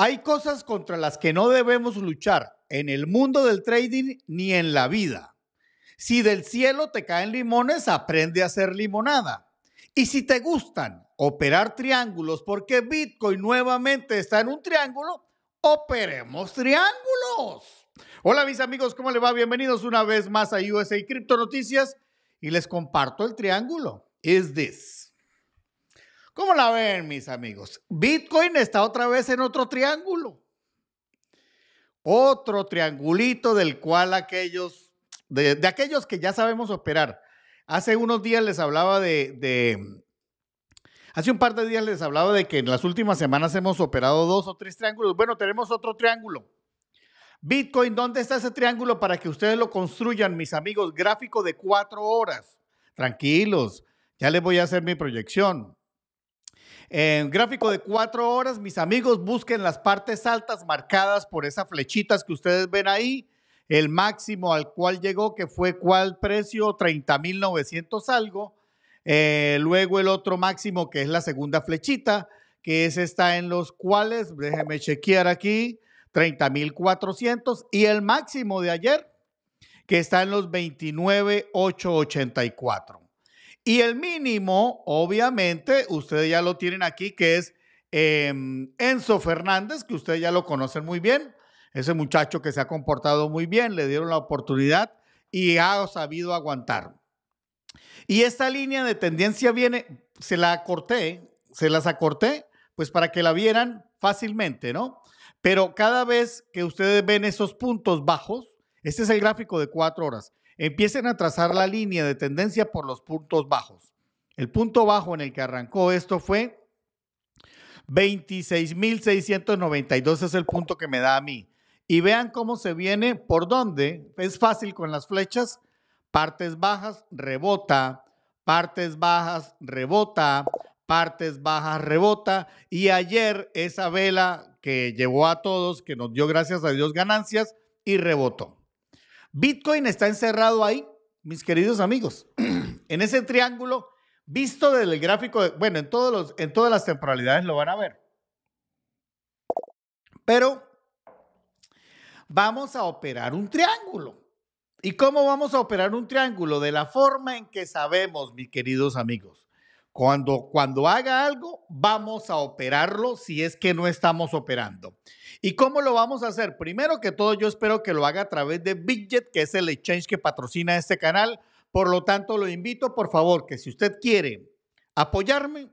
Hay cosas contra las que no debemos luchar en el mundo del trading ni en la vida. Si del cielo te caen limones, aprende a hacer limonada. Y si te gustan operar triángulos, porque Bitcoin nuevamente está en un triángulo, operemos triángulos. Hola mis amigos, ¿cómo le va? Bienvenidos una vez más a USA Crypto Noticias y les comparto el triángulo. Es this. ¿Cómo la ven, mis amigos? Bitcoin está otra vez en otro triángulo. Otro triangulito del cual aquellos, de, aquellos que ya sabemos operar. Hace unos días les hablaba de, de, hace un par de días les hablaba de que en las últimas semanas hemos operado dos o tres triángulos. Bueno, tenemos otro triángulo. Bitcoin, ¿dónde está ese triángulo para que ustedes lo construyan, mis amigos? Gráfico de cuatro horas. Tranquilos, ya les voy a hacer mi proyección. En gráfico de cuatro horas, mis amigos, busquen las partes altas marcadas por esas flechitas que ustedes ven ahí. El máximo al cual llegó, que fue cuál precio, 30.900 algo. Eh, luego el otro máximo, que es la segunda flechita, que es esta en los cuales, déjenme chequear aquí, 30.400. Y el máximo de ayer, que está en los 29.884. Y el mínimo, obviamente, ustedes ya lo tienen aquí, que es em, Enzo Fernández, que ustedes ya lo conocen muy bien. Ese muchacho que se ha comportado muy bien, le dieron la oportunidad y ha sabido aguantar. Y esta línea de tendencia viene, se la acorté se las acorté, pues para que la vieran fácilmente, ¿no? Pero cada vez que ustedes ven esos puntos bajos, este es el gráfico de cuatro horas empiecen a trazar la línea de tendencia por los puntos bajos. El punto bajo en el que arrancó esto fue 26.692 es el punto que me da a mí. Y vean cómo se viene, por dónde. Es fácil con las flechas. Partes bajas, rebota. Partes bajas, rebota. Partes bajas, rebota. Y ayer esa vela que llevó a todos, que nos dio gracias a Dios ganancias y rebotó. Bitcoin está encerrado ahí, mis queridos amigos, en ese triángulo visto desde el gráfico, de, bueno, en, todos en todas las temporalidades lo van a ver. Pero vamos a operar un triángulo. ¿Y cómo vamos a operar un triángulo? De la forma en que sabemos, mis queridos amigos. Cuando, cuando haga algo, vamos a operarlo si es que no estamos operando. ¿Y cómo lo vamos a hacer? Primero que todo, yo espero que lo haga a través de Bitget, que es el exchange que patrocina este canal. Por lo tanto, lo invito, por favor, que si usted quiere apoyarme,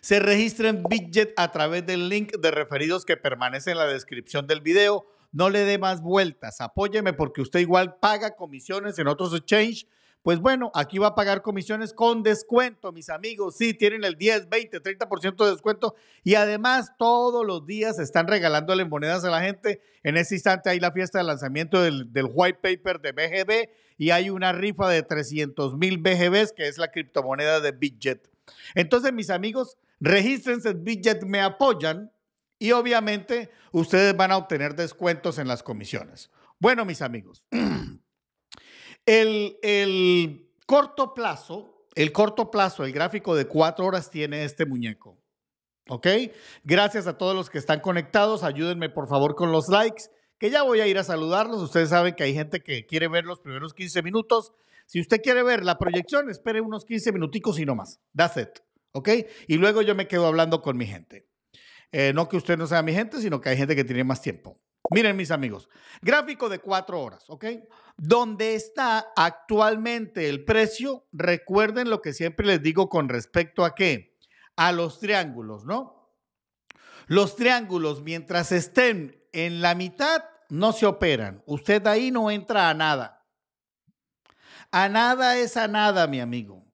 se registre en Bitget a través del link de referidos que permanece en la descripción del video. No le dé más vueltas, apóyeme porque usted igual paga comisiones en otros exchanges pues bueno, aquí va a pagar comisiones con descuento, mis amigos. Sí, tienen el 10, 20, 30% de descuento. Y además, todos los días están regalándole monedas a la gente. En ese instante hay la fiesta de lanzamiento del, white paper de BGB y hay una rifa de 300 mil BGBs, que es la criptomoneda de Bitjet. Entonces, mis amigos, regístrense en Bitjet, me apoyan y obviamente ustedes van a obtener descuentos en las comisiones. Bueno, mis amigos, El, corto plazo, el corto plazo, el gráfico de cuatro horas tiene este muñeco. Gracias a todos los que están conectados. Ayúdenme por favor con los likes, que ya voy a ir a saludarlos. Ustedes saben que hay gente que quiere ver los primeros 15 minutos. Si usted quiere ver la proyección, espere unos 15 minuticos y no más. That's it. Y luego yo me quedo hablando con mi gente. Eh, no que usted no sea mi gente, sino que hay gente que tiene más tiempo. Miren, mis amigos, gráfico de cuatro horas, ¿ok? Donde está actualmente el precio, recuerden lo que siempre les digo con respecto a qué? A los triángulos, ¿no? Los triángulos, mientras estén en la mitad, no se operan. Usted ahí no entra a nada. A nada es a nada, mi amigo.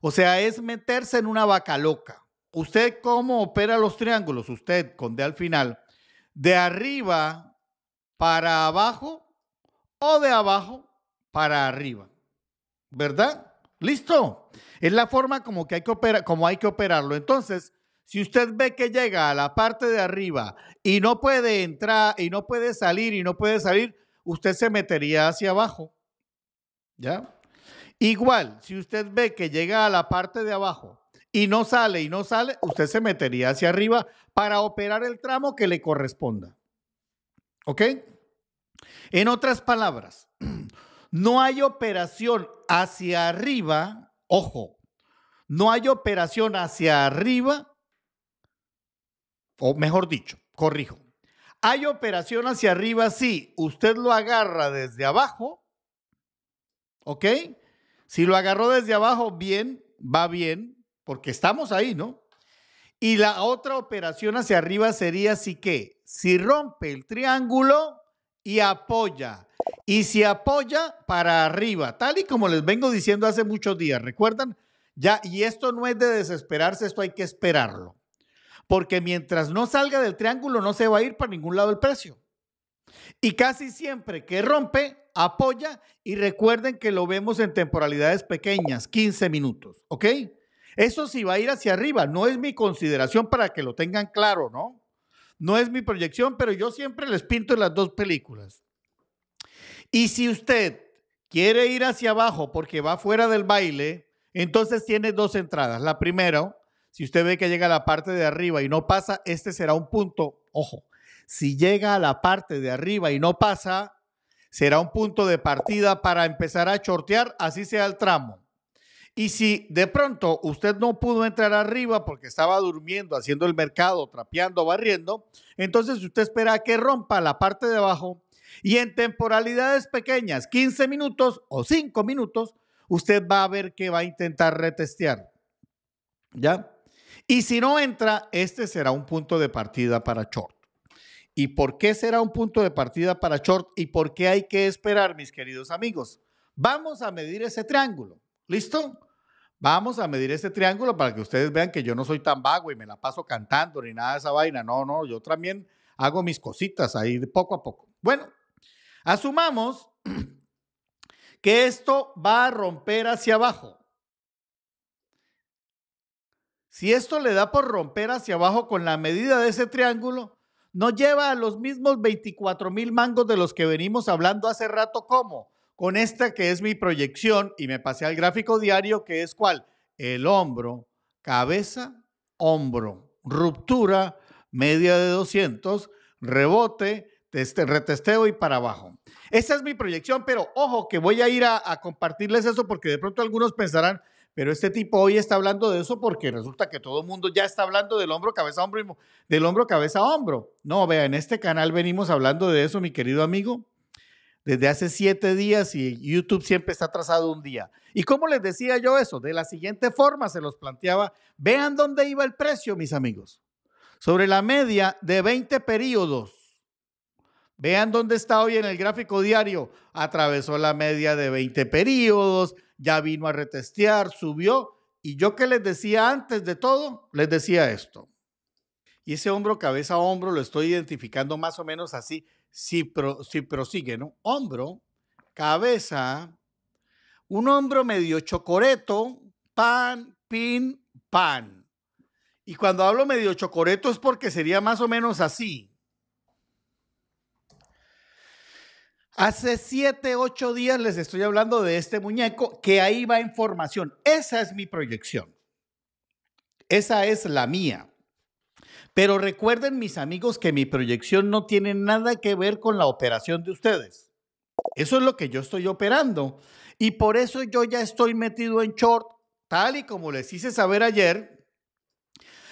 O sea, es meterse en una vaca loca. ¿Usted cómo opera los triángulos? Usted con al final. De arriba para abajo o de abajo para arriba. ¿Verdad? Listo. Es la forma como, que hay, que como hay que operarlo. Entonces, si usted ve que llega a la parte de arriba y no puede entrar y no puede salir y no puede salir, usted se metería hacia abajo. ¿Ya? Igual, si usted ve que llega a la parte de abajo y no sale y no sale, usted se metería hacia arriba para operar el tramo que le corresponda. ¿Ok? En otras palabras, no hay operación hacia arriba, ojo, no hay operación hacia arriba, o mejor dicho, corrijo, hay operación hacia arriba si usted lo agarra desde abajo, ¿ok? Si lo agarró desde abajo, bien, va bien, porque estamos ahí, ¿no? Y la otra operación hacia arriba sería así que, si rompe el triángulo y apoya. Y si apoya para arriba, tal y como les vengo diciendo hace muchos días, ¿recuerdan? Ya, y esto no es de desesperarse, esto hay que esperarlo. Porque mientras no salga del triángulo, no se va a ir para ningún lado el precio. Y casi siempre que rompe, apoya y recuerden que lo vemos en temporalidades pequeñas, 15 minutos, ¿ok? Eso sí va a ir hacia arriba, no es mi consideración para que lo tengan claro, ¿no? No es mi proyección, pero yo siempre les pinto en las dos películas. Y si usted quiere ir hacia abajo porque va fuera del baile, entonces tiene dos entradas. La primera, si usted ve que llega a la parte de arriba y no pasa, este será un punto, ojo, si llega a la parte de arriba y no pasa, será un punto de partida para empezar a chortear, así sea el tramo. Y si de pronto usted no pudo entrar arriba porque estaba durmiendo, haciendo el mercado, trapeando, barriendo, entonces usted espera que rompa la parte de abajo y en temporalidades pequeñas, 15 minutos o 5 minutos, usted va a ver que va a intentar retestear. ¿Ya? Y si no entra, este será un punto de partida para short. ¿Y por qué será un punto de partida para short? ¿Y por qué hay que esperar, mis queridos amigos? Vamos a medir ese triángulo. ¿Listo? Vamos a medir este triángulo para que ustedes vean que yo no soy tan vago y me la paso cantando ni nada de esa vaina. No, no, yo también hago mis cositas ahí de poco a poco. Bueno, asumamos que esto va a romper hacia abajo. Si esto le da por romper hacia abajo con la medida de ese triángulo, no lleva a los mismos 24 mil mangos de los que venimos hablando hace rato, ¿cómo? con esta que es mi proyección y me pasé al gráfico diario que es cuál? El hombro, cabeza, hombro, ruptura, media de 200, rebote, retesteo y para abajo. Esa es mi proyección, pero ojo que voy a ir a, compartirles eso porque de pronto algunos pensarán, pero este tipo hoy está hablando de eso porque resulta que todo el mundo ya está hablando del hombro, cabeza, hombro, del hombro, cabeza, hombro. No, vea, en este canal venimos hablando de eso, mi querido amigo, desde hace siete días y YouTube siempre está atrasado un día. ¿Y cómo les decía yo eso? De la siguiente forma se los planteaba, vean dónde iba el precio, mis amigos. Sobre la media de 20 periodos. Vean dónde está hoy en el gráfico diario. Atravesó la media de 20 periodos, ya vino a retestear, subió. Y yo qué les decía antes de todo, les decía esto. Y ese hombro, cabeza a hombro, lo estoy identificando más o menos así si, pro, prosigue, ¿no? Hombro, cabeza, un hombro medio chocoreto, pan, pin, pan. Y cuando hablo medio chocoreto es porque sería más o menos así. Hace 7, ocho días les estoy hablando de este muñeco que ahí va en formación. Esa es mi proyección. Esa es la mía. Pero recuerden, mis amigos, que mi proyección no tiene nada que ver con la operación de ustedes. Eso es lo que yo estoy operando. Y por eso yo ya estoy metido en short, tal y como les hice saber ayer,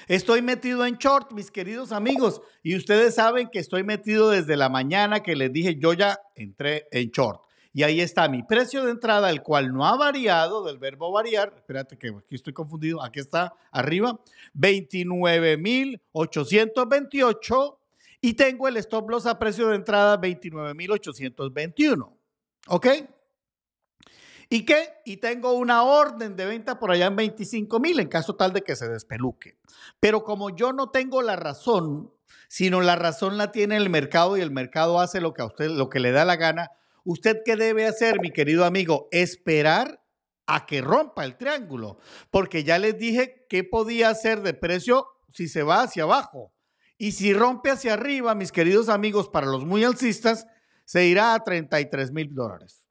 Estoy metido en short, mis queridos amigos, y ustedes saben que estoy metido desde la mañana que les dije, yo ya entré en short. Y ahí está mi precio de entrada, el cual no ha variado del verbo variar. Espérate que aquí estoy confundido. Aquí está arriba. 29.828. Y tengo el stop loss a precio de entrada 29.821. ¿Ok? ¿Y qué? Y tengo una orden de venta por allá en 25,000 en caso tal de que se despeluque. Pero como yo no tengo la razón, sino la razón la tiene el mercado y el mercado hace lo que a usted, lo que le da la gana, ¿Usted qué debe hacer, mi querido amigo? Esperar a que rompa el triángulo, porque ya les dije qué podía hacer de precio si se va hacia abajo. Y si rompe hacia arriba, mis queridos amigos, para los muy alcistas, se irá a 33 mil dólares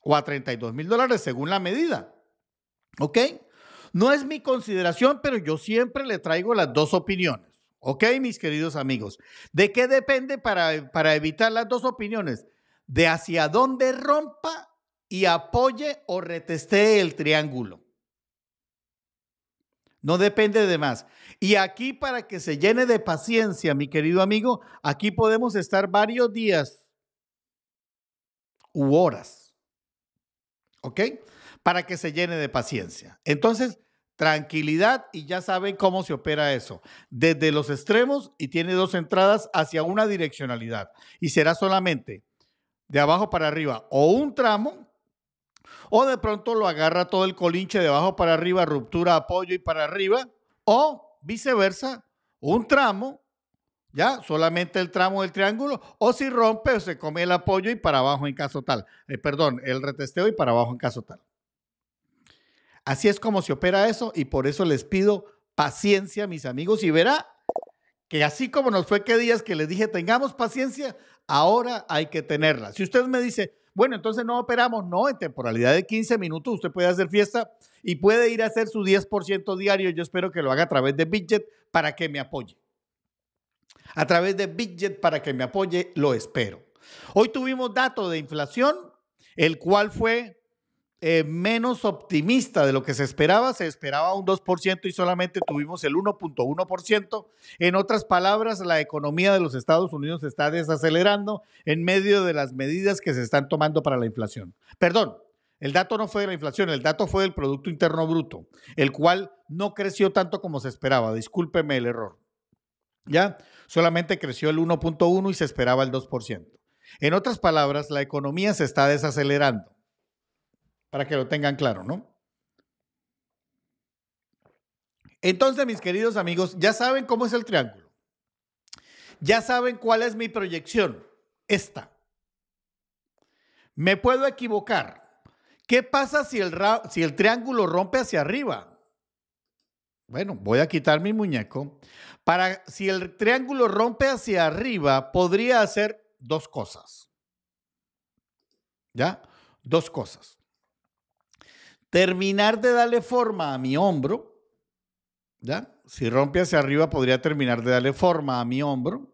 o a 32 mil dólares según la medida. ¿Ok? No es mi consideración, pero yo siempre le traigo las dos opiniones. ¿Ok, mis queridos amigos? ¿De qué depende para, para evitar las dos opiniones? de hacia dónde rompa y apoye o retestee el triángulo. No depende de más. Y aquí para que se llene de paciencia, mi querido amigo, aquí podemos estar varios días u horas. ¿Ok? Para que se llene de paciencia. Entonces, tranquilidad y ya saben cómo se opera eso. Desde los extremos y tiene dos entradas hacia una direccionalidad. Y será solamente de abajo para arriba, o un tramo, o de pronto lo agarra todo el colinche de abajo para arriba, ruptura, apoyo y para arriba, o viceversa, un tramo, ya solamente el tramo del triángulo, o si rompe, o se come el apoyo y para abajo en caso tal, eh, perdón, el retesteo y para abajo en caso tal. Así es como se opera eso y por eso les pido paciencia, mis amigos, y verá que así como nos fue que días que les dije tengamos paciencia, ahora hay que tenerla. Si usted me dice, bueno, entonces no operamos, no, en temporalidad de 15 minutos usted puede hacer fiesta y puede ir a hacer su 10% diario. Yo espero que lo haga a través de Bidget para que me apoye. A través de Bidget para que me apoye, lo espero. Hoy tuvimos dato de inflación, el cual fue eh, menos optimista de lo que se esperaba. Se esperaba un 2% y solamente tuvimos el 1.1%. En otras palabras, la economía de los Estados Unidos se está desacelerando en medio de las medidas que se están tomando para la inflación. Perdón, el dato no fue de la inflación, el dato fue del Producto Interno Bruto, el cual no creció tanto como se esperaba. Discúlpeme el error. ¿Ya? Solamente creció el 1.1 y se esperaba el 2%. En otras palabras, la economía se está desacelerando para que lo tengan claro, ¿no? Entonces, mis queridos amigos, ya saben cómo es el triángulo. Ya saben cuál es mi proyección. Esta. Me puedo equivocar. ¿Qué pasa si el, si el triángulo rompe hacia arriba? Bueno, voy a quitar mi muñeco. Para si el triángulo rompe hacia arriba, podría hacer dos cosas. ¿Ya? Dos cosas terminar de darle forma a mi hombro, ¿ya? Si rompe hacia arriba, podría terminar de darle forma a mi hombro,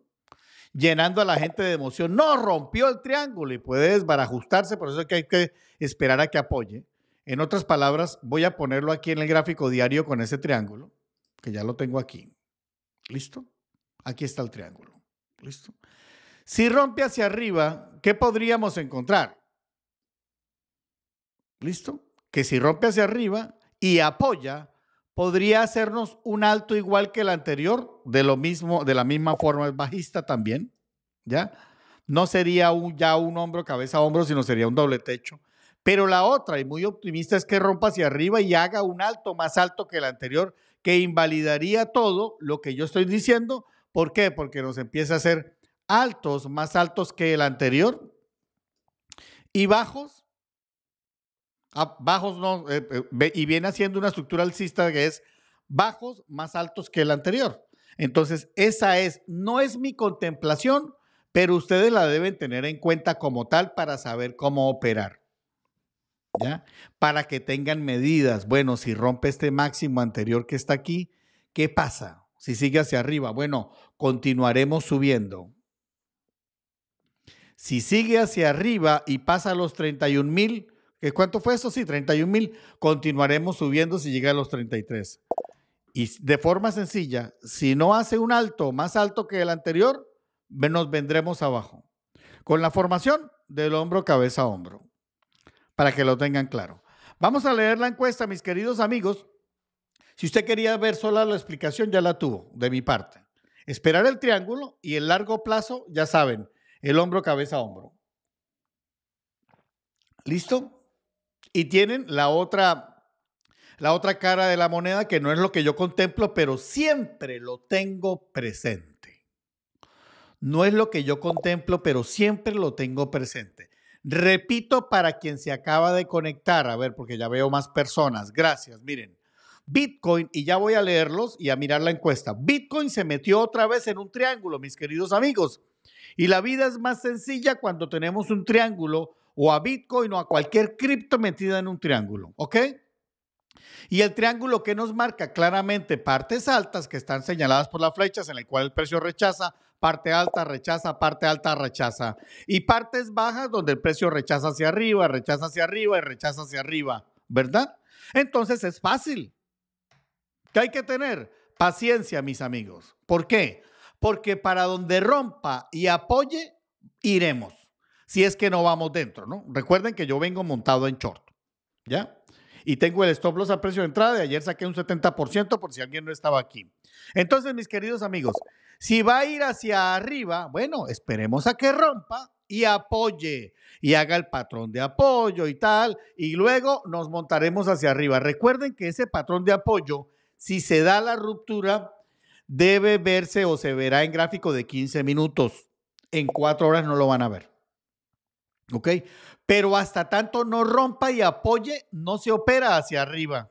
llenando a la gente de emoción. No, rompió el triángulo y puede desbarajustarse, por eso es que hay que esperar a que apoye. En otras palabras, voy a ponerlo aquí en el gráfico diario con ese triángulo, que ya lo tengo aquí. ¿Listo? Aquí está el triángulo. ¿Listo? Si rompe hacia arriba, ¿qué podríamos encontrar? ¿Listo? que si rompe hacia arriba y apoya, podría hacernos un alto igual que el anterior, de lo mismo, de la misma forma el bajista también, ¿ya? No sería ya un hombro, cabeza hombro, sino sería un doble techo. Pero la otra, y muy optimista, es que rompa hacia arriba y haga un alto más alto que el anterior, que invalidaría todo lo que yo estoy diciendo. ¿Por qué? Porque nos empieza a hacer altos, más altos que el anterior, y bajos Ah, bajos no, eh, eh, y viene haciendo una estructura alcista que es bajos más altos que el anterior. Entonces, esa es, no es mi contemplación, pero ustedes la deben tener en cuenta como tal para saber cómo operar. ¿Ya? Para que tengan medidas. Bueno, si rompe este máximo anterior que está aquí, ¿qué pasa? Si sigue hacia arriba, bueno, continuaremos subiendo. Si sigue hacia arriba y pasa los 31 mil, ¿Cuánto fue eso? Sí, 31 mil. Continuaremos subiendo si llega a los 33. Y de forma sencilla, si no hace un alto más alto que el anterior, nos vendremos abajo. Con la formación del hombro cabeza hombro. Para que lo tengan claro. Vamos a leer la encuesta, mis queridos amigos. Si usted quería ver sola la explicación, ya la tuvo de mi parte. Esperar el triángulo y el largo plazo, ya saben, el hombro cabeza hombro. ¿Listo? Y tienen la otra, la otra cara de la moneda que no es lo que yo contemplo, pero siempre lo tengo presente. No es lo que yo contemplo, pero siempre lo tengo presente. Repito para quien se acaba de conectar, a ver, porque ya veo más personas. Gracias, miren. Bitcoin, y ya voy a leerlos y a mirar la encuesta. Bitcoin se metió otra vez en un triángulo, mis queridos amigos. Y la vida es más sencilla cuando tenemos un triángulo o a Bitcoin o a cualquier cripto metida en un triángulo, ¿ok? Y el triángulo que nos marca claramente partes altas que están señaladas por las flechas en la cual el precio rechaza, parte alta rechaza, parte alta rechaza. Y partes bajas donde el precio rechaza hacia arriba, rechaza hacia arriba y rechaza hacia arriba, ¿verdad? Entonces es fácil. ¿Qué hay que tener? Paciencia, mis amigos. ¿Por qué? Porque para donde rompa y apoye, iremos si es que no vamos dentro, ¿no? Recuerden que yo vengo montado en short, ¿ya? Y tengo el stop loss a precio de entrada de ayer saqué un 70% por si alguien no estaba aquí. Entonces, mis queridos amigos, si va a ir hacia arriba, bueno, esperemos a que rompa y apoye y haga el patrón de apoyo y tal, y luego nos montaremos hacia arriba. Recuerden que ese patrón de apoyo, si se da la ruptura, debe verse o se verá en gráfico de 15 minutos. En cuatro horas no lo van a ver. ¿Ok? Pero hasta tanto no rompa y apoye, no se opera hacia arriba.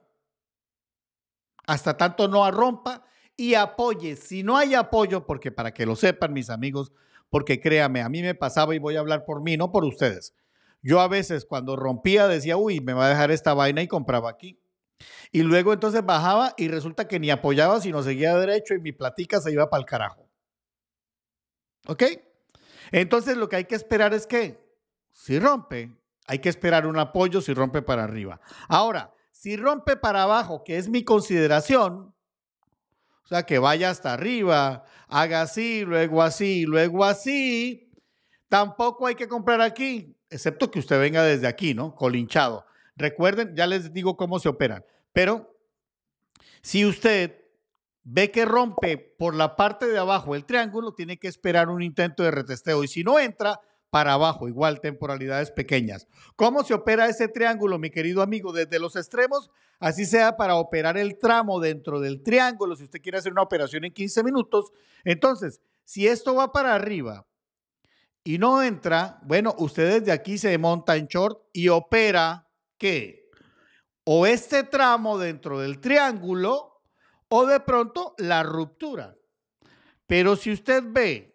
Hasta tanto no rompa y apoye. Si no hay apoyo, porque para que lo sepan mis amigos, porque créame, a mí me pasaba y voy a hablar por mí, no por ustedes. Yo a veces cuando rompía decía, uy, me va a dejar esta vaina y compraba aquí. Y luego entonces bajaba y resulta que ni apoyaba, sino seguía derecho y mi platica se iba para el carajo. ¿Ok? Entonces lo que hay que esperar es que si rompe, hay que esperar un apoyo si rompe para arriba. Ahora, si rompe para abajo, que es mi consideración, o sea, que vaya hasta arriba, haga así, luego así, luego así, tampoco hay que comprar aquí, excepto que usted venga desde aquí, ¿no? Colinchado. Recuerden, ya les digo cómo se operan, pero si usted ve que rompe por la parte de abajo el triángulo, tiene que esperar un intento de retesteo y si no entra, para abajo, igual temporalidades pequeñas. ¿Cómo se opera ese triángulo, mi querido amigo? Desde los extremos, así sea para operar el tramo dentro del triángulo, si usted quiere hacer una operación en 15 minutos. Entonces, si esto va para arriba y no entra, bueno, usted desde aquí se monta en short y opera, ¿qué? O este tramo dentro del triángulo o de pronto la ruptura. Pero si usted ve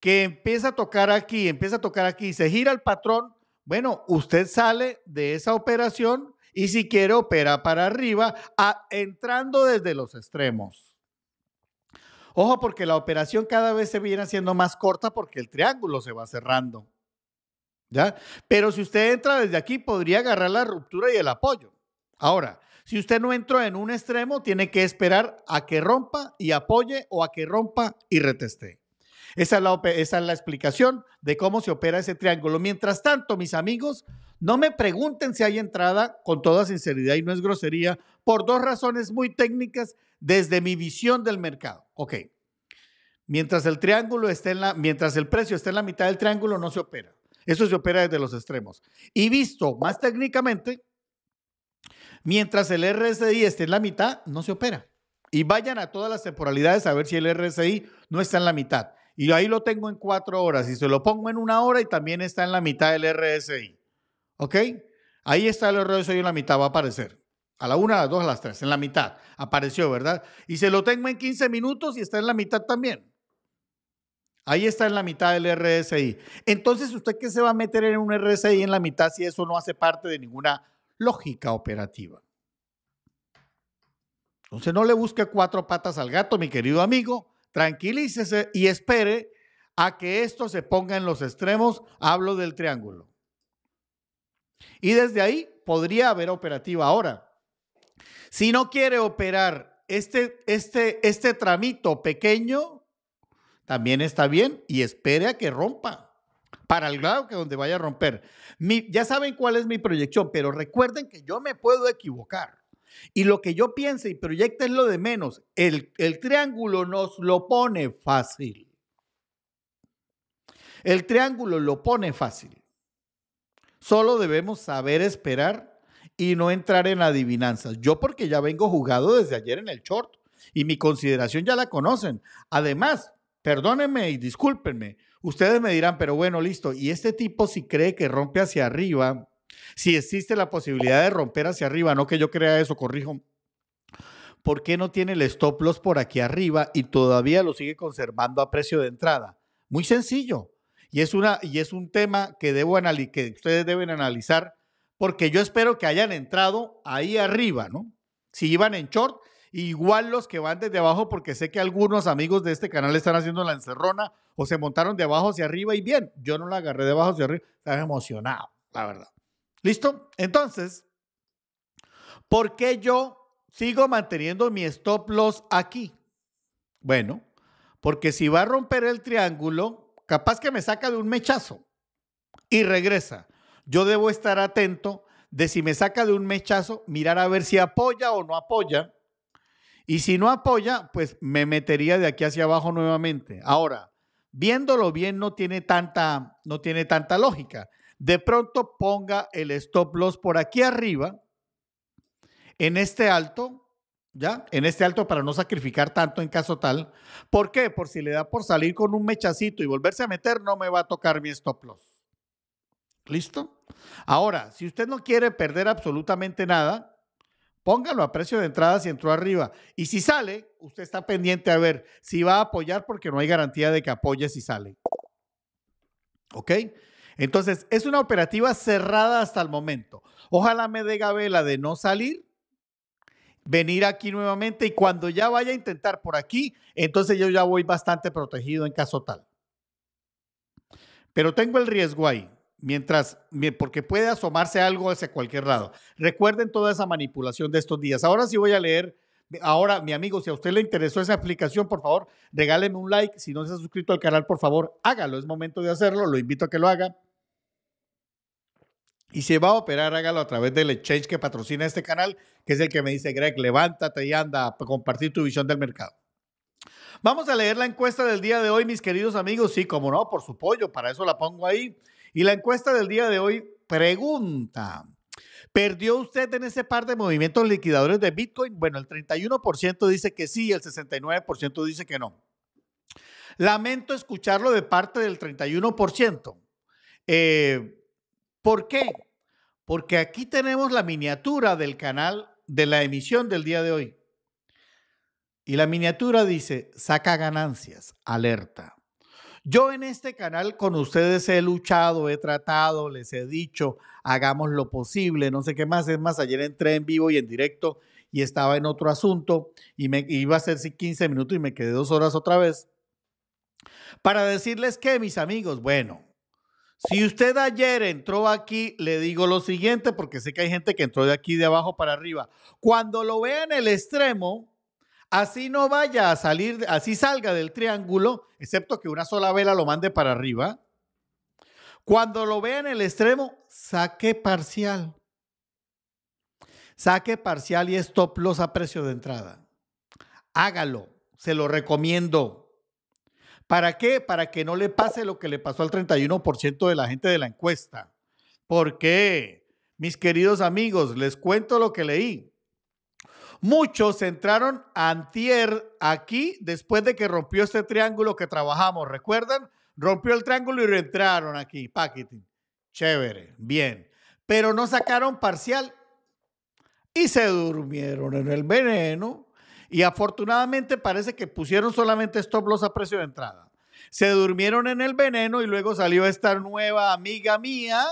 que empieza a tocar aquí, empieza a tocar aquí, se gira el patrón, bueno, usted sale de esa operación y si quiere opera para arriba, a, entrando desde los extremos. Ojo, porque la operación cada vez se viene haciendo más corta porque el triángulo se va cerrando. ¿Ya? Pero si usted entra desde aquí, podría agarrar la ruptura y el apoyo. Ahora, si usted no entró en un extremo, tiene que esperar a que rompa y apoye o a que rompa y reteste. Esa es, la, explicación de cómo se opera ese triángulo. Mientras tanto, mis amigos, no me pregunten si hay entrada, con toda sinceridad y no es grosería, por dos razones muy técnicas desde mi visión del mercado. Ok. Mientras el triángulo esté en la, mientras el precio esté en la mitad del triángulo, no se opera. Eso se opera desde los extremos. Y visto más técnicamente, mientras el RSI esté en la mitad, no se opera. Y vayan a todas las temporalidades a ver si el RSI no está en la mitad y ahí lo tengo en cuatro horas y se lo pongo en una hora y también está en la mitad del RSI. ¿Ok? Ahí está el RSI en la mitad, va a aparecer. A la una, a las dos, a las tres, en la mitad. Apareció, ¿verdad? Y se lo tengo en 15 minutos y está en la mitad también. Ahí está en la mitad del RSI. Entonces, ¿usted qué se va a meter en un RSI en la mitad si eso no hace parte de ninguna lógica operativa? Entonces, no le busque cuatro patas al gato, mi querido amigo. Tranquilícese y espere a que esto se ponga en los extremos. Hablo del triángulo. Y desde ahí podría haber operativa ahora. Si no quiere operar este, este, este tramito pequeño, también está bien y espere a que rompa para el lado que donde vaya a romper. ya saben cuál es mi proyección, pero recuerden que yo me puedo equivocar. Y lo que yo piense y proyecte es lo de menos. El, el triángulo nos lo pone fácil. El triángulo lo pone fácil. Solo debemos saber esperar y no entrar en adivinanzas. Yo porque ya vengo jugado desde ayer en el short y mi consideración ya la conocen. Además, perdónenme y discúlpenme, ustedes me dirán, pero bueno, listo, y este tipo si cree que rompe hacia arriba, si existe la posibilidad de romper hacia arriba, no que yo crea eso, corrijo. ¿Por qué no tiene el stop loss por aquí arriba y todavía lo sigue conservando a precio de entrada? Muy sencillo. Y es, una, y es un tema que, debo que ustedes deben analizar porque yo espero que hayan entrado ahí arriba, ¿no? Si iban en short, igual los que van desde abajo, porque sé que algunos amigos de este canal están haciendo la encerrona o se montaron de abajo hacia arriba y bien, yo no la agarré de abajo hacia arriba, estaba emocionado, la verdad. ¿Listo? Entonces, ¿por qué yo sigo manteniendo mi stop loss aquí? Bueno, porque si va a romper el triángulo, capaz que me saca de un mechazo y regresa. Yo debo estar atento de si me saca de un mechazo, mirar a ver si apoya o no apoya. Y si no apoya, pues me metería de aquí hacia abajo nuevamente. Ahora, viéndolo bien no tiene tanta, no tiene tanta lógica de pronto ponga el stop loss por aquí arriba, en este alto, ¿ya? En este alto para no sacrificar tanto en caso tal. ¿Por qué? Por si le da por salir con un mechacito y volverse a meter, no me va a tocar mi stop loss. ¿Listo? Ahora, si usted no quiere perder absolutamente nada, póngalo a precio de entrada si entró arriba. Y si sale, usted está pendiente a ver si va a apoyar porque no hay garantía de que apoye si sale. ¿Ok? Entonces, es una operativa cerrada hasta el momento. Ojalá me dé gabela de no salir, venir aquí nuevamente y cuando ya vaya a intentar por aquí, entonces yo ya voy bastante protegido en caso tal. Pero tengo el riesgo ahí, mientras, porque puede asomarse algo hacia cualquier lado. Recuerden toda esa manipulación de estos días. Ahora sí voy a leer Ahora, mi amigo, si a usted le interesó esa aplicación, por favor, regáleme un like. Si no se ha suscrito al canal, por favor, hágalo. Es momento de hacerlo. Lo invito a que lo haga. Y si va a operar, hágalo a través del exchange que patrocina este canal, que es el que me dice Greg, levántate y anda a compartir tu visión del mercado. Vamos a leer la encuesta del día de hoy, mis queridos amigos. Sí, como no, por su pollo, para eso la pongo ahí. Y la encuesta del día de hoy pregunta, ¿perdió usted en ese par de movimientos liquidadores de Bitcoin? Bueno, el 31% dice que sí, el 69% dice que no. Lamento escucharlo de parte del 31%. Eh, ¿Por qué? Porque aquí tenemos la miniatura del canal de la emisión del día de hoy. Y la miniatura dice, saca ganancias, alerta. Yo en este canal con ustedes he luchado, he tratado, les he dicho, hagamos lo posible, no sé qué más. Es más, ayer entré en vivo y en directo y estaba en otro asunto y me iba a ser 15 minutos y me quedé dos horas otra vez. Para decirles que, mis amigos, bueno, si usted ayer entró aquí, le digo lo siguiente, porque sé que hay gente que entró de aquí de abajo para arriba. Cuando lo vea en el extremo, así no vaya a salir, así salga del triángulo, excepto que una sola vela lo mande para arriba. Cuando lo vea en el extremo, saque parcial. Saque parcial y stop loss a precio de entrada. Hágalo, se lo recomiendo. ¿Para qué? Para que no le pase lo que le pasó al 31% de la gente de la encuesta. ¿Por qué? Mis queridos amigos, les cuento lo que leí. Muchos entraron antier aquí después de que rompió este triángulo que trabajamos. ¿Recuerdan? Rompió el triángulo y reentraron aquí. paquet Chévere. Bien. Pero no sacaron parcial y se durmieron en el veneno y afortunadamente parece que pusieron solamente stop loss a precio de entrada. Se durmieron en el veneno y luego salió esta nueva amiga mía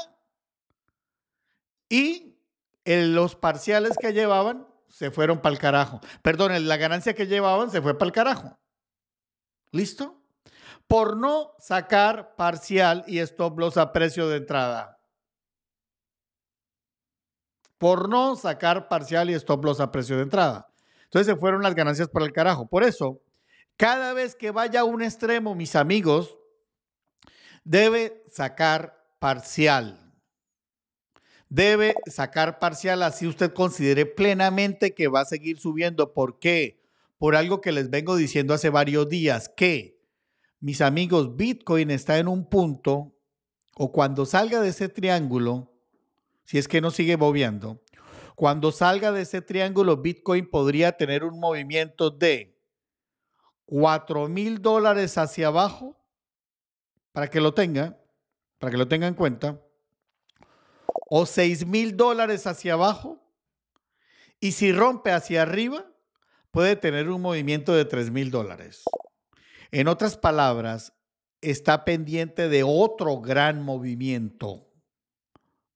y los parciales que llevaban se fueron para el carajo. Perdón, la ganancia que llevaban se fue para el carajo. ¿Listo? Por no sacar parcial y stop loss a precio de entrada por no sacar parcial y stop loss a precio de entrada. Entonces se fueron las ganancias para el carajo. Por eso, cada vez que vaya a un extremo, mis amigos, debe sacar parcial. Debe sacar parcial así usted considere plenamente que va a seguir subiendo. ¿Por qué? Por algo que les vengo diciendo hace varios días, que mis amigos, Bitcoin está en un punto o cuando salga de ese triángulo, si es que no sigue bobeando, cuando salga de ese triángulo, Bitcoin podría tener un movimiento de 4 mil dólares hacia abajo, para que lo tenga, para que lo tenga en cuenta, o 6 mil dólares hacia abajo, y si rompe hacia arriba, puede tener un movimiento de 3 mil dólares. En otras palabras, está pendiente de otro gran movimiento.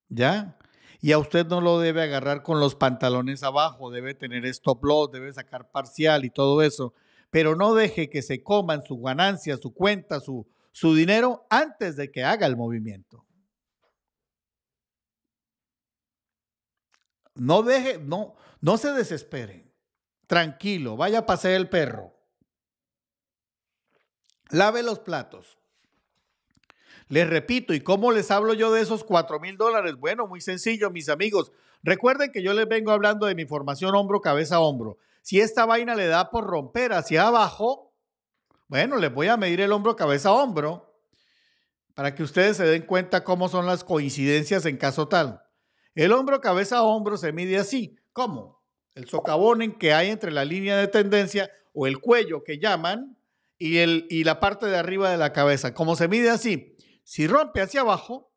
¿Ya? Y a usted no lo debe agarrar con los pantalones abajo, debe tener stop loss, debe sacar parcial y todo eso. Pero no deje que se coman su ganancia, su cuenta, su, su dinero antes de que haga el movimiento. No deje, no, no se desesperen. Tranquilo, vaya a pasear el perro. Lave los platos. Les repito, ¿y cómo les hablo yo de esos 4 mil dólares? Bueno, muy sencillo, mis amigos. Recuerden que yo les vengo hablando de mi formación hombro, cabeza, hombro. Si esta vaina le da por romper hacia abajo, bueno, les voy a medir el hombro, cabeza, hombro, para que ustedes se den cuenta cómo son las coincidencias en caso tal. El hombro, cabeza, hombro se mide así. ¿Cómo? El socavón que hay entre la línea de tendencia o el cuello que llaman y, el, y la parte de arriba de la cabeza. ¿Cómo se mide así, si rompe hacia abajo,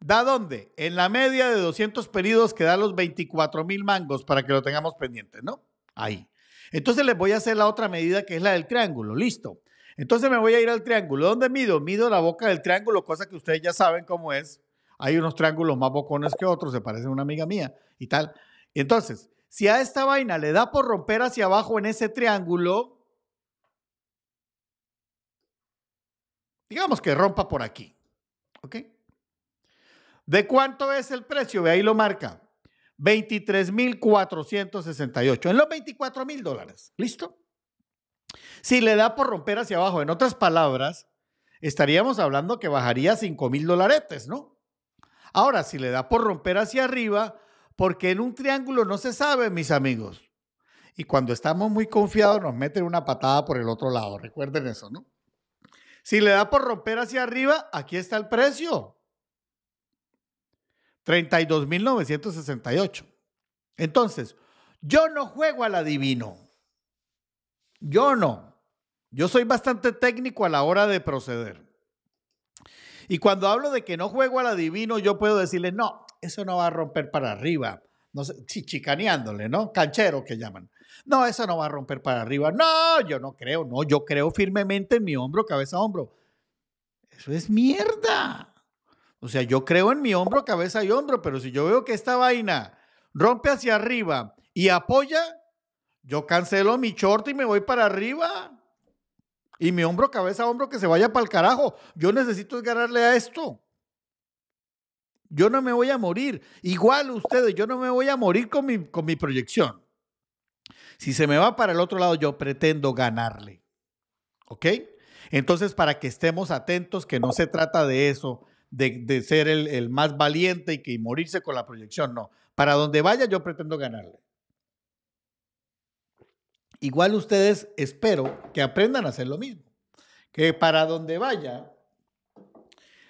¿da dónde? En la media de 200 pedidos que da los 24.000 mil mangos para que lo tengamos pendiente, ¿no? Ahí. Entonces les voy a hacer la otra medida que es la del triángulo. Listo. Entonces me voy a ir al triángulo. ¿Dónde mido? Mido la boca del triángulo, cosa que ustedes ya saben cómo es. Hay unos triángulos más bocones que otros, se parece a una amiga mía y tal. Entonces, si a esta vaina le da por romper hacia abajo en ese triángulo, Digamos que rompa por aquí. ¿Ok? ¿De cuánto es el precio? Ve ahí lo marca. 23.468. En los 24 mil dólares. ¿Listo? Si le da por romper hacia abajo, en otras palabras, estaríamos hablando que bajaría 5 mil dolaretes, ¿no? Ahora, si le da por romper hacia arriba, porque en un triángulo no se sabe, mis amigos. Y cuando estamos muy confiados nos meten una patada por el otro lado, recuerden eso, ¿no? Si le da por romper hacia arriba, aquí está el precio. 32.968. Entonces, yo no juego al adivino. Yo no. Yo soy bastante técnico a la hora de proceder. Y cuando hablo de que no juego al adivino, yo puedo decirle, no, eso no va a romper para arriba. No sé, chicaneándole, ¿no? Canchero que llaman. No, eso no va a romper para arriba. No, yo no creo, no, yo creo firmemente en mi hombro, cabeza, hombro. Eso es mierda. O sea, yo creo en mi hombro, cabeza y hombro, pero si yo veo que esta vaina rompe hacia arriba y apoya, yo cancelo mi short y me voy para arriba. Y mi hombro, cabeza, hombro, que se vaya para el carajo. Yo necesito ganarle a esto. Yo no me voy a morir. Igual ustedes, yo no me voy a morir con mi proyección. Si se me va para el otro lado, yo pretendo ganarle. ¿Ok? Entonces, para que estemos atentos, que no se trata de eso, de, ser el, más valiente y que y morirse con la proyección, no. Para donde vaya, yo pretendo ganarle. Igual ustedes espero que aprendan a hacer lo mismo. Que para donde vaya,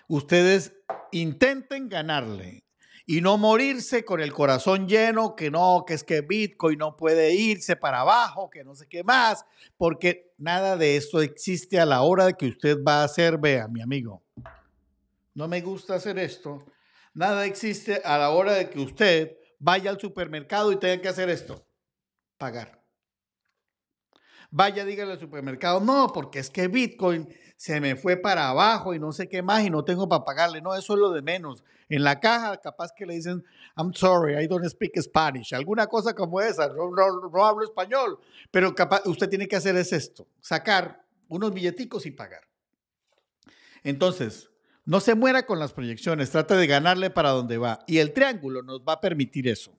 ustedes intenten ganarle y no morirse con el corazón lleno que no, que es que Bitcoin no puede irse para abajo, que no sé qué más, porque nada de esto existe a la hora de que usted va a hacer, vea, mi amigo, no me gusta hacer esto, nada existe a la hora de que usted vaya al supermercado y tenga que hacer esto, pagar vaya, dígale al supermercado, no, porque es que Bitcoin se me fue para abajo y no sé qué más y no tengo para pagarle. No, eso es lo de menos. En la caja, capaz que le dicen, I'm sorry, I don't speak Spanish, alguna cosa como esa, no, no, hablo español, pero usted tiene que hacer es esto, sacar unos billeticos y pagar. Entonces, no se muera con las proyecciones, trata de ganarle para donde va. Y el triángulo nos va a permitir eso.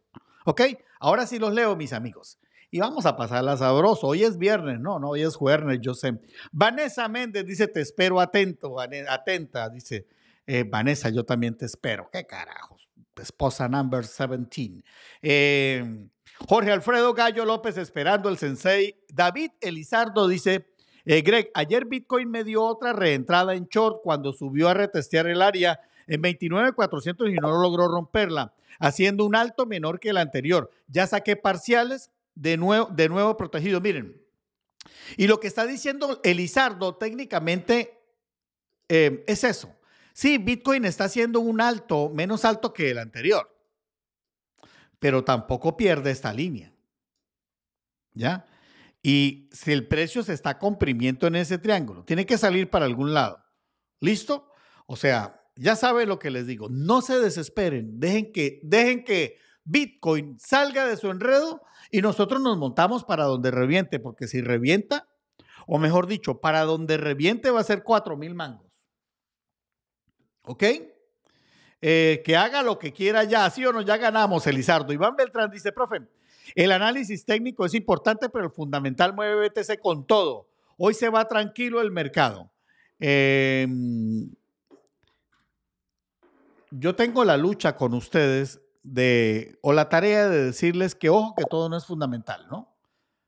¿Ok? Ahora sí los leo, mis amigos y vamos a pasarla sabroso. Hoy es viernes, no, no, hoy es jueves, yo sé. Vanessa Méndez dice, te espero atento, atenta, dice eh, Vanessa, yo también te espero. ¿Qué carajos? Esposa number 17. Em, Jorge Alfredo Gallo López esperando el sensei. David Elizardo dice, eh, Greg, ayer Bitcoin me dio otra reentrada en short cuando subió a retestear el área en 29,400 y no logró romperla, haciendo un alto menor que el anterior. Ya saqué parciales de nuevo, de nuevo Miren, y lo que está diciendo Elizardo técnicamente em, es eso. Sí, Bitcoin está haciendo un alto, menos alto que el anterior, pero tampoco pierde esta línea. ¿Ya? Y si el precio se está comprimiendo en ese triángulo, tiene que salir para algún lado. ¿Listo? O sea, ya saben lo que les digo, no se desesperen, dejen que, dejen que Bitcoin salga de su enredo y nosotros nos montamos para donde reviente, porque si revienta, o mejor dicho, para donde reviente va a ser 4 mil mangos. ¿Ok? Eh, que haga lo que quiera ya, sí o no, ya ganamos, Elizardo. Iván Beltrán dice, profe, el análisis técnico es importante, pero el fundamental mueve BTC con todo. Hoy se va tranquilo el mercado. Em, yo tengo la lucha con ustedes de, o la tarea de decirles que ojo que todo no es fundamental, ¿no?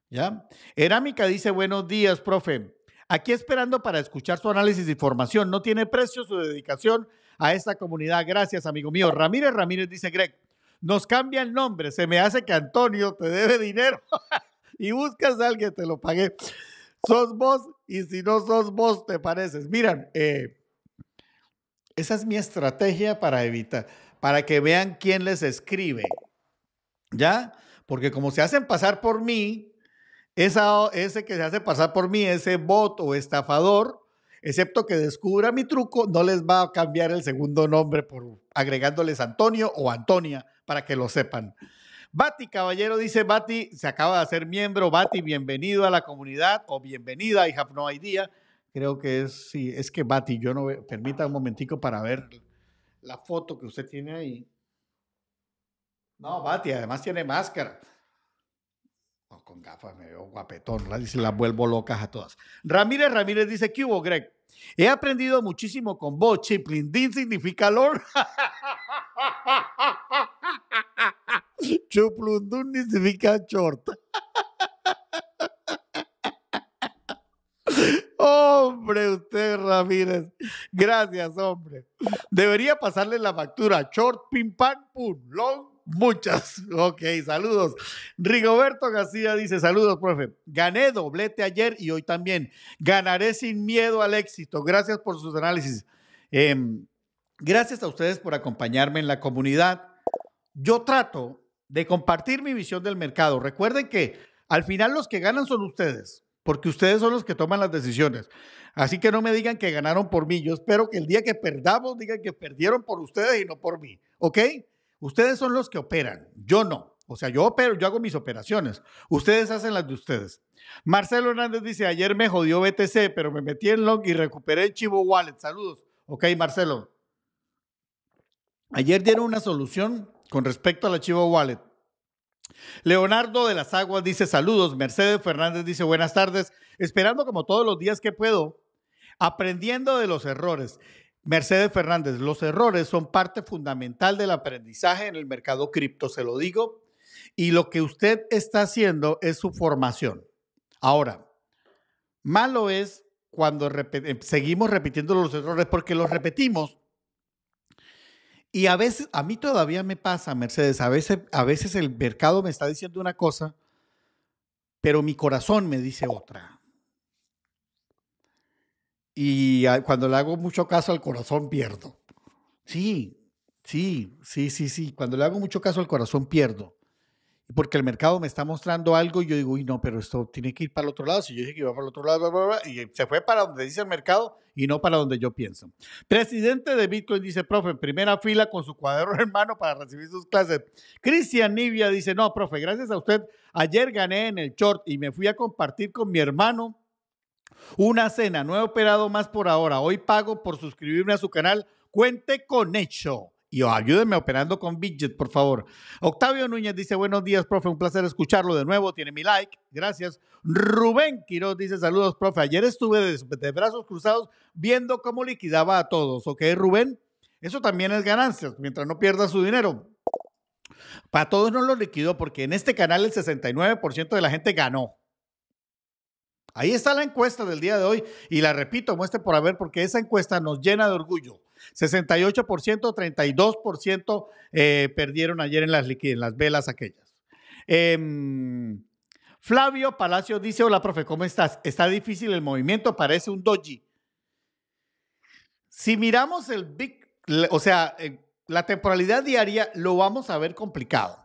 ¿Ya? Erámica dice, buenos días, profe. Aquí esperando para escuchar su análisis y formación. No tiene precio su dedicación a esta comunidad. Gracias, amigo mío. Ramírez Ramírez dice, Greg, nos cambia el nombre. Se me hace que Antonio te debe dinero y buscas a alguien, te lo pagué. Sos vos y si no sos vos, te pareces. Miran, eh, esa es mi estrategia para evitar para que vean quién les escribe. ¿Ya? Porque como se hacen pasar por mí, ese que se hace pasar por mí, ese bot o estafador, excepto que descubra mi truco, no les va a cambiar el segundo nombre por agregándoles Antonio o Antonia para que lo sepan. Bati Caballero dice, Bati se acaba de hacer miembro, Bati, bienvenido a la comunidad o bienvenida, I have no idea. Creo que es, sí, es que Bati, yo no permita un momentico para ver la foto que usted tiene ahí. No, Bati, además tiene máscara. con gafas me veo guapetón, La dice, las vuelvo locas a todas. Ramírez Ramírez dice, ¿qué hubo, Greg? He aprendido muchísimo con vos, Chiplin. significa Lord. Chuplundun significa short. Hombre, usted Ramírez. Gracias, hombre. Debería pasarle la factura. Short, pim, pam, pum, long, muchas. Ok, saludos. Rigoberto García dice, saludos, profe. Gané doblete ayer y hoy también. Ganaré sin miedo al éxito. Gracias por sus análisis. Em, gracias a ustedes por acompañarme en la comunidad. Yo trato de compartir mi visión del mercado. Recuerden que al final los que ganan son ustedes porque ustedes son los que toman las decisiones. Así que no me digan que ganaron por mí. Yo espero que el día que perdamos digan que perdieron por ustedes y no por mí. ¿Ok? Ustedes son los que operan, yo no. O sea, yo opero, yo hago mis operaciones. Ustedes hacen las de ustedes. Marcelo Hernández dice, ayer me jodió BTC, pero me metí en long y recuperé el chivo wallet. Saludos. Ok, Marcelo. Ayer dieron una solución con respecto al chivo wallet. Leonardo de las Aguas dice saludos. Mercedes Fernández dice buenas tardes. Esperando como todos los días que puedo, aprendiendo de los errores. Mercedes Fernández, los errores son parte fundamental del aprendizaje en el mercado cripto, se lo digo. Y lo que usted está haciendo es su formación. Ahora, malo es cuando seguimos repitiendo los errores porque los repetimos y a veces, a mí todavía me pasa, Mercedes, a veces, a veces el mercado me está diciendo una cosa, pero mi corazón me dice otra. Y cuando le hago mucho caso al corazón, pierdo. Sí, sí, sí, sí, sí. Cuando le hago mucho caso al corazón, pierdo porque el mercado me está mostrando algo y yo digo, uy, no, pero esto tiene que ir para el otro lado. Si yo dije que iba para el otro lado, y se fue para donde dice el mercado y no para donde yo pienso. Presidente de Bitcoin dice, profe, en primera fila con su cuaderno hermano para recibir sus clases. Cristian Nivia dice, no, profe, gracias a usted. Ayer gané en el short y me fui a compartir con mi hermano una cena. No he operado más por ahora. Hoy pago por suscribirme a su canal. Cuente con hecho y ayúdenme operando con Bidget, por favor. Octavio Núñez dice, buenos días, profe, un placer escucharlo de nuevo, tiene mi like, gracias. Rubén Quiroz dice, saludos, profe, ayer estuve de, brazos cruzados viendo cómo liquidaba a todos, ¿ok, Rubén? Eso también es ganancias, mientras no pierda su dinero. Para todos no lo liquidó porque en este canal el 69% de la gente ganó. Ahí está la encuesta del día de hoy y la repito, muestre por haber porque esa encuesta nos llena de orgullo. 68%, 32% eh, perdieron ayer en las, en las velas aquellas. Em, Flavio Palacio dice, hola profe, ¿cómo estás? Está difícil el movimiento, parece un doji. Si miramos el big, o sea, eh, la temporalidad diaria, lo vamos a ver complicado.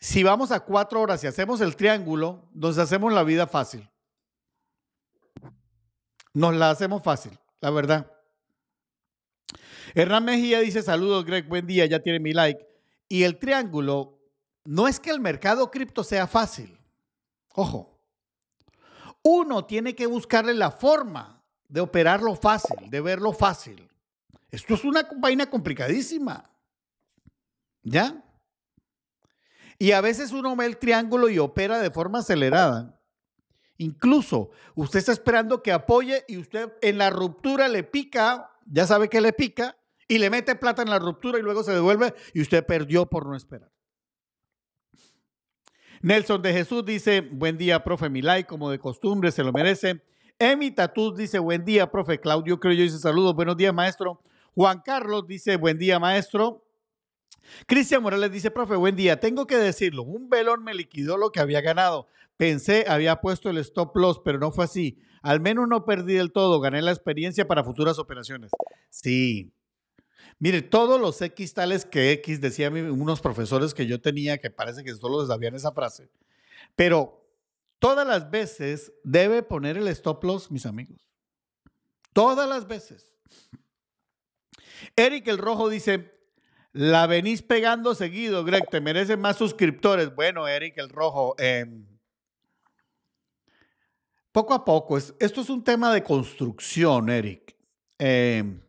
Si vamos a cuatro horas y hacemos el triángulo, nos hacemos la vida fácil. Nos la hacemos fácil la verdad. Hernán Mejía dice, saludos Greg, buen día, ya tiene mi like. Y el triángulo, no es que el mercado cripto sea fácil, ojo, uno tiene que buscarle la forma de operarlo fácil, de verlo fácil. Esto es una vaina complicadísima, ¿ya? Y a veces uno ve el triángulo y opera de forma acelerada Incluso usted está esperando que apoye y usted en la ruptura le pica, ya sabe que le pica, y le mete plata en la ruptura y luego se devuelve y usted perdió por no esperar. Nelson de Jesús dice, buen día, profe Milay, como de costumbre, se lo merece. Emi Tatús dice, buen día, profe Claudio Creo yo dice, saludos, buenos días, maestro. Juan Carlos dice, buen día, maestro. Cristian Morales dice, profe, buen día. Tengo que decirlo, un velón me liquidó lo que había ganado. Pensé, había puesto el stop loss, pero no fue así. Al menos no perdí del todo, gané la experiencia para futuras operaciones. Sí. Mire, todos los X tales que X, decían unos profesores que yo tenía, que parece que solo sabían esa frase, pero todas las veces debe poner el stop loss, mis amigos. Todas las veces. Eric el Rojo dice, la venís pegando seguido, Greg, te merecen más suscriptores. Bueno, Eric el Rojo, eh, poco a poco, esto es un tema de construcción, Eric, em,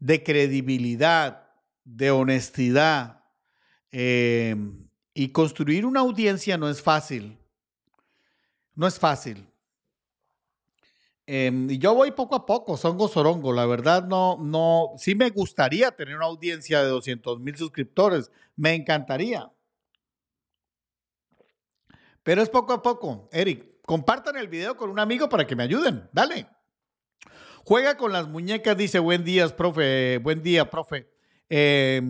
de credibilidad, de honestidad. Em, y construir una audiencia no es fácil. No es fácil. Em, y yo voy poco a poco, songo sorongo. La verdad, no, no, sí me gustaría tener una audiencia de 200 mil suscriptores. Me encantaría. Pero es poco a poco, Eric. Compartan el video con un amigo para que me ayuden. Dale. Juega con las muñecas, dice, buen día, profe, buen día, profe. Em,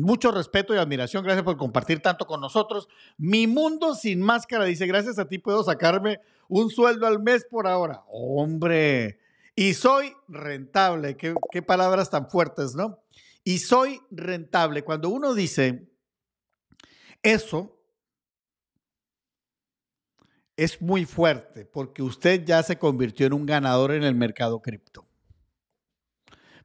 mucho respeto y admiración, gracias por compartir tanto con nosotros. Mi mundo sin máscara, dice, gracias a ti puedo sacarme un sueldo al mes por ahora. Hombre, y soy rentable, qué palabras tan fuertes, ¿no? Y soy rentable. Cuando uno dice eso, es muy fuerte porque usted ya se convirtió en un ganador en el mercado cripto.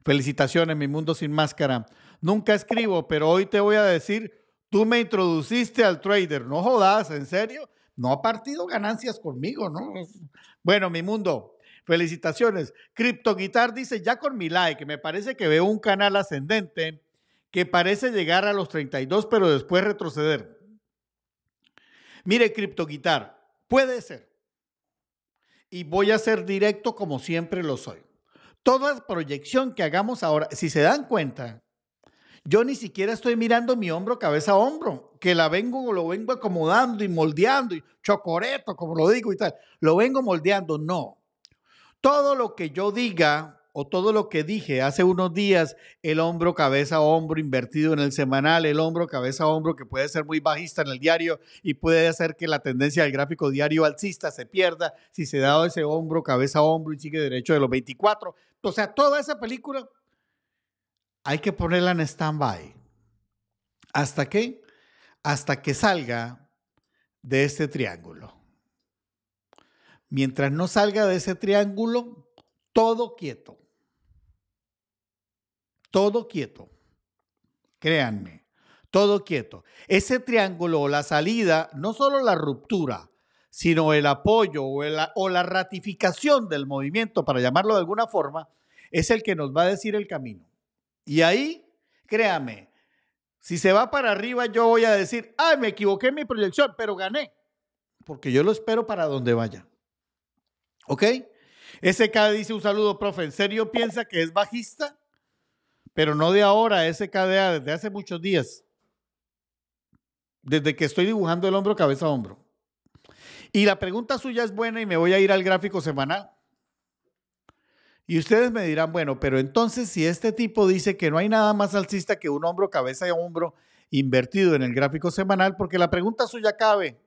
Felicitaciones, mi mundo sin máscara. Nunca escribo, pero hoy te voy a decir, tú me introduciste al trader. No jodas, ¿en serio? No ha partido ganancias conmigo, ¿no? Bueno, mi mundo, felicitaciones. Crypto Guitar dice, ya con mi like, me parece que veo un canal ascendente que parece llegar a los 32, pero después retroceder. Mire, Crypto Guitar, Puede ser. Y voy a ser directo como siempre lo soy. Toda proyección que hagamos ahora, si se dan cuenta, yo ni siquiera estoy mirando mi hombro cabeza a hombro, que la vengo o lo vengo acomodando y moldeando y chocoreto, como lo digo y tal. Lo vengo moldeando, no. Todo lo que yo diga o todo lo que dije hace unos días, el hombro, cabeza, hombro invertido en el semanal, el hombro, cabeza, hombro, que puede ser muy bajista en el diario y puede hacer que la tendencia del gráfico diario alcista se pierda si se da ese hombro, cabeza, hombro y sigue derecho de los 24. O sea, toda esa película hay que ponerla en stand-by. ¿Hasta qué? Hasta que salga de este triángulo. Mientras no salga de ese triángulo, todo quieto. Todo quieto. Créanme, todo quieto. Ese triángulo o la salida, no solo la ruptura, sino el apoyo o, la ratificación del movimiento, para llamarlo de alguna forma, es el que nos va a decir el camino. Y ahí, créame, si se va para arriba, yo voy a decir, ay, me equivoqué en mi proyección, pero gané, porque yo lo espero para donde vaya. ¿Ok? K dice un saludo, profe. ¿En serio piensa que es bajista? pero no de ahora, ese KDA, desde hace muchos días, desde que estoy dibujando el hombro cabeza hombro. Y la pregunta suya es buena y me voy a ir al gráfico semanal. Y ustedes me dirán, bueno, pero entonces si este tipo dice que no hay nada más alcista que un hombro, cabeza y hombro invertido en el gráfico semanal, porque la pregunta suya cabe.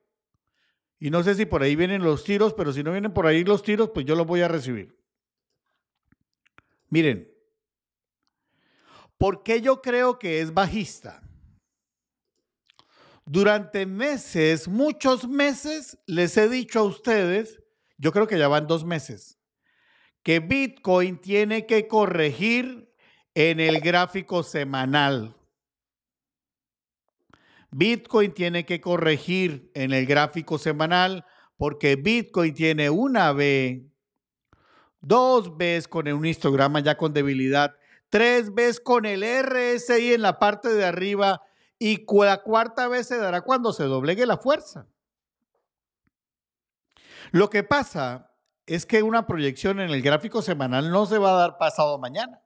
Y no sé si por ahí vienen los tiros, pero si no vienen por ahí los tiros, pues yo los voy a recibir. Miren, ¿Por qué yo creo que es bajista? Durante meses, muchos meses, les he dicho a ustedes, yo creo que ya van dos meses, que Bitcoin tiene que corregir en el gráfico semanal. Bitcoin tiene que corregir en el gráfico semanal porque Bitcoin tiene una B, dos Bs con un histograma ya con debilidad tres veces con el RSI en la parte de arriba y la cuarta vez se dará cuando se doblegue la fuerza. Lo que pasa es que una proyección en el gráfico semanal no se va a dar pasado mañana,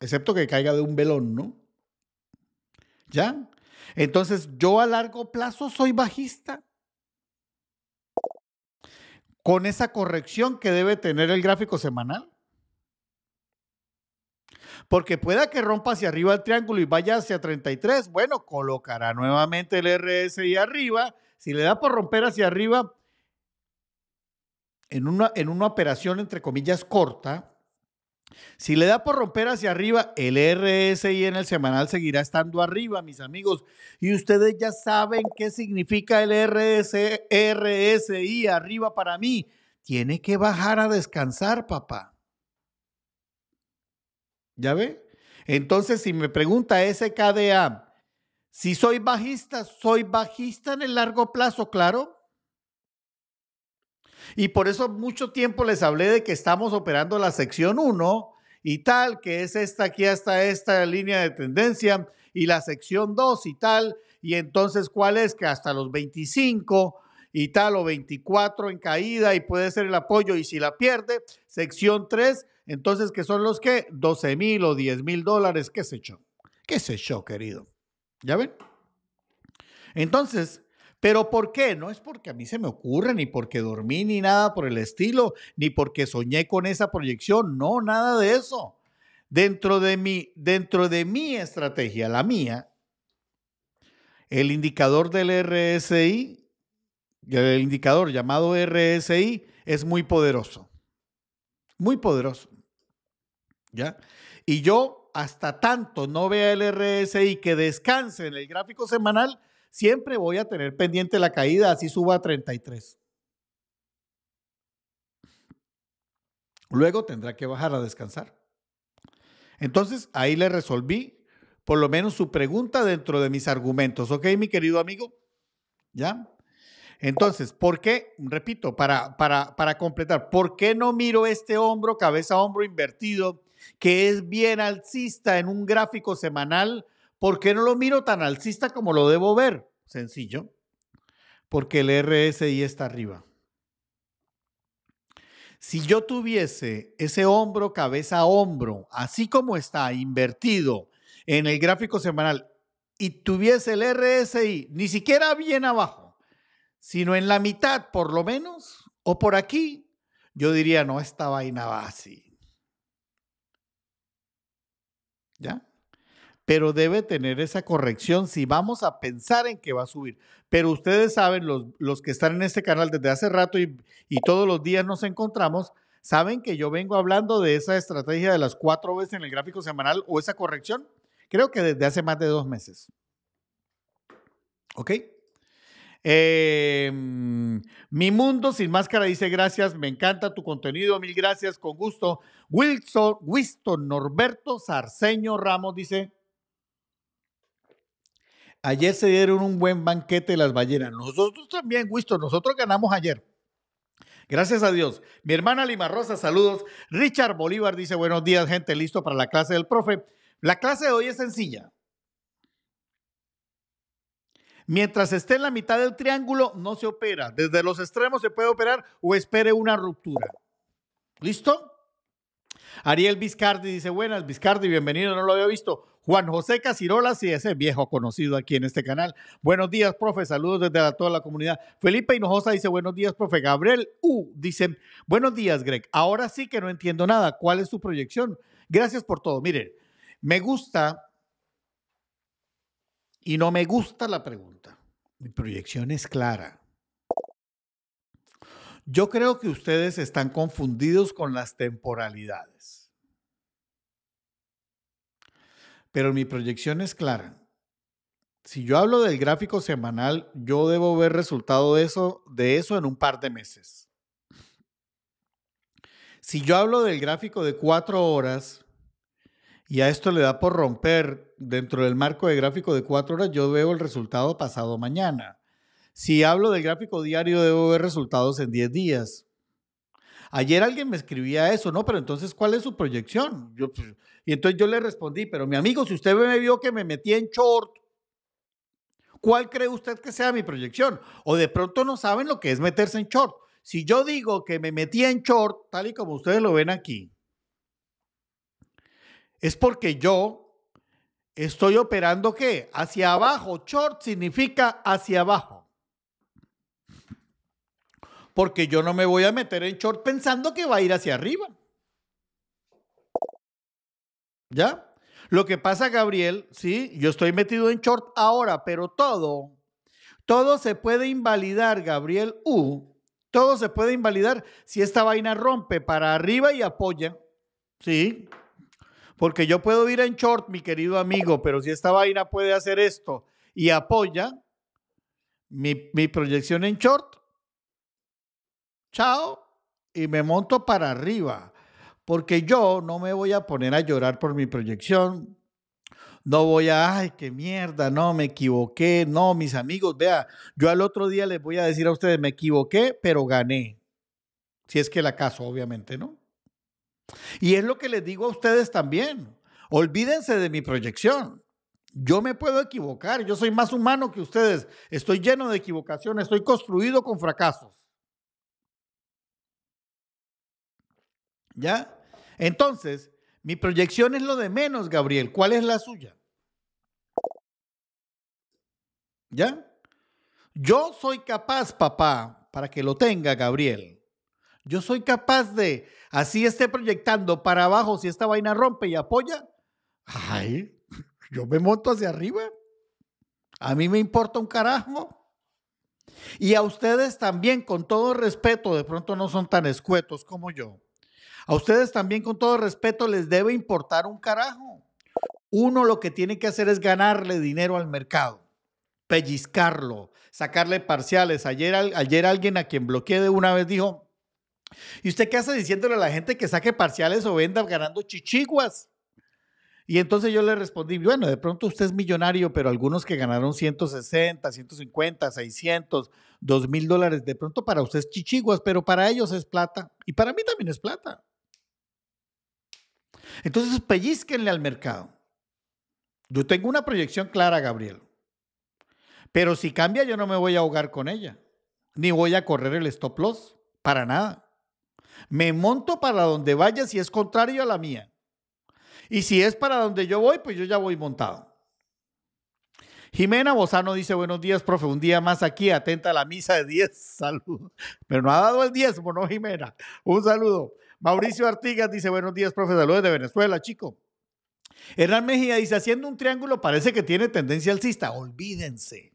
excepto que caiga de un velón, ¿no? ¿Ya? Entonces, yo a largo plazo soy bajista. Con esa corrección que debe tener el gráfico semanal porque pueda que rompa hacia arriba el triángulo y vaya hacia 33, bueno, colocará nuevamente el RSI arriba. Si le da por romper hacia arriba en una, en una operación entre comillas corta, si le da por romper hacia arriba, el RSI en el semanal seguirá estando arriba, mis amigos. Y ustedes ya saben qué significa el RS, RSI arriba para mí. Tiene que bajar a descansar, papá. ¿Ya ve? Entonces, si me pregunta SKDA, si soy bajista, soy bajista en el largo plazo, claro. Y por eso mucho tiempo les hablé de que estamos operando la sección 1 y tal, que es esta aquí hasta esta línea de tendencia, y la sección 2 y tal. Y entonces, ¿cuál es? Que hasta los 25 y tal, o 24 en caída y puede ser el apoyo y si la pierde, sección 3, entonces ¿qué son los que 12 mil o 10 mil dólares, qué sé yo, qué sé yo, querido. ¿Ya ven? Entonces, pero ¿por qué? No es porque a mí se me ocurre, ni porque dormí, ni nada por el estilo, ni porque soñé con esa proyección, no, nada de eso. Dentro de dentro de mi estrategia, la mía, el indicador del RSI el indicador llamado RSI es muy poderoso. Muy poderoso. ¿Ya? Y yo, hasta tanto no vea el RSI que descanse en el gráfico semanal, siempre voy a tener pendiente la caída, así suba a 33. Luego tendrá que bajar a descansar. Entonces, ahí le resolví por lo menos su pregunta dentro de mis argumentos. ¿Ok, mi querido amigo? ¿Ya? Entonces, ¿por qué? Repito, para, para, completar, ¿por qué no miro este hombro, cabeza, hombro invertido, que es bien alcista en un gráfico semanal? ¿Por qué no lo miro tan alcista como lo debo ver? Sencillo, porque el RSI está arriba. Si yo tuviese ese hombro, cabeza, hombro, así como está invertido en el gráfico semanal, y tuviese el RSI ni siquiera bien abajo, sino en la mitad por lo menos, o por aquí, yo diría, no, esta vaina va así. ¿Ya? Pero debe tener esa corrección si vamos a pensar en que va a subir. Pero ustedes saben, los, que están en este canal desde hace rato y, y todos los días nos encontramos, saben que yo vengo hablando de esa estrategia de las cuatro veces en el gráfico semanal o esa corrección, creo que desde hace más de dos meses. ¿Ok? Em, mi mundo sin máscara dice gracias, me encanta tu contenido, mil gracias, con gusto. Wilson, Winston Norberto Sarceño Ramos dice, ayer se dieron un buen banquete las ballenas. Nosotros también, Winston, nosotros ganamos ayer. Gracias a Dios. Mi hermana Lima Rosa, saludos. Richard Bolívar dice, buenos días, gente, listo para la clase del profe. La clase de hoy es sencilla. Mientras esté en la mitad del triángulo, no se opera. Desde los extremos se puede operar o espere una ruptura. ¿Listo? Ariel Vizcardi dice, buenas, Vizcardi, bienvenido, no lo había visto. Juan José Casirola, sí, ese viejo conocido aquí en este canal. Buenos días, profe, saludos desde toda la comunidad. Felipe Hinojosa dice, buenos días, profe. Gabriel U dice, buenos días, Greg. Ahora sí que no entiendo nada. ¿Cuál es tu proyección? Gracias por todo. Miren, me gusta y no me gusta la pregunta. Mi proyección es clara. Yo creo que ustedes están confundidos con las temporalidades. Pero mi proyección es clara. Si yo hablo del gráfico semanal, yo debo ver resultado de eso, de eso en un par de meses. Si yo hablo del gráfico de cuatro horas, y a esto le da por romper dentro del marco de gráfico de cuatro horas, yo veo el resultado pasado mañana. Si hablo del gráfico diario, debo ver resultados en 10 días. Ayer alguien me escribía eso, ¿no? Pero entonces, ¿cuál es su proyección? Pues, y entonces yo le respondí, pero mi amigo, si usted me vio que me metí en short, ¿cuál cree usted que sea mi proyección? O de pronto no saben lo que es meterse en short. Si yo digo que me metí en short, tal y como ustedes lo ven aquí, es porque yo estoy operando qué? Hacia abajo. Short significa hacia abajo. Porque yo no me voy a meter en short pensando que va a ir hacia arriba. ¿Ya? Lo que pasa, Gabriel, sí, yo estoy metido en short ahora, pero todo, todo se puede invalidar, Gabriel U. Todo se puede invalidar si esta vaina rompe para arriba y apoya. Sí, porque yo puedo ir en short, mi querido amigo, pero si esta vaina puede hacer esto y apoya mi, proyección en short, chao, y me monto para arriba. Porque yo no me voy a poner a llorar por mi proyección, no voy a, ay, qué mierda, no, me equivoqué, no, mis amigos, vea, yo al otro día les voy a decir a ustedes, me equivoqué, pero gané. Si es que la caso, obviamente, ¿no? Y es lo que les digo a ustedes también. Olvídense de mi proyección. Yo me puedo equivocar, yo soy más humano que ustedes. Estoy lleno de equivocaciones, estoy construido con fracasos. ¿Ya? Entonces, mi proyección es lo de menos, Gabriel. ¿Cuál es la suya? ¿Ya? Yo soy capaz, papá, para que lo tenga, Gabriel. Yo soy capaz de así esté proyectando para abajo, si esta vaina rompe y apoya, ay, yo me monto hacia arriba. A mí me importa un carajo. Y a ustedes también, con todo respeto, de pronto no son tan escuetos como yo. A ustedes también, con todo respeto, les debe importar un carajo. Uno lo que tiene que hacer es ganarle dinero al mercado, pellizcarlo, sacarle parciales. Ayer, ayer alguien a quien bloqueé de una vez dijo, ¿Y usted qué hace diciéndole a la gente que saque parciales o venda ganando chichiguas? Y entonces yo le respondí, bueno, de pronto usted es millonario, pero algunos que ganaron 160, 150, 600, 2000 mil dólares, de pronto para usted es chichiguas, pero para ellos es plata. Y para mí también es plata. Entonces pellizquenle al mercado. Yo tengo una proyección clara, Gabriel. Pero si cambia, yo no me voy a ahogar con ella. Ni voy a correr el stop loss. Para nada. Me monto para donde vaya si es contrario a la mía. Y si es para donde yo voy, pues yo ya voy montado. Jimena Bozano dice, buenos días, profe, un día más aquí, atenta a la misa de 10, saludos. Pero no ha dado el 10, ¿no, Jimena? Un saludo. Mauricio Artigas dice, buenos días, profe, saludos de Venezuela, chico. Hernán Mejía dice, haciendo un triángulo parece que tiene tendencia alcista. Olvídense.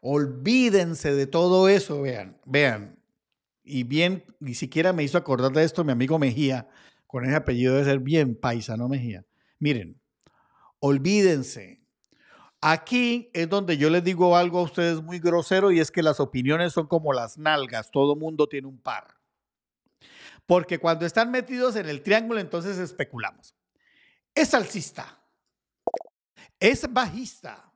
Olvídense de todo eso, vean, vean y bien, ni siquiera me hizo acordar de esto mi amigo Mejía, con ese apellido de ser bien paisano Mejía. Miren, olvídense. Aquí es donde yo les digo algo a ustedes muy grosero y es que las opiniones son como las nalgas, todo mundo tiene un par. Porque cuando están metidos en el triángulo, entonces especulamos. Es alcista, es bajista,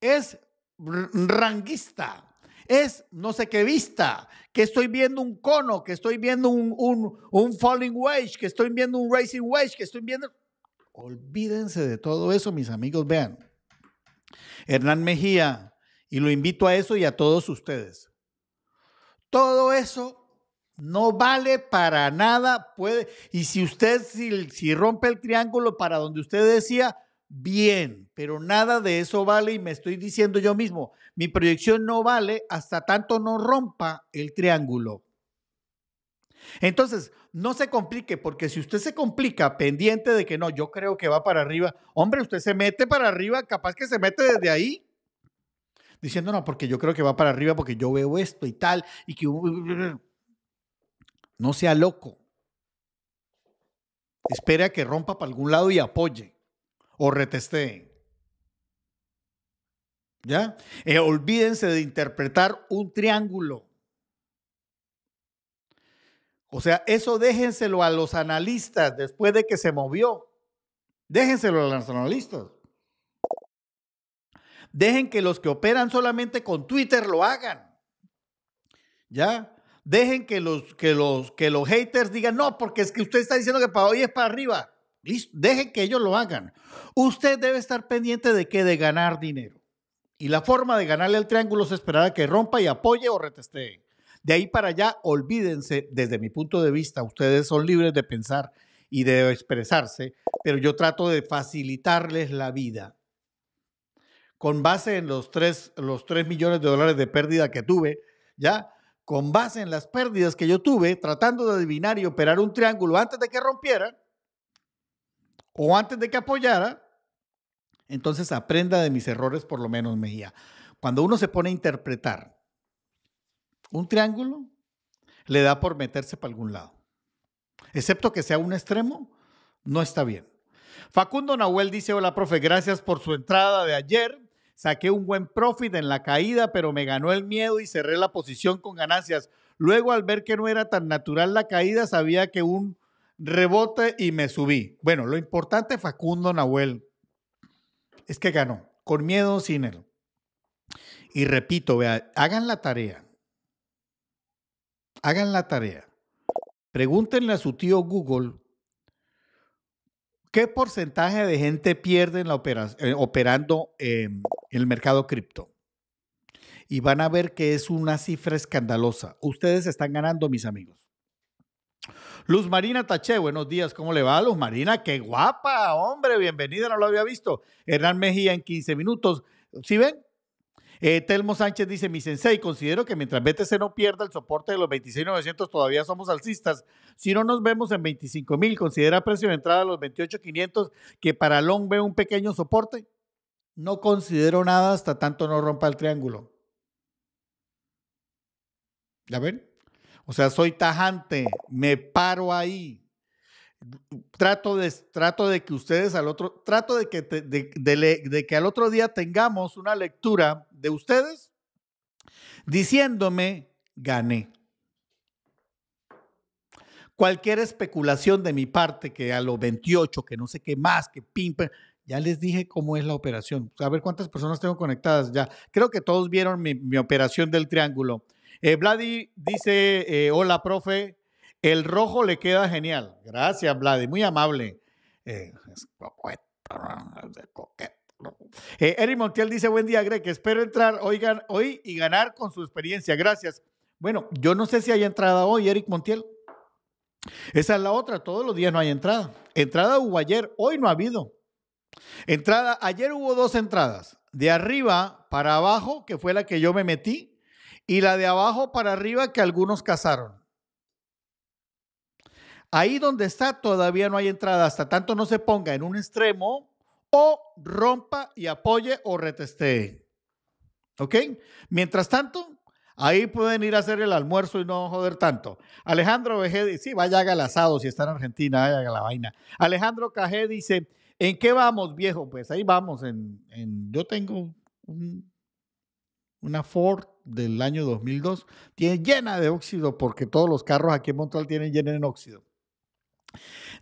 es ranguista, es no sé qué vista, que estoy viendo un cono, que estoy viendo un, un, un falling wage que estoy viendo un racing wage que estoy viendo... Olvídense de todo eso, mis amigos, vean. Hernán Mejía, y lo invito a eso y a todos ustedes. Todo eso no vale para nada, puede, y si usted, si, si rompe el triángulo para donde usted decía, bien, pero nada de eso vale y me estoy diciendo yo mismo, mi proyección no vale hasta tanto no rompa el triángulo. Entonces, no se complique, porque si usted se complica pendiente de que no, yo creo que va para arriba, hombre, usted se mete para arriba, capaz que se mete desde ahí, diciendo no, porque yo creo que va para arriba, porque yo veo esto y tal, y que no sea loco. Espera que rompa para algún lado y apoye o retesteen. ¿Ya? Eh, olvídense de interpretar un triángulo. O sea, eso déjenselo a los analistas después de que se movió. Déjenselo a los analistas. Dejen que los que operan solamente con Twitter lo hagan. ¿Ya? Dejen que los, que los, que los haters digan, no, porque es que usted está diciendo que para hoy es para arriba dejen que ellos lo hagan. Usted debe estar pendiente de que de ganar dinero. Y la forma de ganarle al triángulo es esperar a que rompa y apoye o reteste. De ahí para allá, olvídense, desde mi punto de vista, ustedes son libres de pensar y de expresarse, pero yo trato de facilitarles la vida. Con base en los tres los 3 millones de dólares de pérdida que tuve, ¿ya? Con base en las pérdidas que yo tuve, tratando de adivinar y operar un triángulo antes de que rompiera, o antes de que apoyara, entonces aprenda de mis errores, por lo menos, Mejía. Cuando uno se pone a interpretar un triángulo, le da por meterse para algún lado. Excepto que sea un extremo, no está bien. Facundo Nahuel dice, hola, profe, gracias por su entrada de ayer. Saqué un buen profit en la caída, pero me ganó el miedo y cerré la posición con ganancias. Luego, al ver que no era tan natural la caída, sabía que un rebote y me subí. Bueno, lo importante, Facundo Nahuel, es que ganó, con miedo, sin él. Y repito, vean. hagan la tarea. Hagan la tarea. Pregúntenle a su tío Google qué porcentaje de gente pierde la eh, operando en el mercado cripto. Y van a ver que es una cifra escandalosa. Ustedes están ganando, mis amigos. Luz Marina Taché, buenos días, ¿cómo le va? Luz Marina, qué guapa, hombre, bienvenida, no lo había visto. Hernán Mejía en 15 minutos. ¿Sí ven? Eh, Telmo Sánchez dice, mi sensei, considero que mientras BTC no pierda el soporte de los 26.900, todavía somos alcistas. Si no nos vemos en 25.000, considera precio de entrada los 28.500, que para Long ve un pequeño soporte. No considero nada hasta tanto no rompa el triángulo. ¿Ya ven? O sea, soy tajante, me paro ahí. Trato de, trato de que ustedes al otro, trato de que, que al otro día tengamos una lectura de ustedes diciéndome, gané. Cualquier especulación de mi parte, que a los 28, que no sé qué más, que pimper, ya les dije cómo es la operación. A ver cuántas personas tengo conectadas ya. Creo que todos vieron mi operación del triángulo. Eh, Vladi dice, eh, hola, profe, el rojo le queda genial. Gracias, Vladi, muy amable. Eh, Eric Montiel dice, buen día, Greg, espero entrar hoy, hoy y ganar con su experiencia. Gracias. Bueno, yo no sé si hay entrada hoy, Eric Montiel. Esa es la otra, todos los días no hay entrada. Entrada hubo ayer, hoy no ha habido. Entrada, ayer hubo dos entradas, de arriba para abajo, que fue la que yo me metí, y la de abajo para arriba que algunos cazaron. Ahí donde está todavía no hay entrada, hasta tanto no se ponga en un extremo o rompa y apoye o retestee. ¿Ok? Mientras tanto, ahí pueden ir a hacer el almuerzo y no joder tanto. Alejandro veje dice, sí, vaya a si está en Argentina, vaya a la vaina. Alejandro Cajé dice, ¿en qué vamos, viejo? Pues ahí vamos, en, yo tengo una Ford del año 2002 tiene llena de óxido porque todos los carros aquí en Montreal tienen llena de óxido.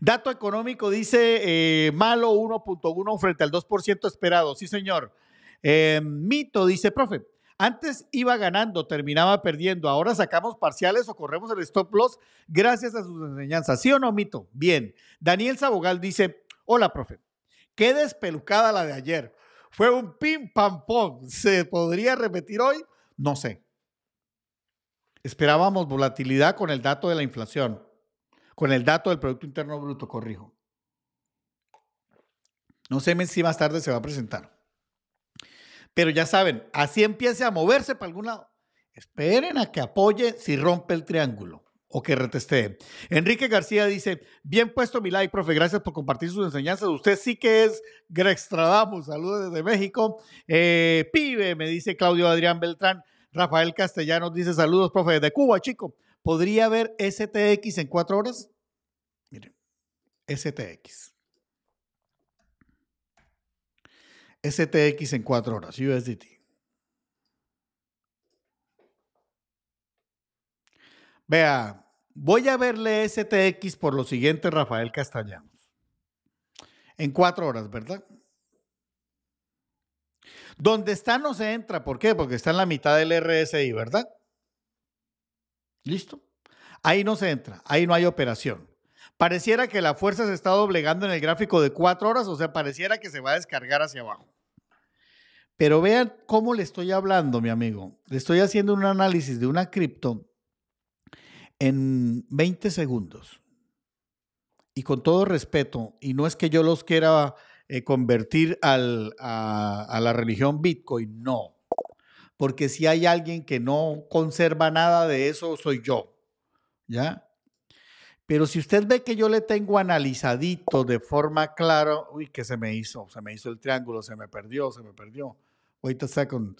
Dato económico dice eh, malo 1.1 frente al 2% esperado. Sí, señor. Eh, mito dice, profe, antes iba ganando, terminaba perdiendo. Ahora sacamos parciales o corremos el stop loss gracias a sus enseñanzas. ¿Sí o no, mito? Bien. Daniel Sabogal dice, hola, profe. Qué despelucada la de ayer. Fue un pim pam pong ¿Se podría repetir hoy? No sé. Esperábamos volatilidad con el dato de la inflación, con el dato del Producto Interno Bruto, corrijo. No sé si más tarde se va a presentar. Pero ya saben, así empiece a moverse para algún lado. Esperen a que apoye si rompe el triángulo o que reteste. Enrique García dice, bien puesto mi like, profe, gracias por compartir sus enseñanzas. Usted sí que es Grextradamus, saludos desde México. Eh, pibe, me dice Claudio Adrián Beltrán. Rafael Castellanos dice, saludos, profe, desde Cuba, chico. ¿Podría ver STX en cuatro horas? Miren, STX. STX en cuatro horas, USDT. Vea, Voy a verle STX por lo siguiente, Rafael Castañanos. En cuatro horas, ¿verdad? Donde está no se entra. ¿Por qué? Porque está en la mitad del RSI, ¿verdad? ¿Listo? Ahí no se entra, ahí no hay operación. Pareciera que la fuerza se está doblegando en el gráfico de cuatro horas, o sea, pareciera que se va a descargar hacia abajo. Pero vean cómo le estoy hablando, mi amigo. Le estoy haciendo un análisis de una cripto en 20 segundos, y con todo respeto, y no es que yo los quiera eh, convertir a, la religión Bitcoin, no, porque si hay alguien que no conserva nada de eso, soy yo, ¿ya? Pero si usted ve que yo le tengo analizadito de forma clara, uy, que se me hizo? Se me hizo el triángulo, se me perdió, se me perdió. Wait a second.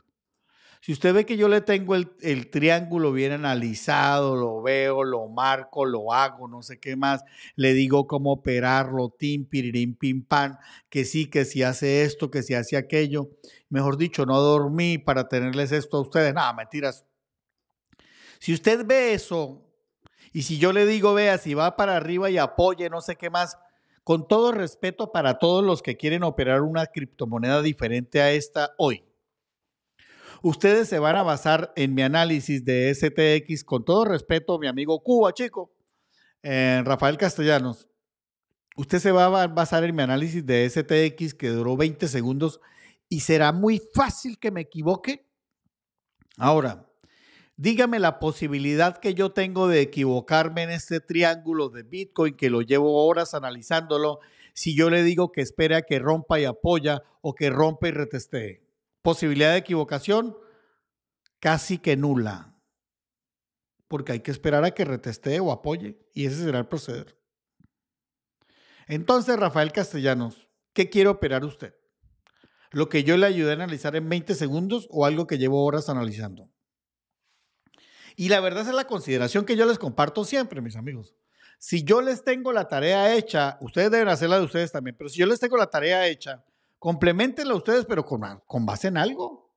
Si usted ve que yo le tengo el, triángulo bien analizado, lo veo, lo marco, lo hago, no sé qué más, le digo cómo operarlo, tim, piririm, pim, pam, que sí, que si hace esto, que si hace aquello. Mejor dicho, no dormí para tenerles esto a ustedes. Nada, mentiras. Si usted ve eso, y si yo le digo, vea, si va para arriba y apoye, no sé qué más, con todo respeto para todos los que quieren operar una criptomoneda diferente a esta hoy. Ustedes se van a basar en mi análisis de STX, con todo respeto, mi amigo Cuba, chico, eh, Rafael Castellanos. Usted se va a basar en mi análisis de STX que duró 20 segundos y será muy fácil que me equivoque. Ahora, dígame la posibilidad que yo tengo de equivocarme en este triángulo de Bitcoin que lo llevo horas analizándolo si yo le digo que espera que rompa y apoya o que rompa y retestee posibilidad de equivocación casi que nula, porque hay que esperar a que reteste o apoye, y ese será el proceder. Entonces, Rafael Castellanos, ¿qué quiere operar usted? ¿Lo que yo le ayudé a analizar en 20 segundos o algo que llevo horas analizando? Y la verdad es la consideración que yo les comparto siempre, mis amigos. Si yo les tengo la tarea hecha, ustedes deben hacerla de ustedes también, pero si yo les tengo la tarea hecha Complementenlo ustedes, pero con, con base en algo.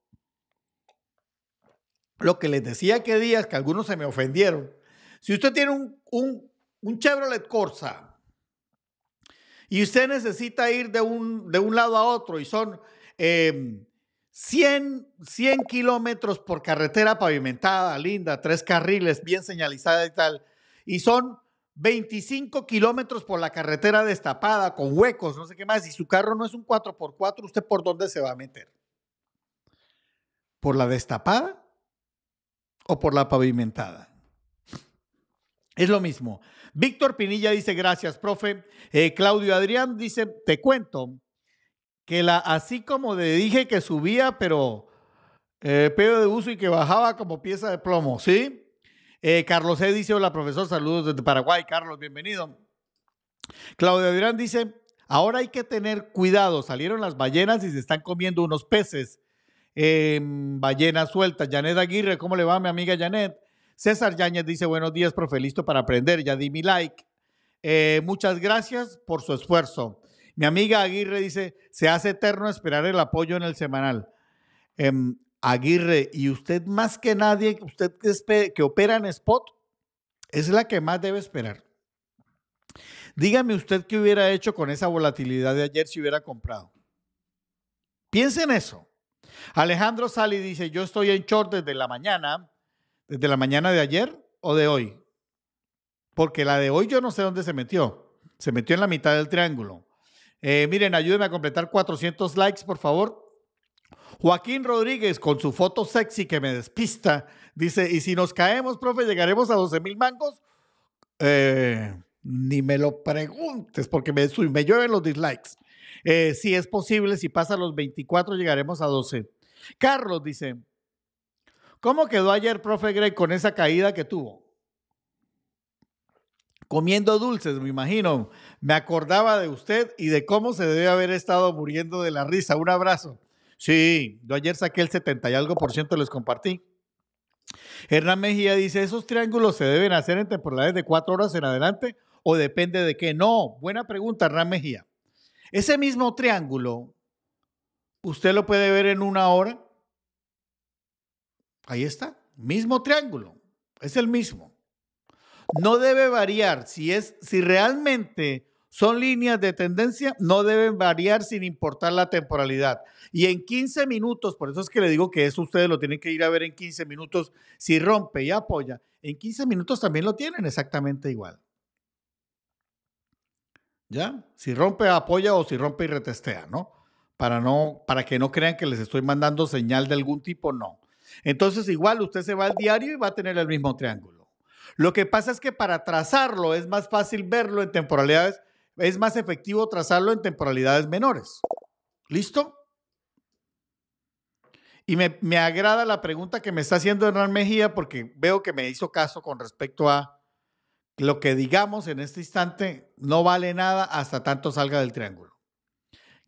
Lo que les decía que días, que algunos se me ofendieron. Si usted tiene un, Chevrolet Corsa y usted necesita ir de un, de un lado a otro y son 100, em, 100 kilómetros por carretera pavimentada, linda, tres carriles, bien señalizada y tal, y son 25 kilómetros por la carretera destapada, con huecos, no sé qué más, y su carro no es un 4x4, ¿usted por dónde se va a meter? ¿Por la destapada o por la pavimentada? Es lo mismo. Víctor Pinilla dice, gracias, profe. Eh, Claudio Adrián dice, te cuento que la, así como le dije que subía, pero eh, pedo de uso y que bajaba como pieza de plomo, ¿sí? Eh, Carlos E. dice, hola profesor, saludos desde Paraguay. Carlos, bienvenido. Claudia Durán dice, ahora hay que tener cuidado, salieron las ballenas y se están comiendo unos peces. Em, ballenas sueltas. Janet Aguirre, ¿cómo le va mi amiga Janet? César Yáñez dice, buenos días, profe, listo para aprender, ya di mi like. Eh, muchas gracias por su esfuerzo. Mi amiga Aguirre dice, se hace eterno esperar el apoyo en el semanal. Em, Aguirre, y usted más que nadie, usted que, opera en spot, es la que más debe esperar. Dígame usted qué hubiera hecho con esa volatilidad de ayer si hubiera comprado. Piense en eso. Alejandro Sali dice, yo estoy en short desde la mañana, desde la mañana de ayer o de hoy. Porque la de hoy yo no sé dónde se metió. Se metió en la mitad del triángulo. Eh, miren, ayúdenme a completar 400 likes, por favor. Joaquín Rodríguez, con su foto sexy que me despista, dice, y si nos caemos, profe, llegaremos a 12 mil mangos. Eh, ni me lo preguntes, porque me, me llueven los dislikes. Eh, si es posible, si pasa los 24, llegaremos a 12. Carlos dice, ¿cómo quedó ayer, profe Greg, con esa caída que tuvo? Comiendo dulces, me imagino. Me acordaba de usted y de cómo se debe haber estado muriendo de la risa. Un abrazo. Sí, yo ayer saqué el 70 y algo por ciento, les compartí. Hernán Mejía dice, ¿esos triángulos se deben hacer en temporadas de cuatro horas en adelante o depende de qué? No, buena pregunta, Hernán Mejía. Ese mismo triángulo, usted lo puede ver en una hora. Ahí está, mismo triángulo, es el mismo. No debe variar. Si, es, si realmente son líneas de tendencia, no deben variar sin importar la temporalidad. Y en 15 minutos, por eso es que le digo que eso ustedes lo tienen que ir a ver en 15 minutos, si rompe y apoya, en 15 minutos también lo tienen exactamente igual. ¿Ya? Si rompe, apoya o si rompe y retestea, ¿no? Para, no, para que no crean que les estoy mandando señal de algún tipo, no. Entonces, igual usted se va al diario y va a tener el mismo triángulo. Lo que pasa es que para trazarlo es más fácil verlo en temporalidades es más efectivo trazarlo en temporalidades menores. ¿Listo? Y me, agrada la pregunta que me está haciendo Hernán Mejía porque veo que me hizo caso con respecto a lo que digamos en este instante no vale nada hasta tanto salga del triángulo.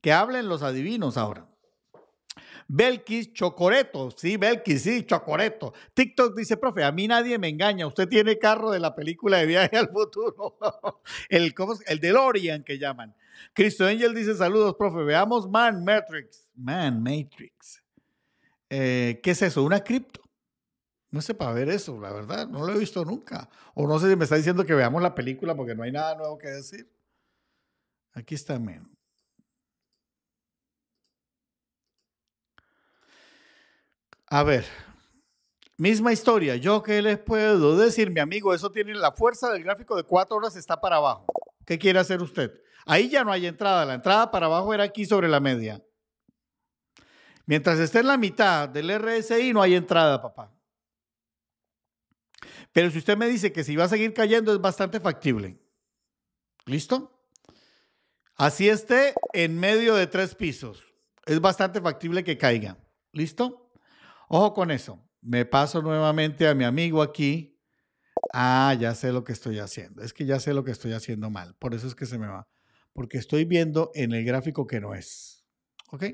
Que hablen los adivinos ahora. Belkis Chocoreto. Sí, Belkis, sí, Chocoreto. TikTok dice, profe, a mí nadie me engaña. Usted tiene carro de la película de Viaje al Futuro. el, ¿cómo el DeLorean que llaman. Cristo Angel dice, saludos, profe. Veamos Man Matrix. Man Matrix. Eh, ¿Qué es eso? ¿Una cripto? No sé para ver eso, la verdad. No lo he visto nunca. O no sé si me está diciendo que veamos la película porque no hay nada nuevo que decir. Aquí está, men. A ver, misma historia. Yo qué les puedo decir, mi amigo, eso tiene la fuerza del gráfico de cuatro horas está para abajo. ¿Qué quiere hacer usted? Ahí ya no hay entrada. La entrada para abajo era aquí sobre la media. Mientras esté en la mitad del RSI no hay entrada, papá. Pero si usted me dice que si va a seguir cayendo es bastante factible. ¿Listo? Así esté en medio de tres pisos. Es bastante factible que caiga. ¿Listo? Ojo con eso. Me paso nuevamente a mi amigo aquí. Ah, ya sé lo que estoy haciendo. Es que ya sé lo que estoy haciendo mal. Por eso es que se me va. Porque estoy viendo en el gráfico que no es. ¿Ok?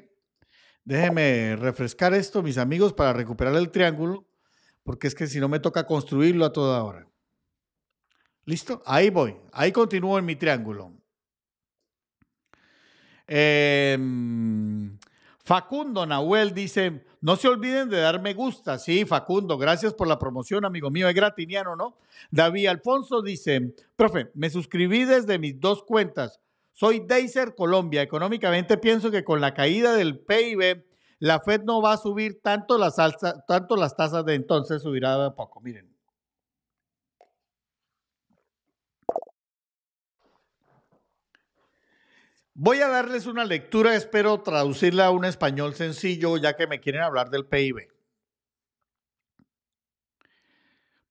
Déjenme refrescar esto, mis amigos, para recuperar el triángulo. Porque es que si no me toca construirlo a toda hora. ¿Listo? Ahí voy. Ahí continúo en mi triángulo. Em, Facundo Nahuel dice, no se olviden de dar me gusta. Sí, Facundo, gracias por la promoción, amigo mío. Es gratiniano, ¿no? David Alfonso dice, profe, me suscribí desde mis dos cuentas. Soy Deiser Colombia. Económicamente pienso que con la caída del PIB, la Fed no va a subir tanto las, tanto las tasas de entonces, subirá de poco. Miren, Voy a darles una lectura, espero traducirla a un español sencillo, ya que me quieren hablar del PIB.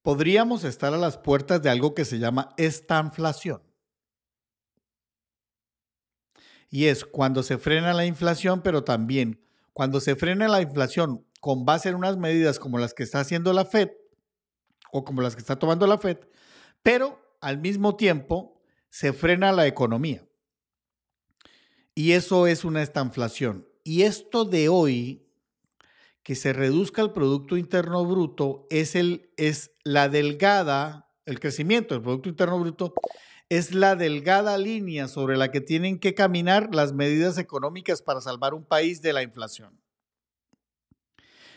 Podríamos estar a las puertas de algo que se llama estanflación. Y es cuando se frena la inflación, pero también cuando se frena la inflación con base en unas medidas como las que está haciendo la Fed o como las que está tomando la Fed, pero al mismo tiempo se frena la economía. Y eso es una estanflación. Y esto de hoy, que se reduzca el Producto Interno Bruto, es, el, es la delgada, el crecimiento del Producto Interno Bruto, es la delgada línea sobre la que tienen que caminar las medidas económicas para salvar un país de la inflación.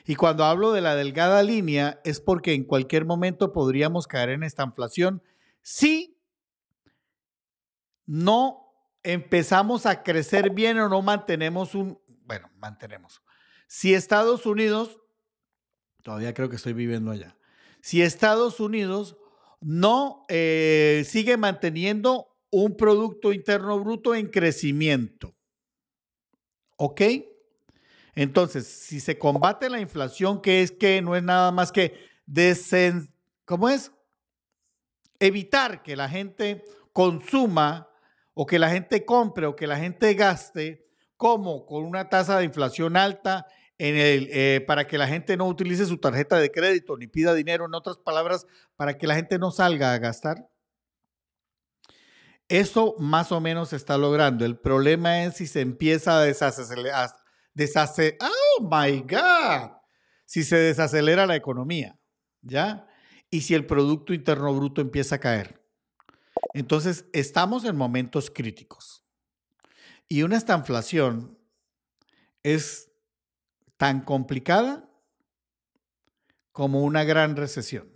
Y cuando hablo de la delgada línea es porque en cualquier momento podríamos caer en esta inflación si no empezamos a crecer bien o no mantenemos un, bueno, mantenemos. Si Estados Unidos, todavía creo que estoy viviendo allá, si Estados Unidos no eh, sigue manteniendo un Producto Interno Bruto en crecimiento. ¿Ok? Entonces, si se combate la inflación, que es que no es nada más que desen... ¿Cómo es? Evitar que la gente consuma o que la gente compre o que la gente gaste, como con una tasa de inflación alta eh, para que la gente no utilice su tarjeta de crédito ni pida dinero, en otras palabras, para que la gente no salga a gastar. Eso más o menos se está logrando. El problema es si se empieza a desacelerar. ¡Oh, my God! Si se desacelera la economía, ¿ya? Y si el Producto Interno Bruto empieza a caer. Entonces, estamos en momentos críticos. Y una estanflación es tan complicada como una gran recesión.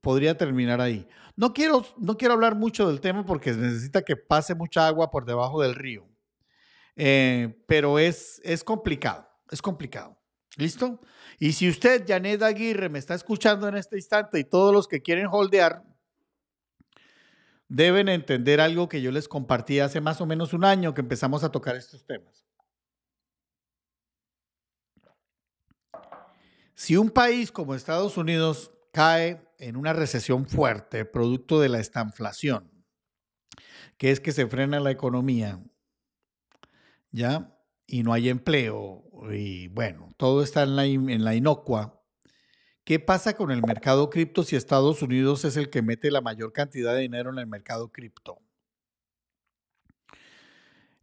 Podría terminar ahí. No quiero, no quiero hablar mucho del tema porque necesita que pase mucha agua por debajo del río. Eh, pero es, es complicado, es complicado. ¿Listo? Y si usted, Janet Aguirre, me está escuchando en este instante y todos los que quieren holdear, deben entender algo que yo les compartí hace más o menos un año que empezamos a tocar estos temas. Si un país como Estados Unidos cae en una recesión fuerte, producto de la estanflación, que es que se frena la economía, ¿ya? Y no hay empleo, y bueno, todo está en la, en la inocua. ¿Qué pasa con el mercado cripto si Estados Unidos es el que mete la mayor cantidad de dinero en el mercado cripto?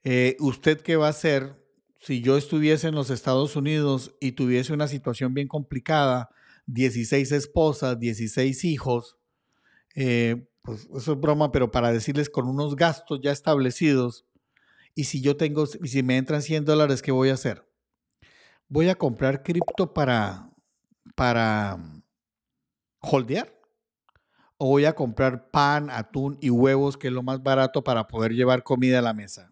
Eh, ¿Usted qué va a hacer si yo estuviese en los Estados Unidos y tuviese una situación bien complicada, 16 esposas, 16 hijos? Eh, pues eso es broma, pero para decirles con unos gastos ya establecidos, y si yo tengo, y si me entran 100 dólares, ¿qué voy a hacer? Voy a comprar cripto para para holdear o voy a comprar pan, atún y huevos, que es lo más barato para poder llevar comida a la mesa.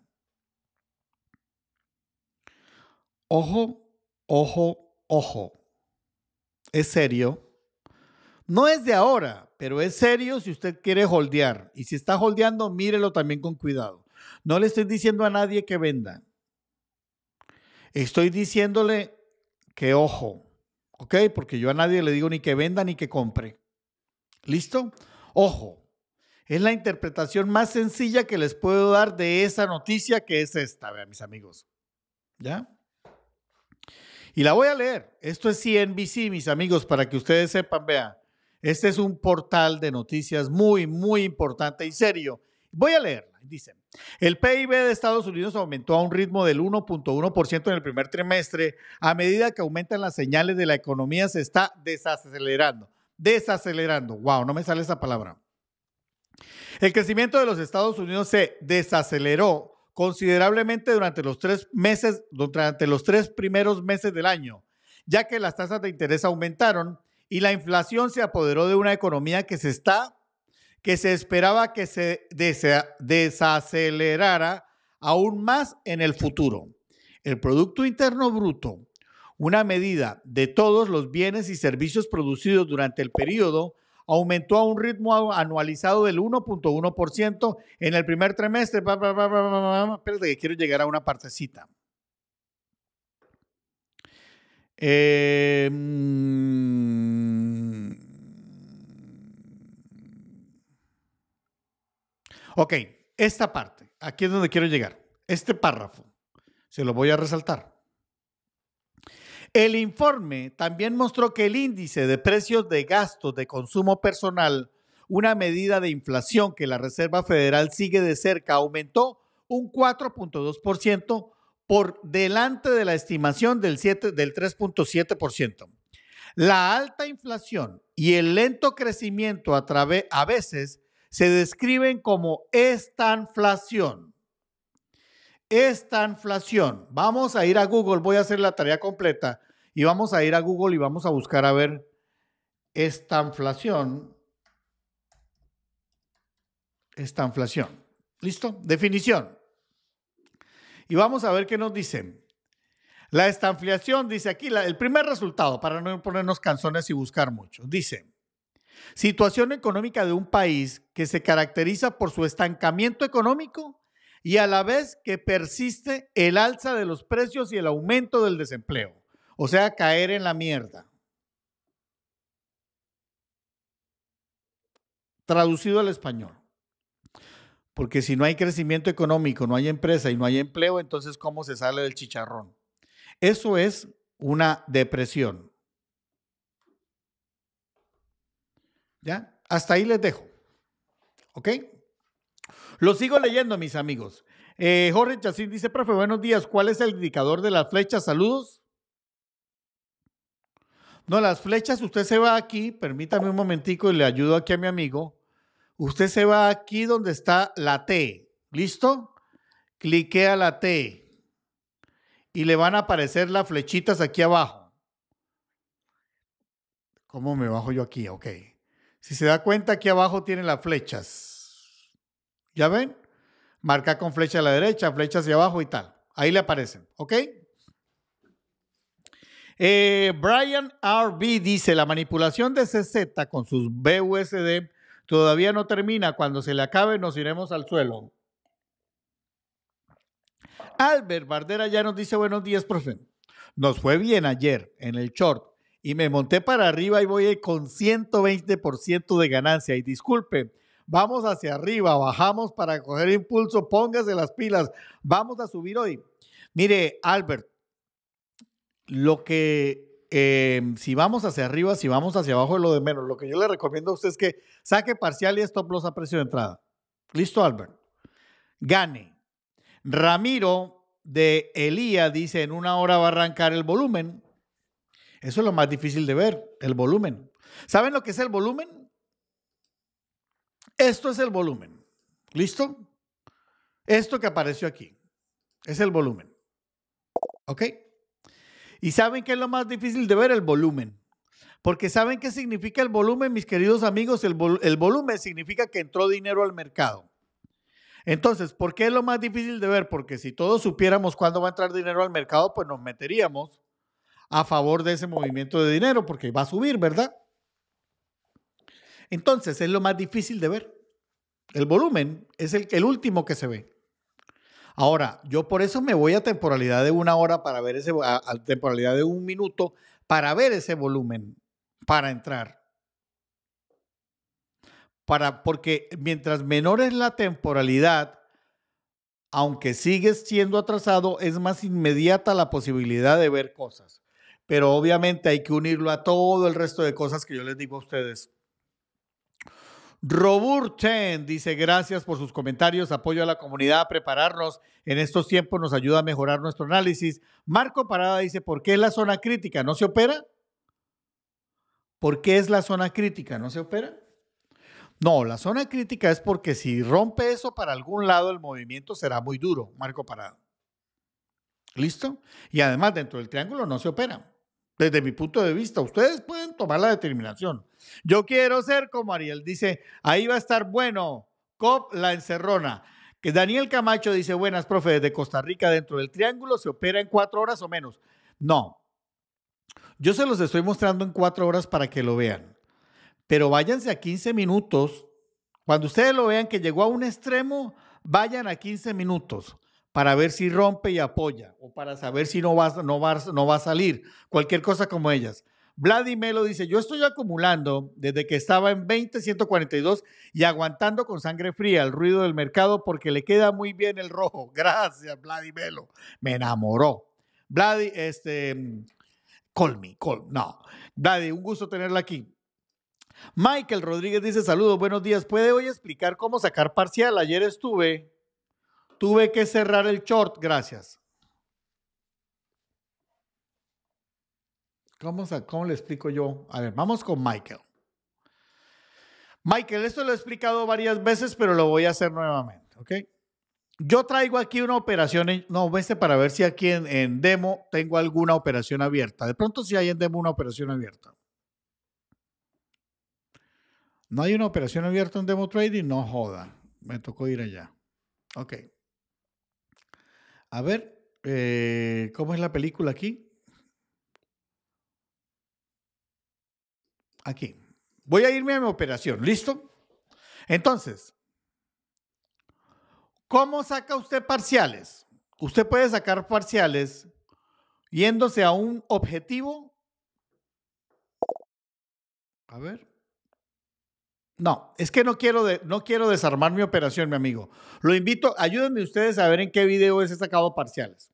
Ojo, ojo, ojo. Es serio. No es de ahora, pero es serio si usted quiere holdear. Y si está holdeando, mírelo también con cuidado. No le estoy diciendo a nadie que venda. Estoy diciéndole que ojo. ¿Ok? Porque yo a nadie le digo ni que venda ni que compre. ¿Listo? Ojo, es la interpretación más sencilla que les puedo dar de esa noticia que es esta, vean mis amigos. ¿Ya? Y la voy a leer. Esto es CNBC, mis amigos, para que ustedes sepan, vean. Este es un portal de noticias muy, muy importante y serio. Voy a leerla. Dicen, el PIB de Estados Unidos aumentó a un ritmo del 1.1% en el primer trimestre. A medida que aumentan las señales de la economía, se está desacelerando. Desacelerando. Wow, no me sale esa palabra. El crecimiento de los Estados Unidos se desaceleró considerablemente durante los tres meses, durante los tres primeros meses del año, ya que las tasas de interés aumentaron y la inflación se apoderó de una economía que se está que se esperaba que se desacelerara aún más en el futuro. El Producto Interno Bruto, una medida de todos los bienes y servicios producidos durante el periodo, aumentó a un ritmo anualizado del 1.1% en el primer trimestre. Espérate que quiero llegar a una partecita. Eh, Ok, esta parte, aquí es donde quiero llegar. Este párrafo, se lo voy a resaltar. El informe también mostró que el índice de precios de gastos de consumo personal, una medida de inflación que la Reserva Federal sigue de cerca, aumentó un 4.2% por delante de la estimación del, del 3.7%. La alta inflación y el lento crecimiento a, a veces se describen como estanflación. Estanflación. Vamos a ir a Google, voy a hacer la tarea completa y vamos a ir a Google y vamos a buscar a ver estanflación. Estanflación. ¿Listo? Definición. Y vamos a ver qué nos dicen. La estanflación dice aquí, el primer resultado, para no ponernos canzones y buscar mucho, dice, Situación económica de un país que se caracteriza por su estancamiento económico y a la vez que persiste el alza de los precios y el aumento del desempleo. O sea, caer en la mierda. Traducido al español. Porque si no hay crecimiento económico, no hay empresa y no hay empleo, entonces ¿cómo se sale del chicharrón? Eso es una depresión. ¿Ya? Hasta ahí les dejo. ¿Ok? Lo sigo leyendo, mis amigos. Eh, Jorge Chacín dice, profe, buenos días. ¿Cuál es el indicador de las flechas? Saludos. No, las flechas, usted se va aquí, permítame un momentico y le ayudo aquí a mi amigo. Usted se va aquí donde está la T. ¿Listo? Cliquea la T. Y le van a aparecer las flechitas aquí abajo. ¿Cómo me bajo yo aquí? Ok. Si se da cuenta, aquí abajo tienen las flechas. ¿Ya ven? Marca con flecha a la derecha, flecha hacia abajo y tal. Ahí le aparecen, ¿ok? Eh, Brian RB dice, la manipulación de CZ con sus BUSD todavía no termina. Cuando se le acabe nos iremos al suelo. Albert Bardera ya nos dice buenos días, profe. Nos fue bien ayer en el short y me monté para arriba y voy con 120% de ganancia. Y disculpe, vamos hacia arriba, bajamos para coger impulso, póngase las pilas, vamos a subir hoy. Mire, Albert, lo que em, si vamos hacia arriba, si vamos hacia abajo, es lo de menos. Lo que yo le recomiendo a usted es que saque parcial y stop loss a precio de entrada. Listo, Albert. Gane. Ramiro de Elía dice: en una hora va a arrancar el volumen. Eso es lo más difícil de ver, el volumen. ¿Saben lo que es el volumen? Esto es el volumen. ¿Listo? Esto que apareció aquí es el volumen. ¿Ok? ¿Y saben qué es lo más difícil de ver? El volumen. Porque ¿saben qué significa el volumen, mis queridos amigos? El, el volumen significa que entró dinero al mercado. Entonces, ¿por qué es lo más difícil de ver? Porque si todos supiéramos cuándo va a entrar dinero al mercado, pues nos meteríamos a favor de ese movimiento de dinero porque va a subir, ¿verdad? Entonces es lo más difícil de ver. El volumen es el, último que se ve. Ahora, yo por eso me voy a temporalidad de una hora para ver ese, a, a temporalidad de un minuto para ver ese volumen, para entrar. Para, porque mientras menor es la temporalidad, aunque sigues siendo atrasado, es más inmediata la posibilidad de ver cosas pero obviamente hay que unirlo a todo el resto de cosas que yo les digo a ustedes. Robur dice gracias por sus comentarios, apoyo a la comunidad a prepararnos en estos tiempos, nos ayuda a mejorar nuestro análisis. Marco Parada dice, ¿por qué la zona crítica no se opera? ¿Por qué es la zona crítica? ¿No se opera? No, la zona crítica es porque si rompe eso para algún lado, el movimiento será muy duro, Marco Parada. ¿Listo? Y además dentro del triángulo no se opera desde mi punto de vista. Ustedes pueden tomar la determinación. Yo quiero ser como Ariel. Dice, ahí va a estar bueno. COP la encerrona. Que Daniel Camacho dice, buenas, profe, desde Costa Rica, dentro del triángulo, se opera en cuatro horas o menos. No. Yo se los estoy mostrando en cuatro horas para que lo vean. Pero váyanse a 15 minutos. Cuando ustedes lo vean que llegó a un extremo, vayan a 15 minutos para ver si rompe y apoya o para saber si no va, no no va a salir, cualquier cosa como ellas. Vladimelo dice, yo estoy acumulando desde que estaba en 20, 142 y aguantando con sangre fría el ruido del mercado porque le queda muy bien el rojo. Gracias, Melo. Me enamoró. Vladi, este, call me, call, no. Vladi, un gusto tenerla aquí. Michael Rodríguez dice, saludos, buenos días. ¿Puede hoy explicar cómo sacar parcial? Ayer estuve Tuve que cerrar el short, gracias. ¿Cómo, ¿Cómo le explico yo? A ver, vamos con Michael. Michael, esto lo he explicado varias veces, pero lo voy a hacer nuevamente, ¿ok? Yo traigo aquí una operación, no, vete para ver si aquí en, demo tengo alguna operación abierta. De pronto si hay en demo una operación abierta. ¿No hay una operación abierta en demo trading? No joda, me tocó ir allá. Ok. A ver, eh, ¿cómo es la película aquí? Aquí. Voy a irme a mi operación, ¿listo? Entonces, ¿cómo saca usted parciales? Usted puede sacar parciales yéndose a un objetivo. A ver. No, es que no quiero, no quiero desarmar mi operación, mi amigo. Lo invito, ayúdenme ustedes a ver en qué video esta cabo parciales.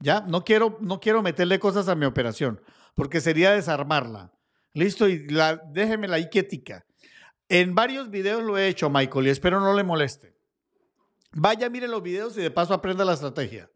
Ya, no quiero, no quiero meterle cosas a mi operación, porque sería desarmarla. Listo, y la, déjenmela ahí quietica. En varios videos lo he hecho, Michael, y espero no le moleste. Vaya, mire los videos y de paso aprenda la estrategia.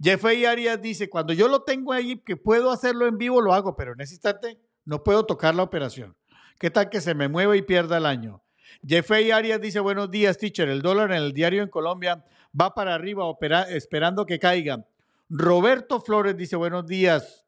Jeffrey Arias dice, cuando yo lo tengo ahí, que puedo hacerlo en vivo, lo hago, pero en no puedo tocar la operación. ¿Qué tal que se me mueva y pierda el año? Jeffrey Arias dice, buenos días, teacher. El dólar en el diario en Colombia va para arriba esperando que caiga. Roberto Flores dice, buenos días.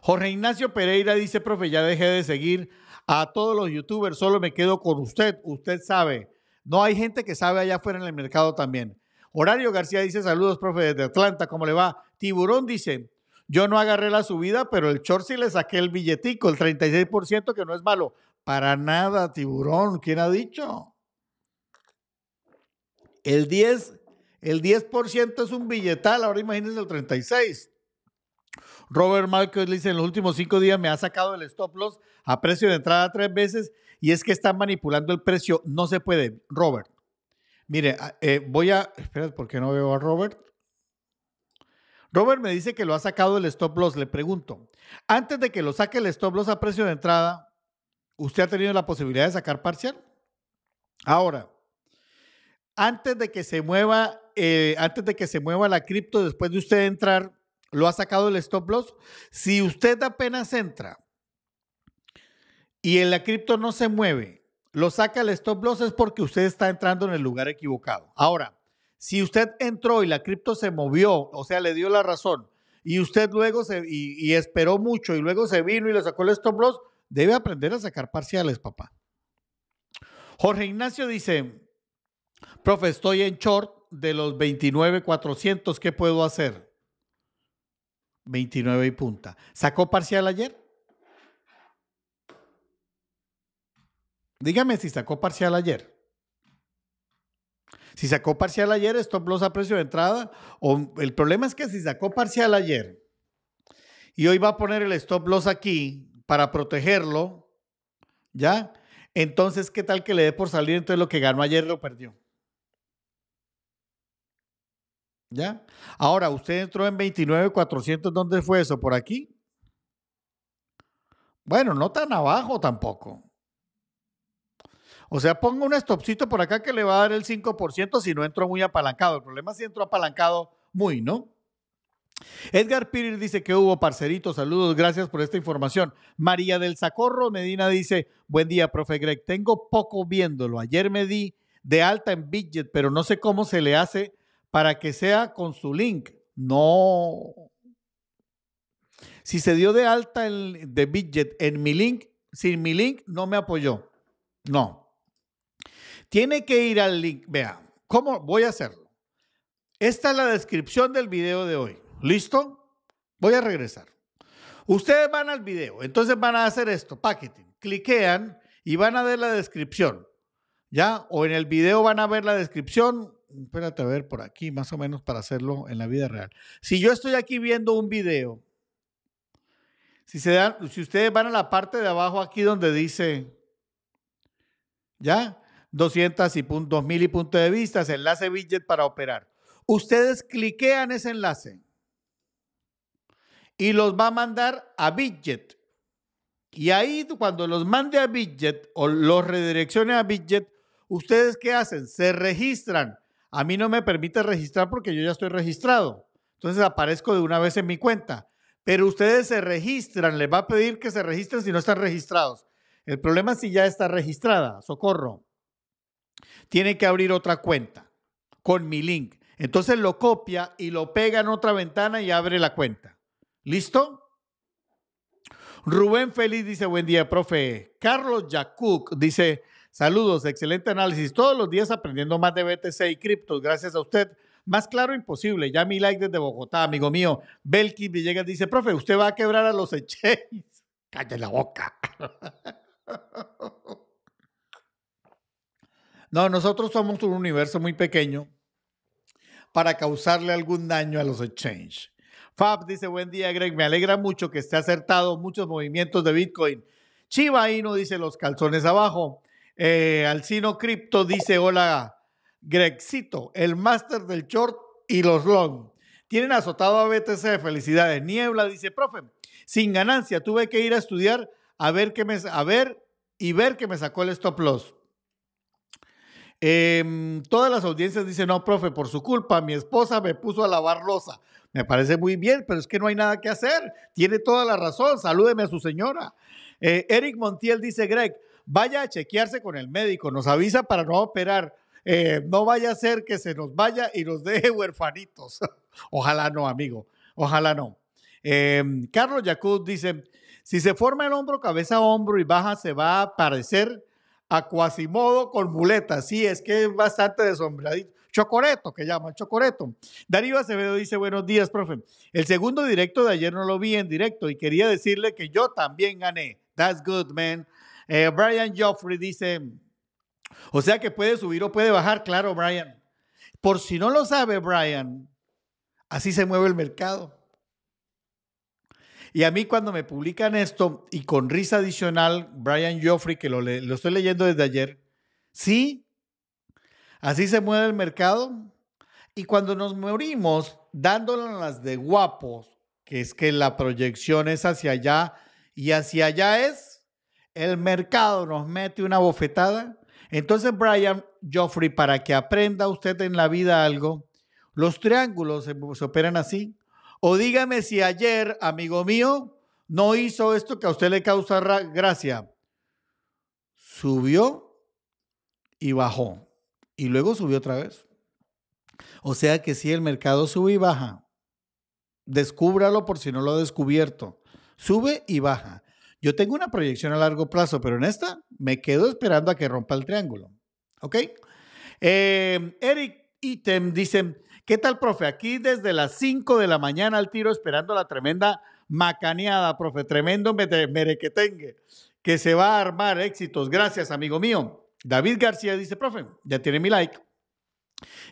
Jorge Ignacio Pereira dice, profe, ya dejé de seguir a todos los youtubers, solo me quedo con usted. Usted sabe. No hay gente que sabe allá afuera en el mercado también. Horario García dice, saludos, profe, desde Atlanta, ¿cómo le va? Tiburón dice, yo no agarré la subida, pero el short le saqué el billetico, el 36%, que no es malo. Para nada, tiburón. ¿Quién ha dicho? El 10, el 10% es un billetal, ahora imagínense el 36. Robert Marcos dice, en los últimos cinco días me ha sacado el stop loss a precio de entrada tres veces y es que están manipulando el precio. No se puede, Robert. Mire, ah, eh, voy a... Espera, porque no veo a Robert. Robert me dice que lo ha sacado el stop loss. Le pregunto, antes de que lo saque el stop loss a precio de entrada, ¿usted ha tenido la posibilidad de sacar parcial? Ahora, antes de que se mueva, eh, antes de que se mueva la cripto, después de usted entrar, ¿lo ha sacado el stop loss? Si usted apenas entra y en la cripto no se mueve, lo saca el stop loss es porque usted está entrando en el lugar equivocado. Ahora, si usted entró y la cripto se movió, o sea, le dio la razón, y usted luego se, y, esperó mucho, y luego se vino y le sacó el stop loss, debe aprender a sacar parciales, papá. Jorge Ignacio dice, profe, estoy en short de los 29,400, ¿qué puedo hacer? 29 y punta. ¿Sacó parcial ayer? Dígame si sacó parcial ayer. Si sacó parcial ayer, stop loss a precio de entrada. O el problema es que si sacó parcial ayer y hoy va a poner el stop loss aquí para protegerlo, ¿ya? Entonces, ¿qué tal que le dé por salir? Entonces lo que ganó ayer lo perdió. ¿Ya? Ahora, usted entró en 29,400. ¿Dónde fue eso? ¿Por aquí? Bueno, no tan abajo tampoco. O sea, pongo un stopcito por acá que le va a dar el 5% si no entro muy apalancado. El problema es si entro apalancado muy, ¿no? Edgar Pirir dice que hubo, parceritos, saludos, gracias por esta información. María del Sacorro Medina dice, buen día, profe Greg, tengo poco viéndolo. Ayer me di de alta en Bidget, pero no sé cómo se le hace para que sea con su link. No. Si se dio de alta en, de Bidget en mi link, sin mi link no me apoyó. No. Tiene que ir al link. vea, ¿cómo voy a hacerlo? Esta es la descripción del video de hoy. ¿Listo? Voy a regresar. Ustedes van al video, entonces van a hacer esto, Packeting, Cliquean y van a ver la descripción. ¿Ya? O en el video van a ver la descripción. Espérate a ver por aquí, más o menos para hacerlo en la vida real. Si yo estoy aquí viendo un video, si, se dan, si ustedes van a la parte de abajo aquí donde dice, ¿ya? 200 y 2000 y punto de vistas, enlace widget para operar. Ustedes cliquean ese enlace y los va a mandar a widget. Y ahí cuando los mande a widget o los redireccione a widget, ¿ustedes qué hacen? Se registran. A mí no me permite registrar porque yo ya estoy registrado. Entonces aparezco de una vez en mi cuenta. Pero ustedes se registran, les va a pedir que se registren si no están registrados. El problema es si ya está registrada, socorro tiene que abrir otra cuenta con mi link. Entonces lo copia y lo pega en otra ventana y abre la cuenta. ¿Listo? Rubén Feliz dice, buen día, profe. Carlos Yacuc dice, saludos, excelente análisis. Todos los días aprendiendo más de BTC y criptos. Gracias a usted. Más claro imposible. Ya mi like desde Bogotá, amigo mío. Belkis Villegas dice, profe, usted va a quebrar a los exchanges. Cállate la boca. No, nosotros somos un universo muy pequeño para causarle algún daño a los exchanges. Fab dice, buen día Greg, me alegra mucho que esté acertado muchos movimientos de Bitcoin. Chiva dice, los calzones abajo. Eh, Alcino Crypto dice, hola Gregcito, el máster del short y los long. Tienen azotado a BTC, felicidades. Niebla dice, profe, sin ganancia, tuve que ir a estudiar a ver qué me, a ver y ver que me sacó el stop loss. Eh, todas las audiencias dicen, no, profe, por su culpa, mi esposa me puso a lavar rosa. Me parece muy bien, pero es que no hay nada que hacer. Tiene toda la razón. Salúdeme a su señora. Eh, Eric Montiel dice, Greg, vaya a chequearse con el médico. Nos avisa para no operar. Eh, no vaya a ser que se nos vaya y nos deje huerfanitos. Ojalá no, amigo. Ojalá no. Em, Carlos Yacuz dice, si se forma el hombro cabeza hombro y baja, se va a parecer a Cuasimodo con muletas. Sí, es que es bastante desombradito. Chocoreto, que llama Chocoreto. Darío Acevedo dice, buenos días, profe. El segundo directo de ayer no lo vi en directo y quería decirle que yo también gané. That's good, man. Eh, Brian Joffrey dice, o sea que puede subir o puede bajar, claro, Brian. Por si no lo sabe, Brian, así se mueve el mercado. Y a mí cuando me publican esto, y con risa adicional, Brian Joffrey, que lo, estoy leyendo desde ayer, sí, así se mueve el mercado. Y cuando nos morimos dándonos las de guapos, que es que la proyección es hacia allá y hacia allá es, el mercado nos mete una bofetada. Entonces, Brian Joffrey, para que aprenda usted en la vida algo, los triángulos se operan así. O dígame si ayer, amigo mío, no hizo esto que a usted le causará gracia. Subió y bajó. Y luego subió otra vez. O sea que si el mercado sube y baja, descúbralo por si no lo ha descubierto. Sube y baja. Yo tengo una proyección a largo plazo, pero en esta me quedo esperando a que rompa el triángulo. ¿Ok? Eh, Eric Item dice, ¿Qué tal, profe? Aquí desde las 5 de la mañana al tiro esperando la tremenda macaneada, profe, tremendo merequetengue que se va a armar. Éxitos, gracias, amigo mío. David García dice, profe, ya tiene mi like.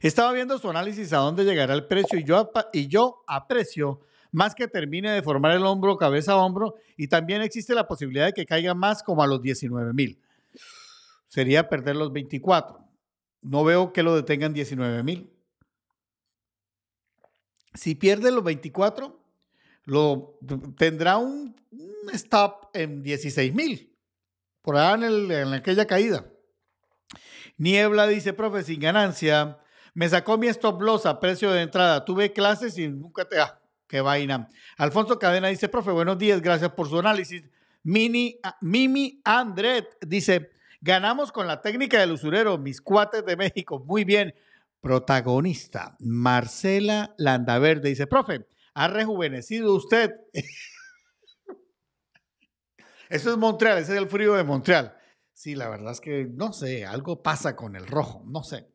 Estaba viendo su análisis a dónde llegará el precio y yo, y yo aprecio más que termine de formar el hombro cabeza a hombro y también existe la posibilidad de que caiga más como a los 19 mil. Sería perder los 24. No veo que lo detengan 19 mil. Si pierde los 24, lo, tendrá un, stop en 16 mil, por allá en, aquella caída. Niebla dice, profe, sin ganancia, me sacó mi stop loss a precio de entrada, tuve clases y nunca te... Ah, qué vaina. Alfonso Cadena dice, profe, buenos días, gracias por su análisis. Mini, ah, Mimi Andret dice, ganamos con la técnica del usurero, mis cuates de México, muy bien protagonista, Marcela Landaverde, dice, profe, ha rejuvenecido usted. Eso es Montreal, ese es el frío de Montreal. Sí, la verdad es que no sé, algo pasa con el rojo, no sé.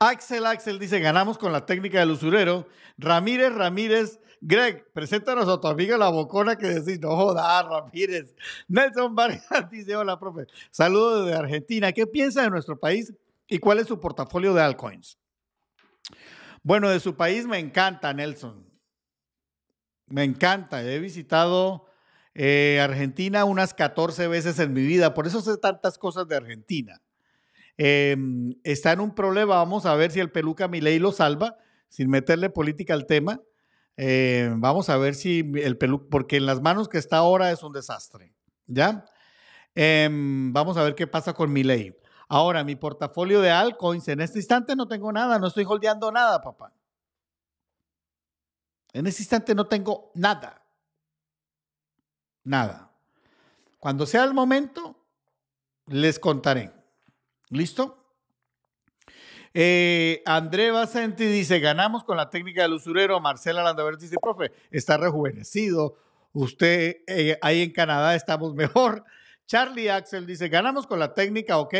Axel Axel dice, ganamos con la técnica del usurero. Ramírez Ramírez, Greg, preséntanos a tu amiga la bocona que decís, no joda, Ramírez. Nelson Vargas dice, hola, profe, saludos desde Argentina. ¿Qué piensa de nuestro país ¿Y cuál es su portafolio de altcoins? Bueno, de su país me encanta, Nelson. Me encanta. He visitado eh, Argentina unas 14 veces en mi vida. Por eso sé tantas cosas de Argentina. Em, está en un problema. Vamos a ver si el peluca Milei lo salva, sin meterle política al tema. Eh, vamos a ver si el peluca, porque en las manos que está ahora es un desastre. ¿Ya? Em, vamos a ver qué pasa con Milei. Ahora, mi portafolio de altcoins, en este instante no tengo nada, no estoy holdeando nada, papá. En este instante no tengo nada. Nada. Cuando sea el momento, les contaré. ¿Listo? Eh, André Basenti dice, ganamos con la técnica del usurero. Marcela Landaverde dice, profe, está rejuvenecido. Usted eh, ahí en Canadá estamos mejor. Charlie Axel dice, ganamos con la técnica, ok,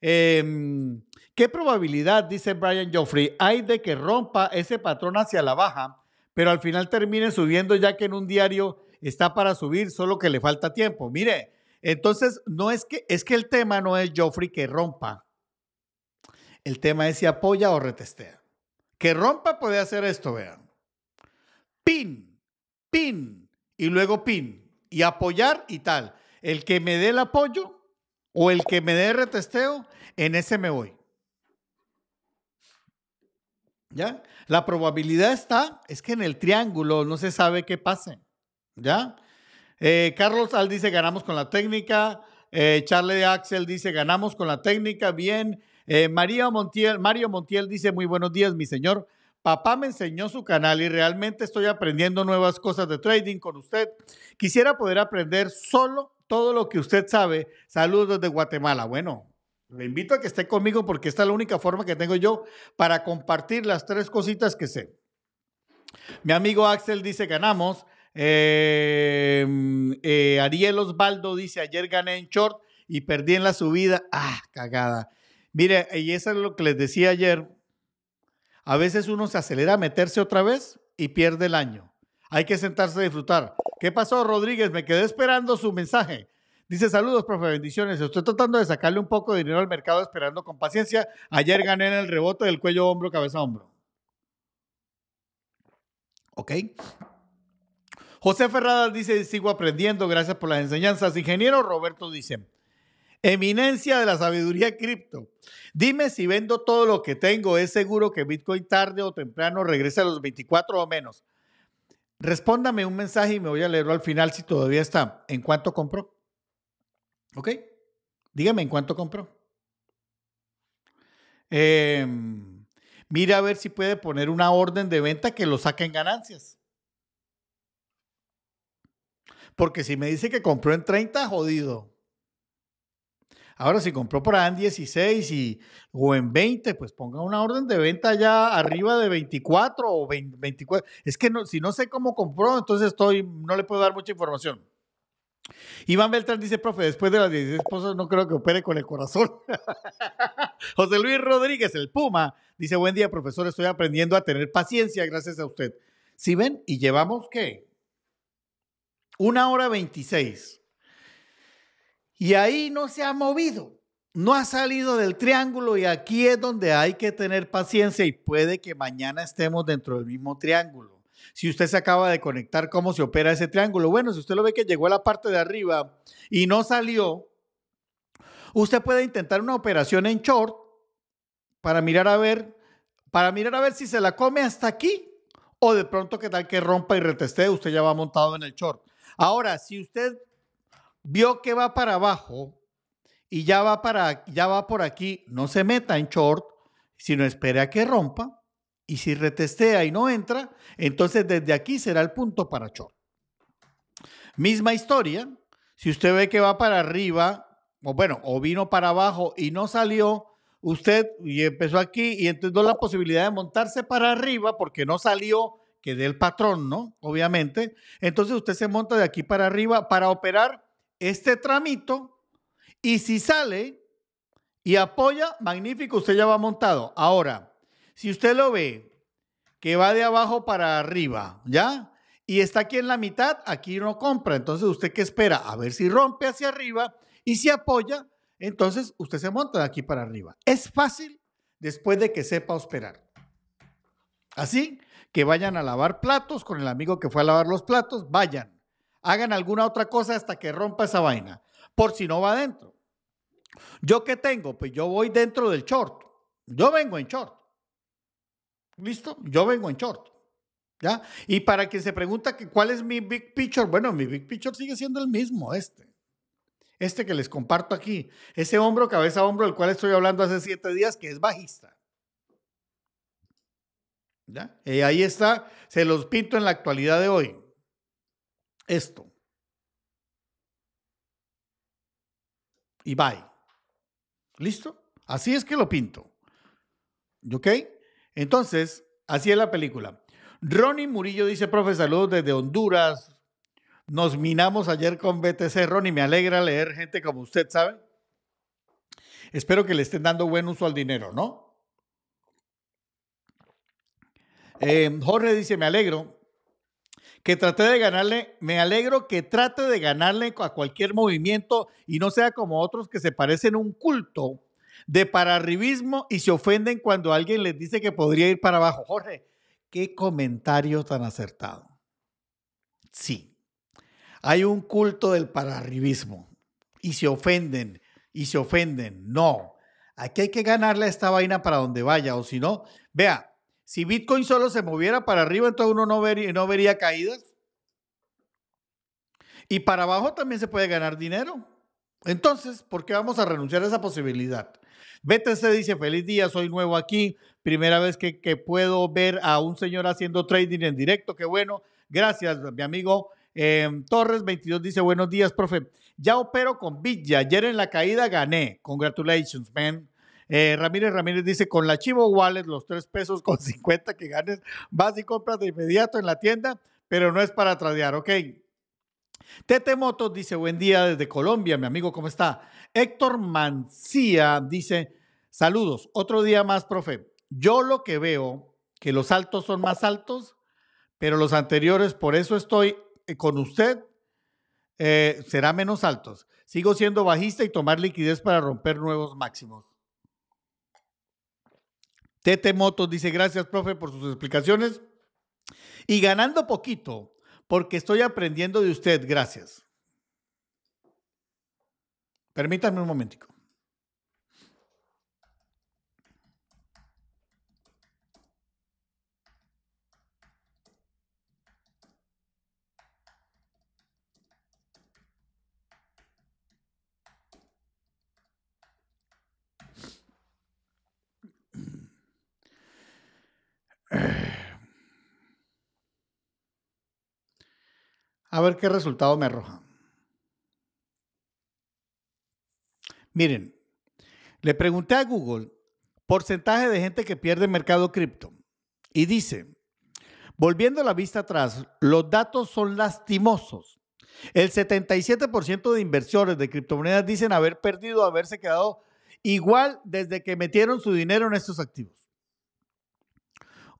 Em, ¿Qué probabilidad, dice Brian Joffrey, hay de que rompa ese patrón hacia la baja, pero al final termine subiendo ya que en un diario está para subir, solo que le falta tiempo? Mire, entonces no es que es que el tema no es Joffrey que rompa. El tema es si apoya o retestea. Que rompa puede hacer esto, vean. Pin, pin y luego pin y apoyar y tal. El que me dé el apoyo o el que me dé retesteo, en ese me voy. ¿Ya? La probabilidad está, es que en el triángulo no se sabe qué pase. ¿Ya? Eh, Carlos Al dice, ganamos con la técnica. Eh, Charlie Axel dice, ganamos con la técnica. Bien. Eh, María Montiel, Mario Montiel dice, muy buenos días, mi señor. Papá me enseñó su canal y realmente estoy aprendiendo nuevas cosas de trading con usted. Quisiera poder aprender solo todo lo que usted sabe. Saludos de Guatemala. Bueno, le invito a que esté conmigo porque esta es la única forma que tengo yo para compartir las tres cositas que sé. Mi amigo Axel dice ganamos. Em, eh, Ariel Osvaldo dice ayer gané en short y perdí en la subida. Ah, cagada. Mire, y eso es lo que les decía ayer. A veces uno se acelera a meterse otra vez y pierde el año. Hay que sentarse a disfrutar. ¿Qué pasó, Rodríguez? Me quedé esperando su mensaje. Dice, saludos, profe, bendiciones. Estoy tratando de sacarle un poco de dinero al mercado esperando con paciencia. Ayer gané en el rebote del cuello, hombro, cabeza, hombro. ¿Ok? José Ferradas dice, sigo aprendiendo, gracias por las enseñanzas. Ingeniero Roberto dice, eminencia de la sabiduría cripto. Dime si vendo todo lo que tengo, es seguro que Bitcoin tarde o temprano regresa a los 24 o menos. Respóndame un mensaje y me voy a leerlo al final si todavía está. ¿En cuánto compró? ¿Ok? Dígame en cuánto compró. Em, mira a ver si puede poner una orden de venta que lo saque en ganancias. Porque si me dice que compró en 30, jodido. Ahora, si compró por en 16 o en 20, pues ponga una orden de venta ya arriba de 24 o 24. Es que si no sé cómo compró, entonces estoy, no le puedo dar mucha información. Iván Beltrán dice, profe, después de las 16 esposas no creo que opere con el corazón. José Luis Rodríguez, el Puma, dice, buen día, profesor, estoy aprendiendo a tener paciencia gracias a usted. Si ven, y llevamos qué? Una hora 26. Y ahí no se ha movido, no ha salido del triángulo y aquí es donde hay que tener paciencia y puede que mañana estemos dentro del mismo triángulo. Si usted se acaba de conectar, ¿cómo se opera ese triángulo? Bueno, si usted lo ve que llegó a la parte de arriba y no salió, usted puede intentar una operación en short para mirar a ver, para mirar a ver si se la come hasta aquí o de pronto que tal que rompa y reteste, usted ya va montado en el short. Ahora, si usted vio que va para abajo y ya va, para, ya va por aquí, no se meta en short, sino espere a que rompa. Y si retestea y no entra, entonces desde aquí será el punto para short. Misma historia, si usted ve que va para arriba, o bueno, o vino para abajo y no salió, usted y empezó aquí y entonces la posibilidad de montarse para arriba porque no salió que del el patrón, ¿no? Obviamente. Entonces usted se monta de aquí para arriba para operar este tramito y si sale y apoya, magnífico, usted ya va montado. Ahora, si usted lo ve que va de abajo para arriba, ¿ya? Y está aquí en la mitad, aquí no compra. Entonces, ¿usted qué espera? A ver si rompe hacia arriba y si apoya, entonces usted se monta de aquí para arriba. Es fácil después de que sepa esperar. Así que vayan a lavar platos con el amigo que fue a lavar los platos, vayan hagan alguna otra cosa hasta que rompa esa vaina, por si no va adentro. ¿Yo qué tengo? Pues yo voy dentro del short. Yo vengo en short. ¿Listo? Yo vengo en short. ¿Ya? Y para quien se pregunta que cuál es mi big picture, bueno, mi big picture sigue siendo el mismo, este. Este que les comparto aquí. Ese hombro, cabeza, hombro, del cual estoy hablando hace siete días, que es bajista. ¿Ya? Y ahí está, se los pinto en la actualidad de hoy esto. Y bye. ¿Listo? Así es que lo pinto. ¿Ok? Entonces, así es la película. Ronnie Murillo dice, profe, saludos desde Honduras. Nos minamos ayer con BTC, Ronnie. Me alegra leer gente como usted, ¿sabe? Espero que le estén dando buen uso al dinero, ¿no? Eh, Jorge dice, me alegro que trate de ganarle, me alegro que trate de ganarle a cualquier movimiento y no sea como otros que se parecen un culto de pararribismo y se ofenden cuando alguien les dice que podría ir para abajo. Jorge, qué comentario tan acertado. Sí, hay un culto del pararribismo y se ofenden y se ofenden. No, aquí hay que ganarle a esta vaina para donde vaya o si no, vea, si Bitcoin solo se moviera para arriba, entonces uno no vería, no vería caídas. Y para abajo también se puede ganar dinero. Entonces, ¿por qué vamos a renunciar a esa posibilidad? BTC dice, feliz día, soy nuevo aquí, primera vez que, puedo ver a un señor haciendo trading en directo, qué bueno, gracias, mi amigo. Em, Torres 22 dice, buenos días, profe, ya opero con ya. ayer en la caída gané, congratulations, man. Eh, Ramírez Ramírez dice, con la Chivo Wallet, los tres pesos con 50 que ganes, vas y compras de inmediato en la tienda, pero no es para tradear, ¿ok? Tete Motos dice, buen día desde Colombia, mi amigo, ¿cómo está? Héctor Mancía dice, saludos, otro día más, profe. Yo lo que veo, que los altos son más altos, pero los anteriores, por eso estoy eh, con usted, eh, será menos altos. Sigo siendo bajista y tomar liquidez para romper nuevos máximos. Tete Motos dice, gracias, profe, por sus explicaciones. Y ganando poquito, porque estoy aprendiendo de usted, gracias. Permítanme un momentico. A ver qué resultado me arroja. Miren, le pregunté a Google porcentaje de gente que pierde mercado cripto y dice, volviendo a la vista atrás, los datos son lastimosos. El 77% de inversores de criptomonedas dicen haber perdido, haberse quedado igual desde que metieron su dinero en estos activos.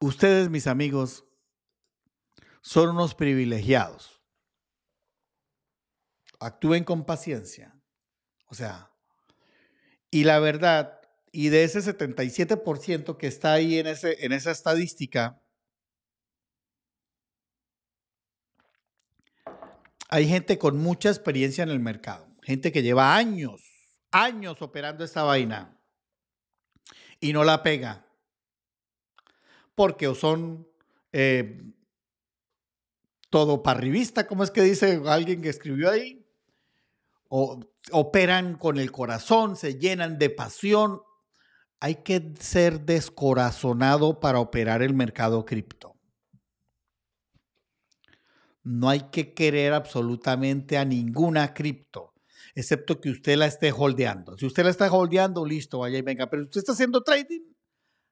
Ustedes, mis amigos, son unos privilegiados actúen con paciencia. O sea, y la verdad, y de ese 77% que está ahí en, ese, en esa estadística, hay gente con mucha experiencia en el mercado, gente que lleva años, años operando esta vaina y no la pega. Porque son eh, todo todo parrivista, como es que dice alguien que escribió ahí, o, operan con el corazón, se llenan de pasión. Hay que ser descorazonado para operar el mercado cripto. No hay que querer absolutamente a ninguna cripto, excepto que usted la esté holdeando. Si usted la está holdeando, listo, vaya y venga. Pero usted está haciendo trading,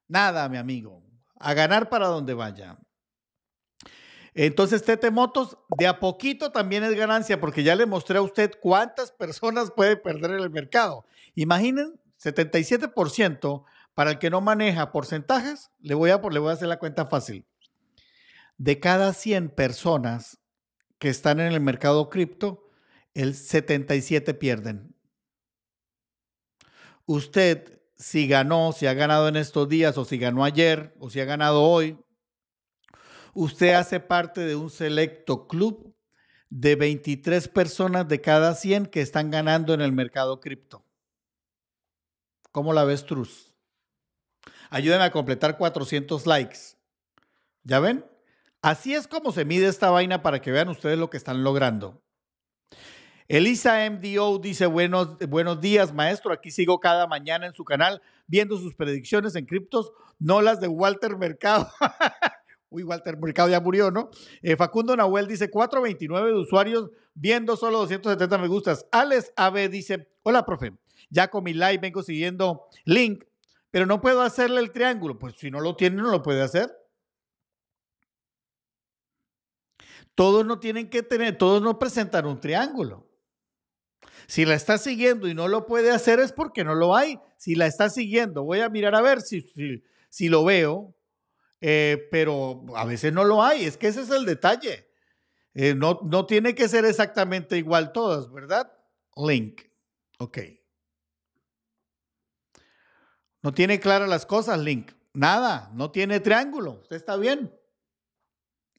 nada, mi amigo. A ganar para donde vaya. Entonces, Tete Motos, de a poquito también es ganancia, porque ya le mostré a usted cuántas personas puede perder en el mercado. Imaginen, 77% para el que no maneja porcentajes, le voy, a, le voy a hacer la cuenta fácil. De cada 100 personas que están en el mercado cripto, el 77 pierden. Usted, si ganó, si ha ganado en estos días, o si ganó ayer, o si ha ganado hoy, Usted hace parte de un selecto club de 23 personas de cada 100 que están ganando en el mercado cripto. ¿Cómo la ves, Truz? Ayúdenme a completar 400 likes. ¿Ya ven? Así es como se mide esta vaina para que vean ustedes lo que están logrando. Elisa MDO dice, buenos, buenos días, maestro. Aquí sigo cada mañana en su canal viendo sus predicciones en criptos, no las de Walter Mercado. Uy, Walter Mercado ya murió, ¿no? Eh, Facundo Nahuel dice 429 de usuarios viendo solo 270 me gustas. Alex AB dice, hola, profe, ya con mi like vengo siguiendo link, pero no puedo hacerle el triángulo. Pues si no lo tiene, no lo puede hacer. Todos no tienen que tener, todos no presentan un triángulo. Si la está siguiendo y no lo puede hacer es porque no lo hay. Si la está siguiendo, voy a mirar a ver si, si lo veo. Eh, pero a veces no lo hay, es que ese es el detalle. Eh, no, no tiene que ser exactamente igual todas, ¿verdad? Link. Ok. No tiene claras las cosas, Link. Nada, no tiene triángulo. Usted está bien.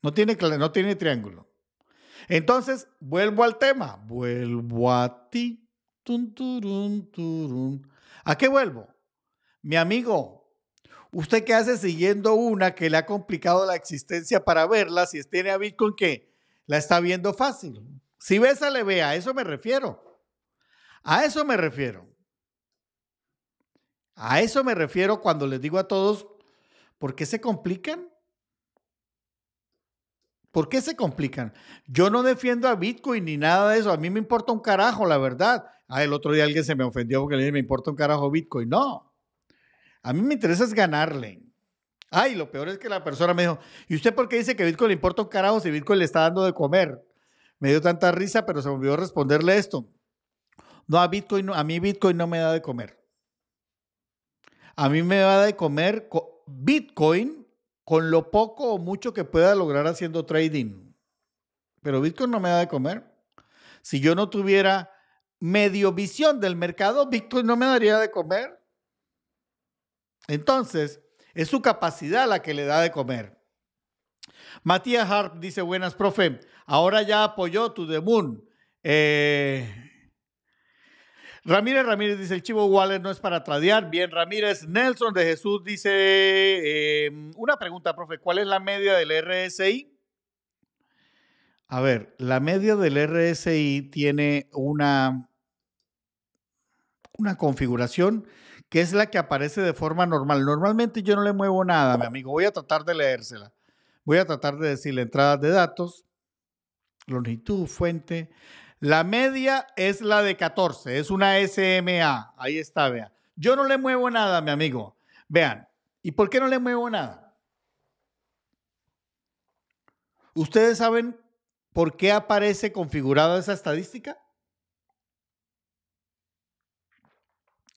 No tiene, no tiene triángulo. Entonces, vuelvo al tema. Vuelvo a ti. ¿A qué vuelvo? Mi amigo, ¿Usted qué hace siguiendo una que le ha complicado la existencia para verla si tiene a Bitcoin que la está viendo fácil? Si ve le vea. a eso me refiero. A eso me refiero. A eso me refiero cuando les digo a todos, ¿por qué se complican? ¿Por qué se complican? Yo no defiendo a Bitcoin ni nada de eso. A mí me importa un carajo, la verdad. Ah, el otro día alguien se me ofendió porque le dije, me importa un carajo Bitcoin. No. A mí me interesa es ganarle. Ay, lo peor es que la persona me dijo, ¿y usted por qué dice que Bitcoin le importa un carajo si Bitcoin le está dando de comer? Me dio tanta risa, pero se me olvidó responderle esto. No, a Bitcoin, a mí Bitcoin no me da de comer. A mí me da de comer Bitcoin con lo poco o mucho que pueda lograr haciendo trading. Pero Bitcoin no me da de comer. Si yo no tuviera medio visión del mercado, Bitcoin no me daría de comer. Entonces, es su capacidad la que le da de comer. Matías Hart dice, buenas, profe, ahora ya apoyó tu the moon. Eh, Ramírez Ramírez dice, el chivo Waller no es para tradear. Bien, Ramírez. Nelson de Jesús dice, eh, una pregunta, profe, ¿cuál es la media del RSI? A ver, la media del RSI tiene una, una configuración que es la que aparece de forma normal. Normalmente yo no le muevo nada, mi amigo. Voy a tratar de leérsela. Voy a tratar de decirle entradas de datos, longitud, fuente. La media es la de 14, es una SMA. Ahí está, vean. Yo no le muevo nada, mi amigo. Vean, ¿y por qué no le muevo nada? ¿Ustedes saben por qué aparece configurada esa estadística?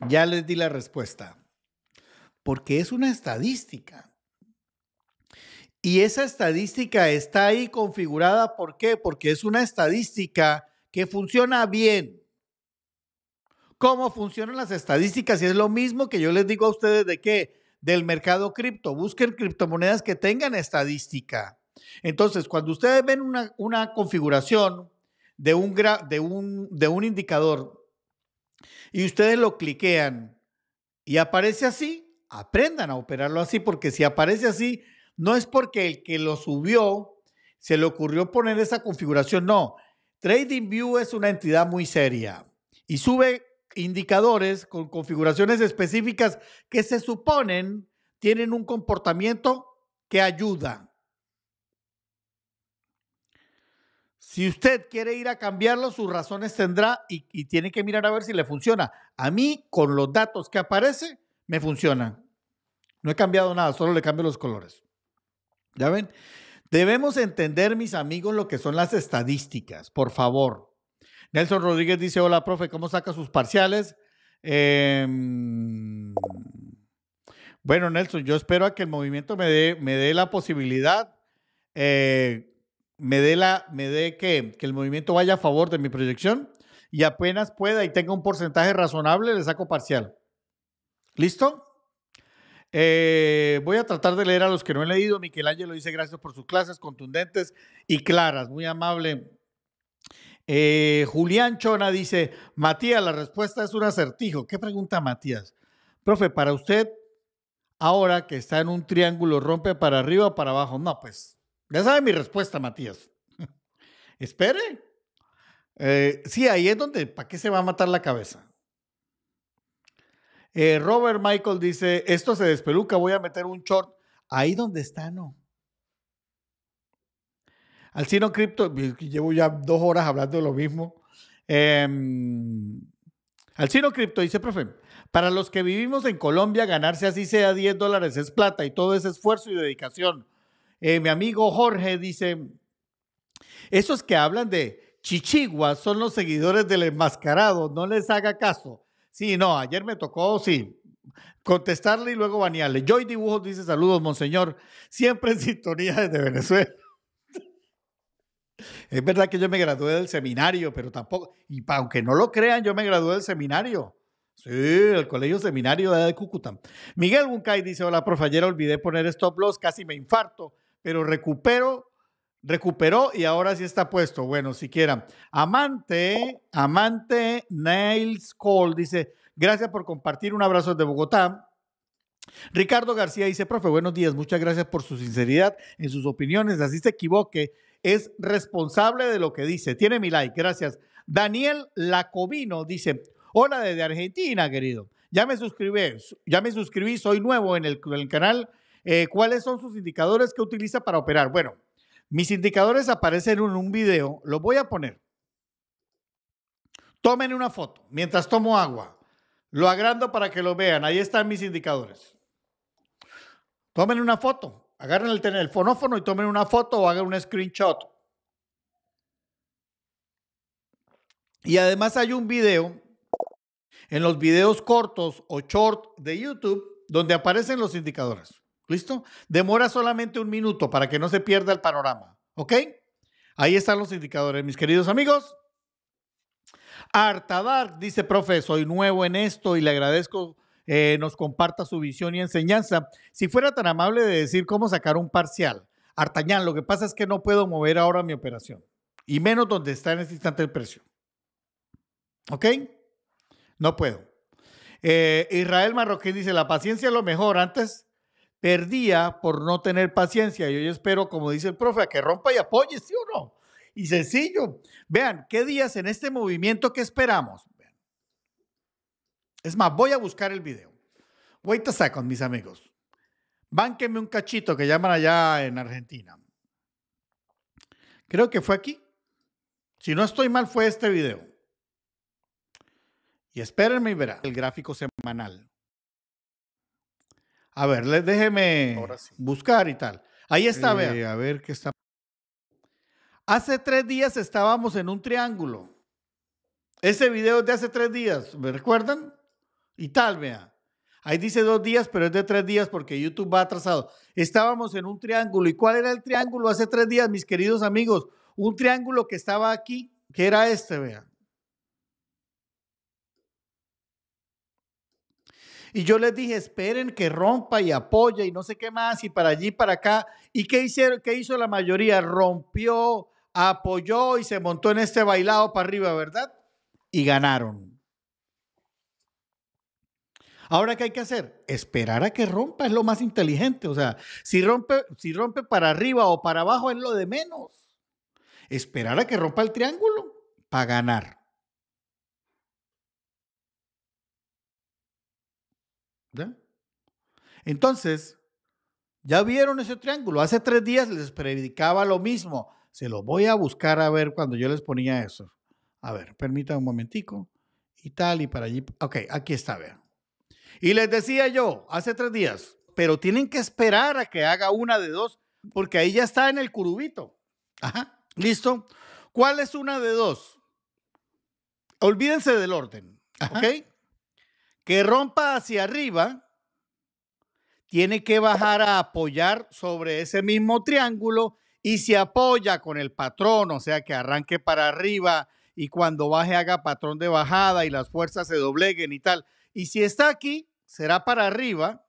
Ya les di la respuesta. Porque es una estadística. Y esa estadística está ahí configurada, ¿por qué? Porque es una estadística que funciona bien. ¿Cómo funcionan las estadísticas? Y es lo mismo que yo les digo a ustedes de qué? Del mercado cripto. Busquen criptomonedas que tengan estadística. Entonces, cuando ustedes ven una, configuración de un, de, un, de un indicador y ustedes lo cliquean y aparece así, aprendan a operarlo así, porque si aparece así, no es porque el que lo subió se le ocurrió poner esa configuración, no. TradingView es una entidad muy seria y sube indicadores con configuraciones específicas que se suponen tienen un comportamiento que ayuda. Si usted quiere ir a cambiarlo, sus razones tendrá y, tiene que mirar a ver si le funciona. A mí, con los datos que aparece, me funcionan. No he cambiado nada, solo le cambio los colores. ¿Ya ven? Debemos entender, mis amigos, lo que son las estadísticas, por favor. Nelson Rodríguez dice, hola, profe, ¿cómo saca sus parciales? Em, bueno, Nelson, yo espero a que el movimiento me dé, me dé la posibilidad. Eh, me dé, la, me dé que, el movimiento vaya a favor de mi proyección y apenas pueda y tenga un porcentaje razonable, le saco parcial. ¿Listo? Eh, voy a tratar de leer a los que no he leído. Miquel Ángel lo dice gracias por sus clases contundentes y claras. Muy amable. Eh, Julián Chona dice, Matías, la respuesta es un acertijo. ¿Qué pregunta Matías? Profe, para usted, ahora que está en un triángulo, ¿rompe para arriba o para abajo? No, pues ya sabe mi respuesta, Matías. Espere. Eh, sí, ahí es donde, ¿para qué se va a matar la cabeza? Eh, Robert Michael dice, esto se despeluca, voy a meter un short. Ahí donde está, no. Alcino Crypto, llevo ya dos horas hablando de lo mismo. Eh, Alcino Crypto dice, profe, para los que vivimos en Colombia, ganarse así sea 10 dólares es plata y todo ese esfuerzo y dedicación. Eh, mi amigo Jorge dice, esos que hablan de chichigua son los seguidores del enmascarado, no les haga caso. Sí, no, ayer me tocó, sí, contestarle y luego banearle. Joy Dibujos dice, saludos, monseñor, siempre en sintonía desde Venezuela. Es verdad que yo me gradué del seminario, pero tampoco, y aunque no lo crean, yo me gradué del seminario. Sí, el colegio seminario de, Cúcuta. Miguel Buncay dice, hola, profe, ayer olvidé poner stop loss, casi me infarto pero recupero, recuperó y ahora sí está puesto. Bueno, si siquiera. Amante, amante Nails Cole dice, gracias por compartir, un abrazo desde Bogotá. Ricardo García dice, profe, buenos días, muchas gracias por su sinceridad en sus opiniones, así se equivoque, es responsable de lo que dice. Tiene mi like, gracias. Daniel Lacovino dice, hola desde Argentina, querido. Ya me suscribí, ya me suscribí, soy nuevo en el canal eh, ¿Cuáles son sus indicadores que utiliza para operar? Bueno, mis indicadores aparecen en un video, los voy a poner. Tomen una foto mientras tomo agua. Lo agrando para que lo vean. Ahí están mis indicadores. Tomen una foto. Agarren el fonófono y tomen una foto o hagan un screenshot. Y además hay un video en los videos cortos o short de YouTube donde aparecen los indicadores. ¿Listo? Demora solamente un minuto para que no se pierda el panorama. ¿Ok? Ahí están los indicadores, mis queridos amigos. Artabar dice, profe, soy nuevo en esto y le agradezco que eh, nos comparta su visión y enseñanza. Si fuera tan amable de decir cómo sacar un parcial. Artañán, lo que pasa es que no puedo mover ahora mi operación. Y menos donde está en este instante el precio. ¿Ok? No puedo. Eh, Israel Marroquín dice, la paciencia es lo mejor. Antes perdía por no tener paciencia. Yo, yo espero, como dice el profe, a que rompa y apoye, ¿sí o no? Y sencillo. Vean, ¿qué días en este movimiento que esperamos? Es más, voy a buscar el video. Wait a second, mis amigos. Bánquenme un cachito que llaman allá en Argentina. Creo que fue aquí. Si no estoy mal, fue este video. Y espérenme y verá el gráfico semanal. A ver, déjeme buscar y tal. Ahí está, eh, A ver qué está. Hace tres días estábamos en un triángulo. Ese video es de hace tres días, ¿me recuerdan? Y tal, vea. Ahí dice dos días, pero es de tres días porque YouTube va atrasado. Estábamos en un triángulo. ¿Y cuál era el triángulo hace tres días, mis queridos amigos? Un triángulo que estaba aquí, que era este, vea. Y yo les dije, esperen que rompa y apoya y no sé qué más, y para allí, para acá. ¿Y qué, hicieron, qué hizo la mayoría? Rompió, apoyó y se montó en este bailado para arriba, ¿verdad? Y ganaron. Ahora, ¿qué hay que hacer? Esperar a que rompa es lo más inteligente. O sea, si rompe, si rompe para arriba o para abajo es lo de menos. Esperar a que rompa el triángulo para ganar. Entonces, ya vieron ese triángulo. Hace tres días les predicaba lo mismo. Se lo voy a buscar a ver cuando yo les ponía eso. A ver, permítanme un momentico. Y tal, y para allí. Ok, aquí está, vean. Y les decía yo, hace tres días, pero tienen que esperar a que haga una de dos, porque ahí ya está en el curubito. Ajá, listo. ¿Cuál es una de dos? Olvídense del orden, ¿ok? Que rompa hacia arriba tiene que bajar a apoyar sobre ese mismo triángulo y se apoya con el patrón, o sea que arranque para arriba y cuando baje haga patrón de bajada y las fuerzas se dobleguen y tal. Y si está aquí, será para arriba.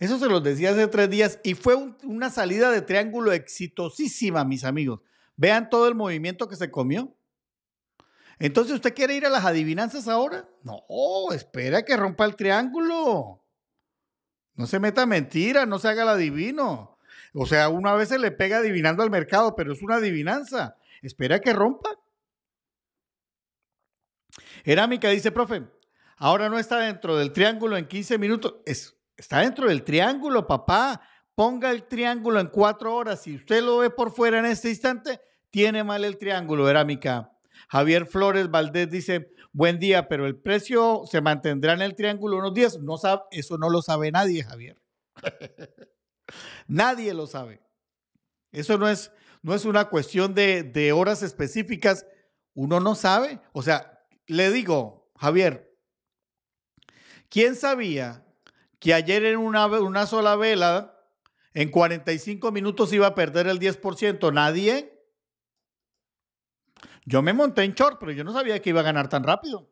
Eso se los decía hace tres días y fue una salida de triángulo exitosísima, mis amigos. Vean todo el movimiento que se comió. Entonces, ¿usted quiere ir a las adivinanzas ahora? No, espera que rompa el triángulo. No se meta mentira, no se haga el adivino. O sea, uno a veces le pega adivinando al mercado, pero es una adivinanza. Espera que rompa. Erámica dice, profe, ahora no está dentro del triángulo en 15 minutos. Es, está dentro del triángulo, papá. Ponga el triángulo en cuatro horas. Si usted lo ve por fuera en este instante, tiene mal el triángulo, Erámica. Javier Flores Valdés dice, buen día, pero el precio se mantendrá en el triángulo unos días. No eso no lo sabe nadie, Javier. nadie lo sabe. Eso no es, no es una cuestión de, horas específicas. Uno no sabe. O sea, le digo, Javier, ¿quién sabía que ayer en una, una sola vela, en 45 minutos iba a perder el 10%? Nadie. Yo me monté en short, pero yo no sabía que iba a ganar tan rápido.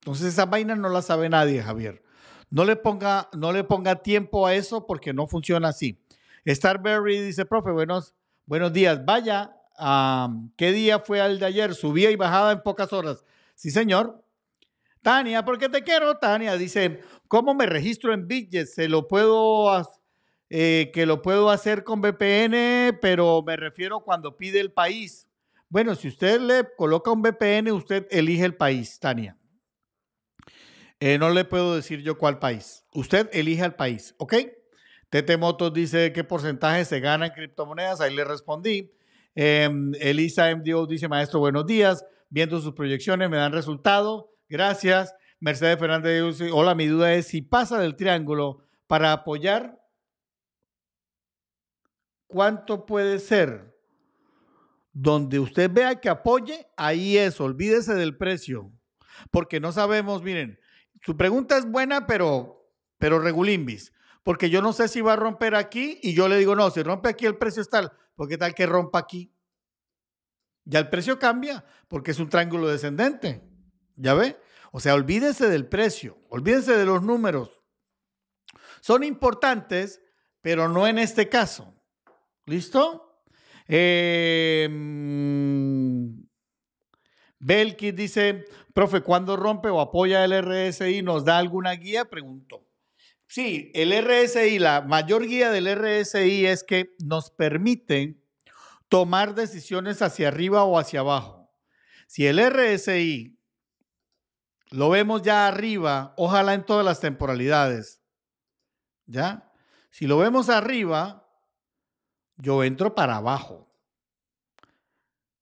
Entonces esa vaina no la sabe nadie, Javier. No le ponga, no le ponga tiempo a eso porque no funciona así. Starberry dice, profe, buenos, buenos días. Vaya, ¿qué día fue el de ayer? Subía y bajaba en pocas horas. Sí, señor. Tania, ¿por qué te quiero? Tania dice, ¿cómo me registro en Bitget? ¿Se lo puedo hacer? Eh, que lo puedo hacer con VPN, pero me refiero cuando pide el país. Bueno, si usted le coloca un VPN, usted elige el país, Tania. Eh, no le puedo decir yo cuál país. Usted elige el país, ¿ok? Tete Motos dice qué porcentaje se gana en criptomonedas. Ahí le respondí. Em, Elisa Elisa MDO dice, maestro, buenos días. Viendo sus proyecciones, me dan resultado. Gracias. Mercedes Fernández dice, hola, mi duda es si pasa del triángulo para apoyar ¿cuánto puede ser? Donde usted vea que apoye, ahí es, olvídese del precio, porque no sabemos, miren, su pregunta es buena, pero, pero regulimbis, porque yo no sé si va a romper aquí y yo le digo, no, si rompe aquí el precio es tal, porque tal que rompa aquí. Ya el precio cambia porque es un triángulo descendente. ¿Ya ve? O sea, olvídese del precio, Olvídese de los números. Son importantes, pero no en este caso. ¿Listo? Eh, em, Belkis dice, profe, ¿cuándo rompe o apoya el RSI? ¿Nos da alguna guía? Pregunto. Sí, el RSI, la mayor guía del RSI es que nos permite tomar decisiones hacia arriba o hacia abajo. Si el RSI lo vemos ya arriba, ojalá en todas las temporalidades, ¿ya? Si lo vemos arriba, yo entro para abajo.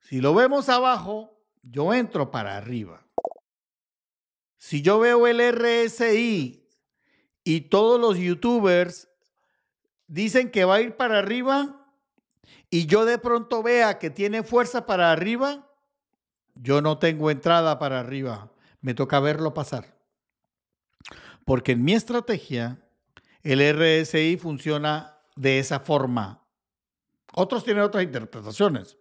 Si lo vemos abajo, yo entro para arriba. Si yo veo el RSI y todos los youtubers dicen que va a ir para arriba y yo de pronto vea que tiene fuerza para arriba, yo no tengo entrada para arriba. Me toca verlo pasar. Porque en mi estrategia, el RSI funciona de esa forma otros tienen otras interpretaciones.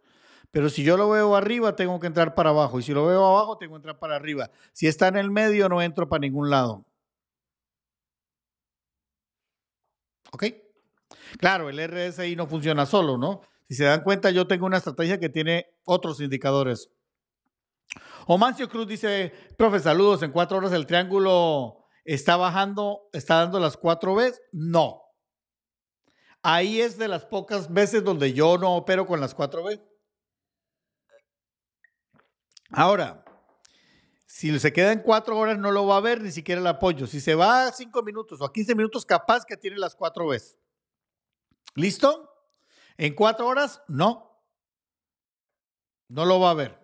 Pero si yo lo veo arriba, tengo que entrar para abajo. Y si lo veo abajo, tengo que entrar para arriba. Si está en el medio, no entro para ningún lado. ¿Ok? Claro, el RSI no funciona solo, ¿no? Si se dan cuenta, yo tengo una estrategia que tiene otros indicadores. Omancio Cruz dice, profe, saludos, en cuatro horas el triángulo está bajando, está dando las cuatro veces. No, Ahí es de las pocas veces donde yo no opero con las 4B. Ahora, si se queda en cuatro horas no lo va a ver ni siquiera el apoyo. Si se va a cinco minutos o a 15 minutos, capaz que tiene las cuatro b ¿Listo? En cuatro horas, no. No lo va a ver.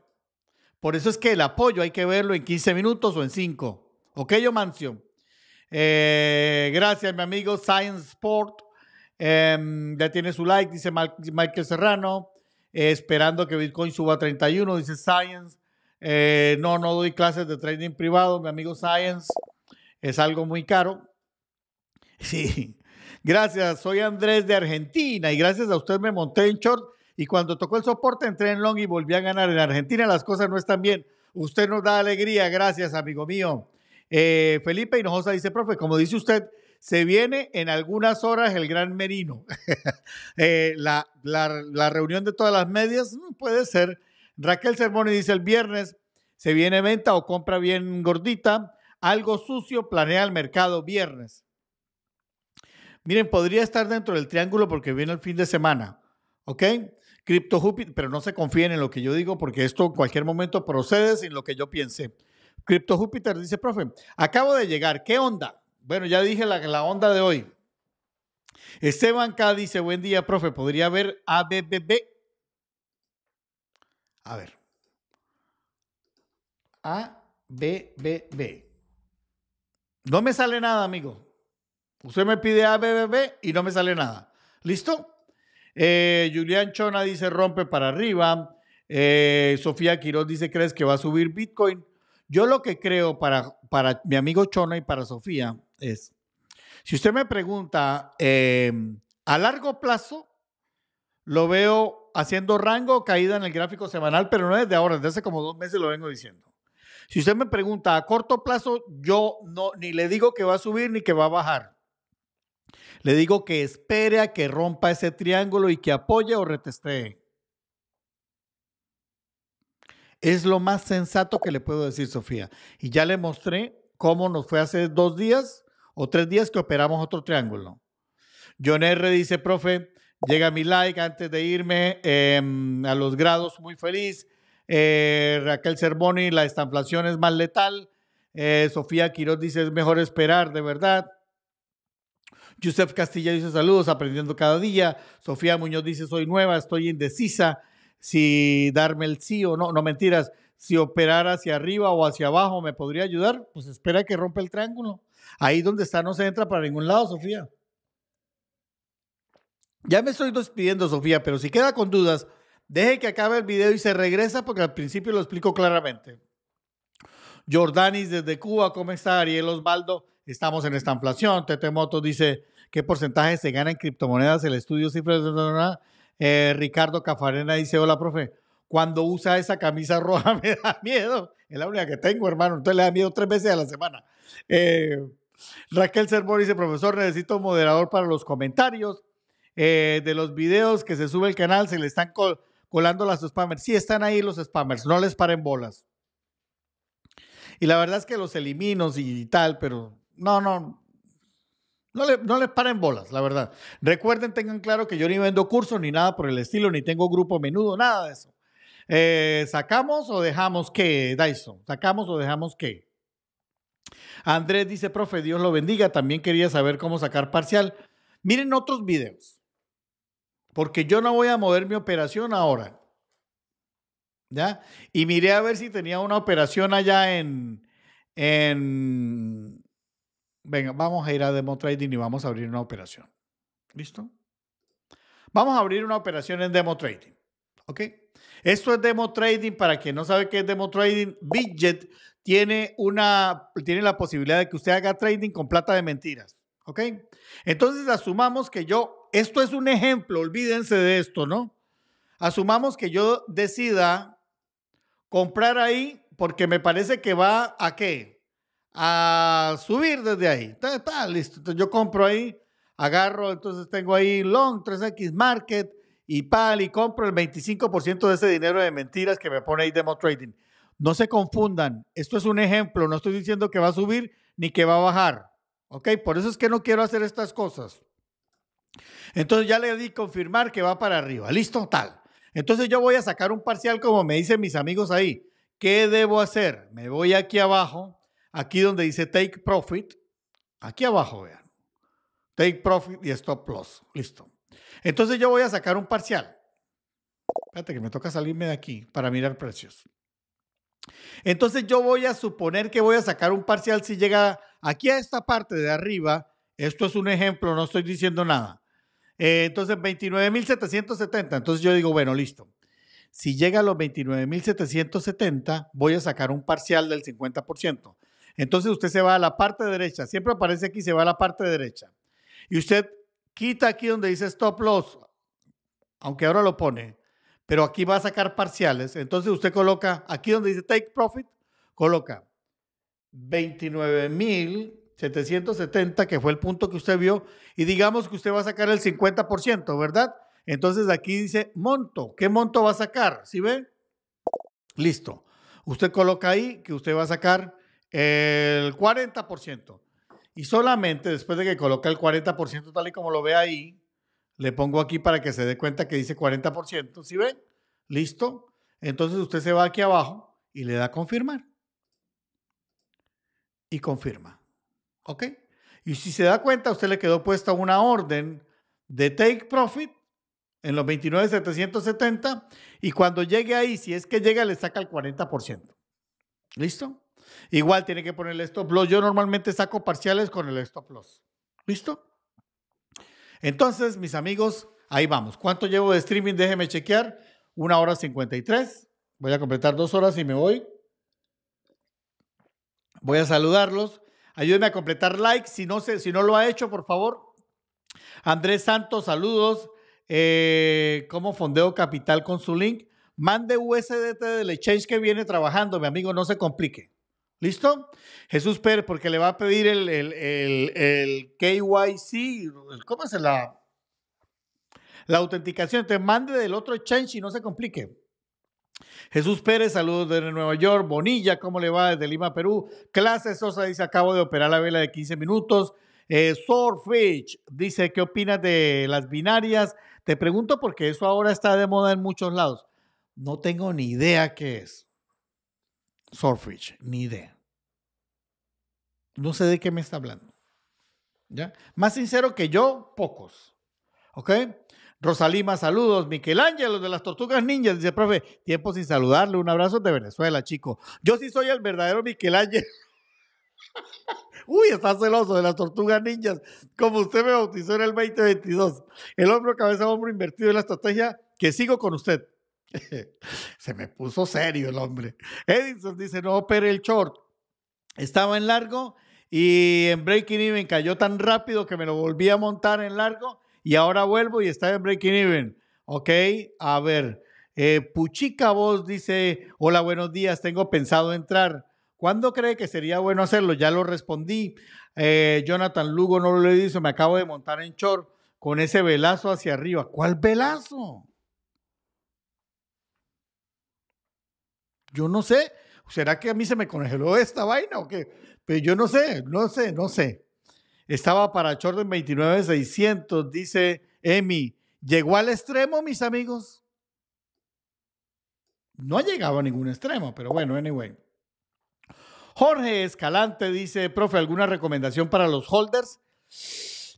Por eso es que el apoyo hay que verlo en 15 minutos o en 5. ¿Ok, yo mancio eh, gracias, mi amigo Science Sport ya em, tiene su like, dice Michael Serrano, eh, esperando que Bitcoin suba a 31, dice Science. Eh, no, no doy clases de trading privado, mi amigo Science. Es algo muy caro. Sí. Gracias, soy Andrés de Argentina y gracias a usted me monté en short y cuando tocó el soporte entré en long y volví a ganar. En Argentina las cosas no están bien. Usted nos da alegría, gracias amigo mío. Eh, Felipe Hinojosa dice, profe, como dice usted, se viene en algunas horas el Gran Merino. Eh, la, reunión de todas las medias mm, puede ser. Raquel Sermoni dice el viernes, se viene venta o compra bien gordita, algo sucio, planea el mercado viernes. Miren, podría estar dentro del triángulo porque viene el fin de semana, ¿ok? Crypto Júpiter, pero no se confíen en lo que yo digo porque esto en cualquier momento procede sin lo que yo piense. Crypto Júpiter dice, profe, acabo de llegar, ¿qué onda? Bueno, ya dije la, la onda de hoy. Esteban K. dice, buen día, profe, ¿podría ver ABBB? A ver. ABBB. No me sale nada, amigo. Usted me pide ABBB y no me sale nada. ¿Listo? Eh, Julián Chona dice, rompe para arriba. Eh, Sofía Quiroz dice, ¿crees que va a subir Bitcoin? Yo lo que creo para, para mi amigo Chona y para Sofía es, si usted me pregunta, em, a largo plazo, lo veo haciendo rango, caída en el gráfico semanal, pero no desde ahora, desde hace como dos meses lo vengo diciendo. Si usted me pregunta a corto plazo, yo no ni le digo que va a subir ni que va a bajar. Le digo que espere a que rompa ese triángulo y que apoye o reteste. Es lo más sensato que le puedo decir, Sofía. Y ya le mostré cómo nos fue hace dos días o tres días que operamos otro triángulo. John R. dice, profe, llega mi like antes de irme em, a los grados, muy feliz. Eh, Raquel Cervoni, la estanflación es más letal. Eh, Sofía Quiroz dice, es mejor esperar, de verdad. Joseph Castilla dice, saludos, aprendiendo cada día. Sofía Muñoz dice, soy nueva, estoy indecisa si darme el sí o no. No mentiras, si operar hacia arriba o hacia abajo me podría ayudar, pues espera que rompa el triángulo. Ahí donde está no se entra para ningún lado, Sofía. Ya me estoy despidiendo, Sofía, pero si queda con dudas, deje que acabe el video y se regresa porque al principio lo explico claramente. Jordanis desde Cuba, ¿cómo está Ariel Osvaldo? Estamos en esta inflación. Tetemoto dice, ¿qué porcentaje se gana en criptomonedas? El estudio cifras... Eh, Ricardo Cafarena dice, hola, profe. Cuando usa esa camisa roja me da miedo. Es la única que tengo, hermano. Entonces le da miedo tres veces a la semana. Eh, Raquel Cermón dice, profesor, necesito moderador para los comentarios eh, de los videos que se sube el canal, se le están colando las spammers. Sí, están ahí los spammers, no les paren bolas. Y la verdad es que los elimino y tal, pero no, no, no, les paren bolas, la verdad. Recuerden, tengan claro que yo ni vendo cursos ni nada por el estilo, ni tengo grupo menudo, nada de eso. Eh, ¿Sacamos o dejamos qué, Dyson? ¿Sacamos o dejamos qué? Andrés dice, profe, Dios lo bendiga. También quería saber cómo sacar parcial. Miren otros videos, porque yo no voy a mover mi operación ahora. ¿Ya? Y miré a ver si tenía una operación allá en... en... Venga, vamos a ir a Demo Trading y vamos a abrir una operación. ¿Listo? Vamos a abrir una operación en Demo Trading. ¿Ok? Esto es Demo Trading. Para quien no sabe qué es Demo Trading, Bidget tiene, una, tiene la posibilidad de que usted haga trading con plata de mentiras. ¿Ok? Entonces asumamos que yo, esto es un ejemplo, olvídense de esto, ¿no? Asumamos que yo decida comprar ahí porque me parece que va a qué? A subir desde ahí. está listo. Entonces, yo compro ahí, agarro, entonces tengo ahí long 3X Market y pal y compro el 25% de ese dinero de mentiras que me pone ahí demo trading. No se confundan, esto es un ejemplo, no estoy diciendo que va a subir ni que va a bajar. ¿Ok? Por eso es que no quiero hacer estas cosas. Entonces ya le di confirmar que va para arriba. Listo, tal. Entonces yo voy a sacar un parcial como me dicen mis amigos ahí. ¿Qué debo hacer? Me voy aquí abajo, aquí donde dice Take Profit. Aquí abajo, vean. Take Profit y Stop Loss. Listo. Entonces yo voy a sacar un parcial. Espérate que me toca salirme de aquí para mirar precios. Entonces yo voy a suponer que voy a sacar un parcial si llega aquí a esta parte de arriba. Esto es un ejemplo, no estoy diciendo nada. Eh, entonces 29.770. Entonces yo digo, bueno, listo. Si llega a los 29.770, voy a sacar un parcial del 50%. Entonces usted se va a la parte derecha. Siempre aparece aquí, se va a la parte derecha. Y usted quita aquí donde dice stop loss, aunque ahora lo pone pero aquí va a sacar parciales. Entonces usted coloca, aquí donde dice take profit, coloca 29.770, que fue el punto que usted vio, y digamos que usted va a sacar el 50%, ¿verdad? Entonces aquí dice monto, ¿qué monto va a sacar? ¿Sí ve? Listo. Usted coloca ahí que usted va a sacar el 40%. Y solamente después de que coloca el 40%, tal y como lo ve ahí, le pongo aquí para que se dé cuenta que dice 40%. ¿Sí ven? ¿Listo? Entonces usted se va aquí abajo y le da confirmar. Y confirma. ¿Ok? Y si se da cuenta, usted le quedó puesta una orden de take profit en los 29,770 y cuando llegue ahí, si es que llega, le saca el 40%. ¿Listo? Igual tiene que poner el stop loss. Yo normalmente saco parciales con el stop loss. ¿Listo? Entonces, mis amigos, ahí vamos. ¿Cuánto llevo de streaming? Déjenme chequear. Una hora cincuenta y tres. Voy a completar dos horas y me voy. Voy a saludarlos. Ayúdenme a completar like. Si no, si no lo ha hecho, por favor. Andrés Santos, saludos. Eh, ¿Cómo fondeo capital con su link? Mande USDT del exchange que viene trabajando, mi amigo. No se complique. ¿Listo? Jesús Pérez, porque le va a pedir el, KYC, ¿cómo se la, la autenticación? Te mande del otro change y no se complique. Jesús Pérez, saludos desde Nueva York. Bonilla, ¿cómo le va desde Lima, Perú? Clase Sosa dice, acabo de operar la vela de 15 minutos. Eh, dice, ¿qué opinas de las binarias? Te pregunto porque eso ahora está de moda en muchos lados. No tengo ni idea qué es. Surfridge, ni idea. No sé de qué me está hablando. ¿Ya? Más sincero que yo, pocos. ¿Ok? Rosalima, saludos. Michelangelo de las Tortugas Ninjas, dice, profe, tiempo sin saludarle. Un abrazo de Venezuela, chico. Yo sí soy el verdadero Michelangelo. Uy, está celoso de las tortugas ninjas, como usted me bautizó en el 2022. El hombro cabeza hombro invertido en la estrategia que sigo con usted. Se me puso serio el hombre. Edison dice, no pero el short. Estaba en largo y en Breaking Even cayó tan rápido que me lo volví a montar en largo y ahora vuelvo y está en Breaking Even. Ok, a ver. Eh, Puchica Voz dice, hola, buenos días, tengo pensado entrar. ¿Cuándo cree que sería bueno hacerlo? Ya lo respondí. Eh, Jonathan Lugo no lo dice me acabo de montar en short con ese velazo hacia arriba. ¿Cuál velazo? Yo no sé. ¿Será que a mí se me congeló esta vaina o qué? Pero yo no sé, no sé, no sé. Estaba para Chorden en 29,600, dice Emi. ¿Llegó al extremo, mis amigos? No ha llegado a ningún extremo, pero bueno, anyway. Jorge Escalante dice, profe, ¿alguna recomendación para los holders?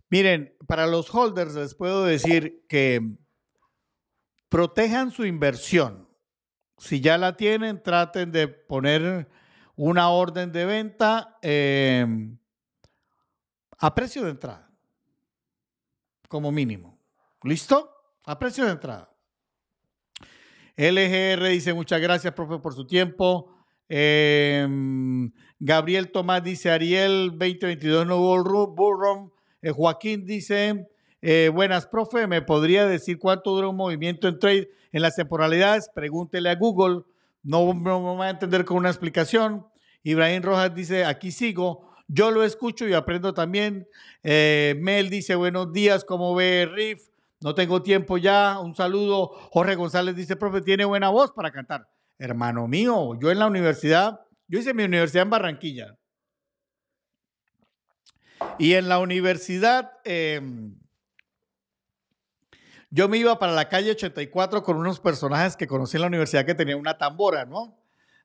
Miren, para los holders les puedo decir que protejan su inversión si ya la tienen, traten de poner una orden de venta em, a precio de entrada, como mínimo. ¿Listo? A precio de entrada. LGR dice muchas gracias, profe, por su tiempo. Em, Gabriel Tomás dice Ariel 2022 no hubo bull eh, Joaquín dice eh, buenas, profe, ¿me podría decir cuánto dura un movimiento en trade en las temporalidades? Pregúntele a Google. No, me va a entender con una explicación. Ibrahim Rojas dice, aquí sigo. Yo lo escucho y aprendo también. Eh, Mel dice, buenos días, ¿cómo ve Riff? No tengo tiempo ya. Un saludo. Jorge González dice, profe, tiene buena voz para cantar. Hermano mío, yo en la universidad, yo hice mi universidad en Barranquilla. Y en la universidad... Eh, yo me iba para la calle 84 con unos personajes que conocí en la universidad que tenían una tambora, ¿no?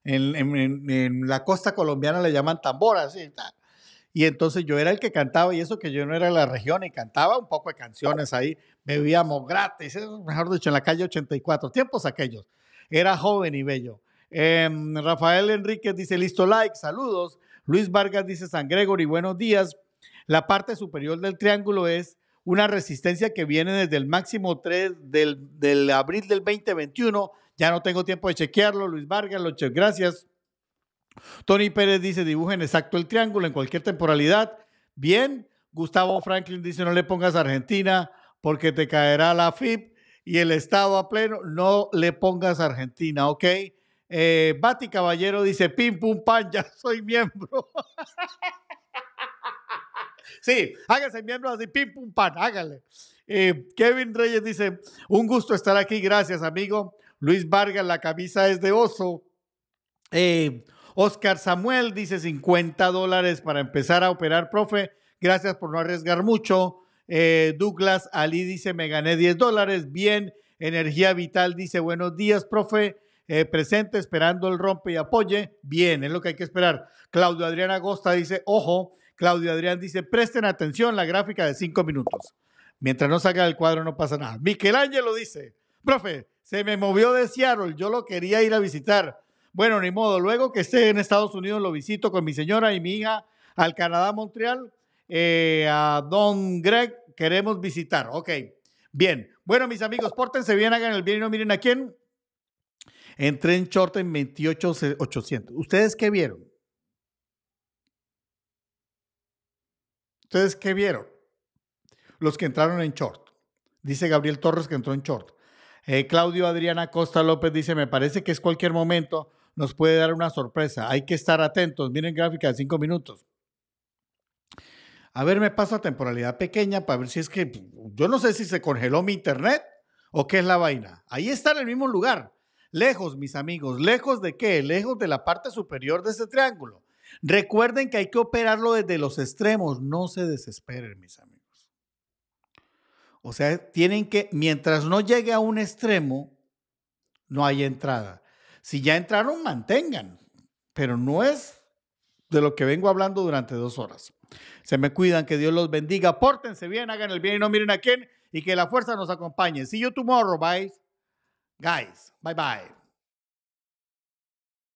En, la costa colombiana le llaman tambora, sí. Y entonces yo era el que cantaba y eso que yo no era de la región y cantaba un poco de canciones ahí, bebíamos gratis, mejor dicho, en la calle 84, tiempos aquellos. Era joven y bello. Em, Rafael Enríquez dice, listo like, saludos. Luis Vargas dice, San Gregory, buenos días. La parte superior del triángulo es una resistencia que viene desde el máximo 3 del, abril del 2021. Ya no tengo tiempo de chequearlo. Luis Vargas, chequeo. gracias. Tony Pérez dice, dibujen exacto el triángulo en cualquier temporalidad. Bien. Gustavo Franklin dice, no le pongas Argentina porque te caerá la FIP y el Estado a pleno. No le pongas Argentina, ¿ok? Eh, Bati Caballero dice, pim, pum, pan, ya soy miembro. Sí, hágase miembro así, pim, pum, pan, hágale. Eh, Kevin Reyes dice, un gusto estar aquí, gracias amigo. Luis Vargas, la camisa es de oso. Eh, Oscar Samuel dice 50 dólares para empezar a operar, profe. Gracias por no arriesgar mucho. Eh, Douglas Ali dice, me gané 10 dólares. Bien. Energía Vital dice, buenos días, profe. presente, esperando el rompe y apoye. Bien, es lo que hay que esperar. Claudio Adrián Agosta dice, ojo, Claudio Adrián dice, presten atención, la gráfica de cinco minutos. Mientras no salga el cuadro no pasa nada. lo dice, profe, se me movió de Seattle, yo lo quería ir a visitar. Bueno, ni modo, luego que esté en Estados Unidos lo visito con mi señora y mi hija al Canadá, Montreal. Eh, a Don Greg queremos visitar. Ok, bien. Bueno, mis amigos, pórtense bien, hagan el bien y no miren a quién. Entré en short en 28800. ¿Ustedes qué vieron? ¿Ustedes qué vieron? Los que entraron en short. Dice Gabriel Torres que entró en short. Eh, Claudio Adriana Costa López dice, me parece que es cualquier momento, nos puede dar una sorpresa. Hay que estar atentos. Miren gráfica de cinco minutos. A ver, me paso a temporalidad pequeña para ver si es que yo no sé si se congeló mi internet o qué es la vaina. Ahí está en el mismo lugar. Lejos, mis amigos. ¿Lejos de qué? Lejos de la parte superior de este triángulo. Recuerden que hay que operarlo desde los extremos. No se desesperen, mis amigos. O sea, tienen que, mientras no llegue a un extremo, no hay entrada. Si ya entraron, mantengan. Pero no es de lo que vengo hablando durante dos horas. Se me cuidan, que Dios los bendiga. Pórtense bien, hagan el bien y no miren a quién. Y que la fuerza nos acompañe. See you tomorrow, bye. Guys, bye bye.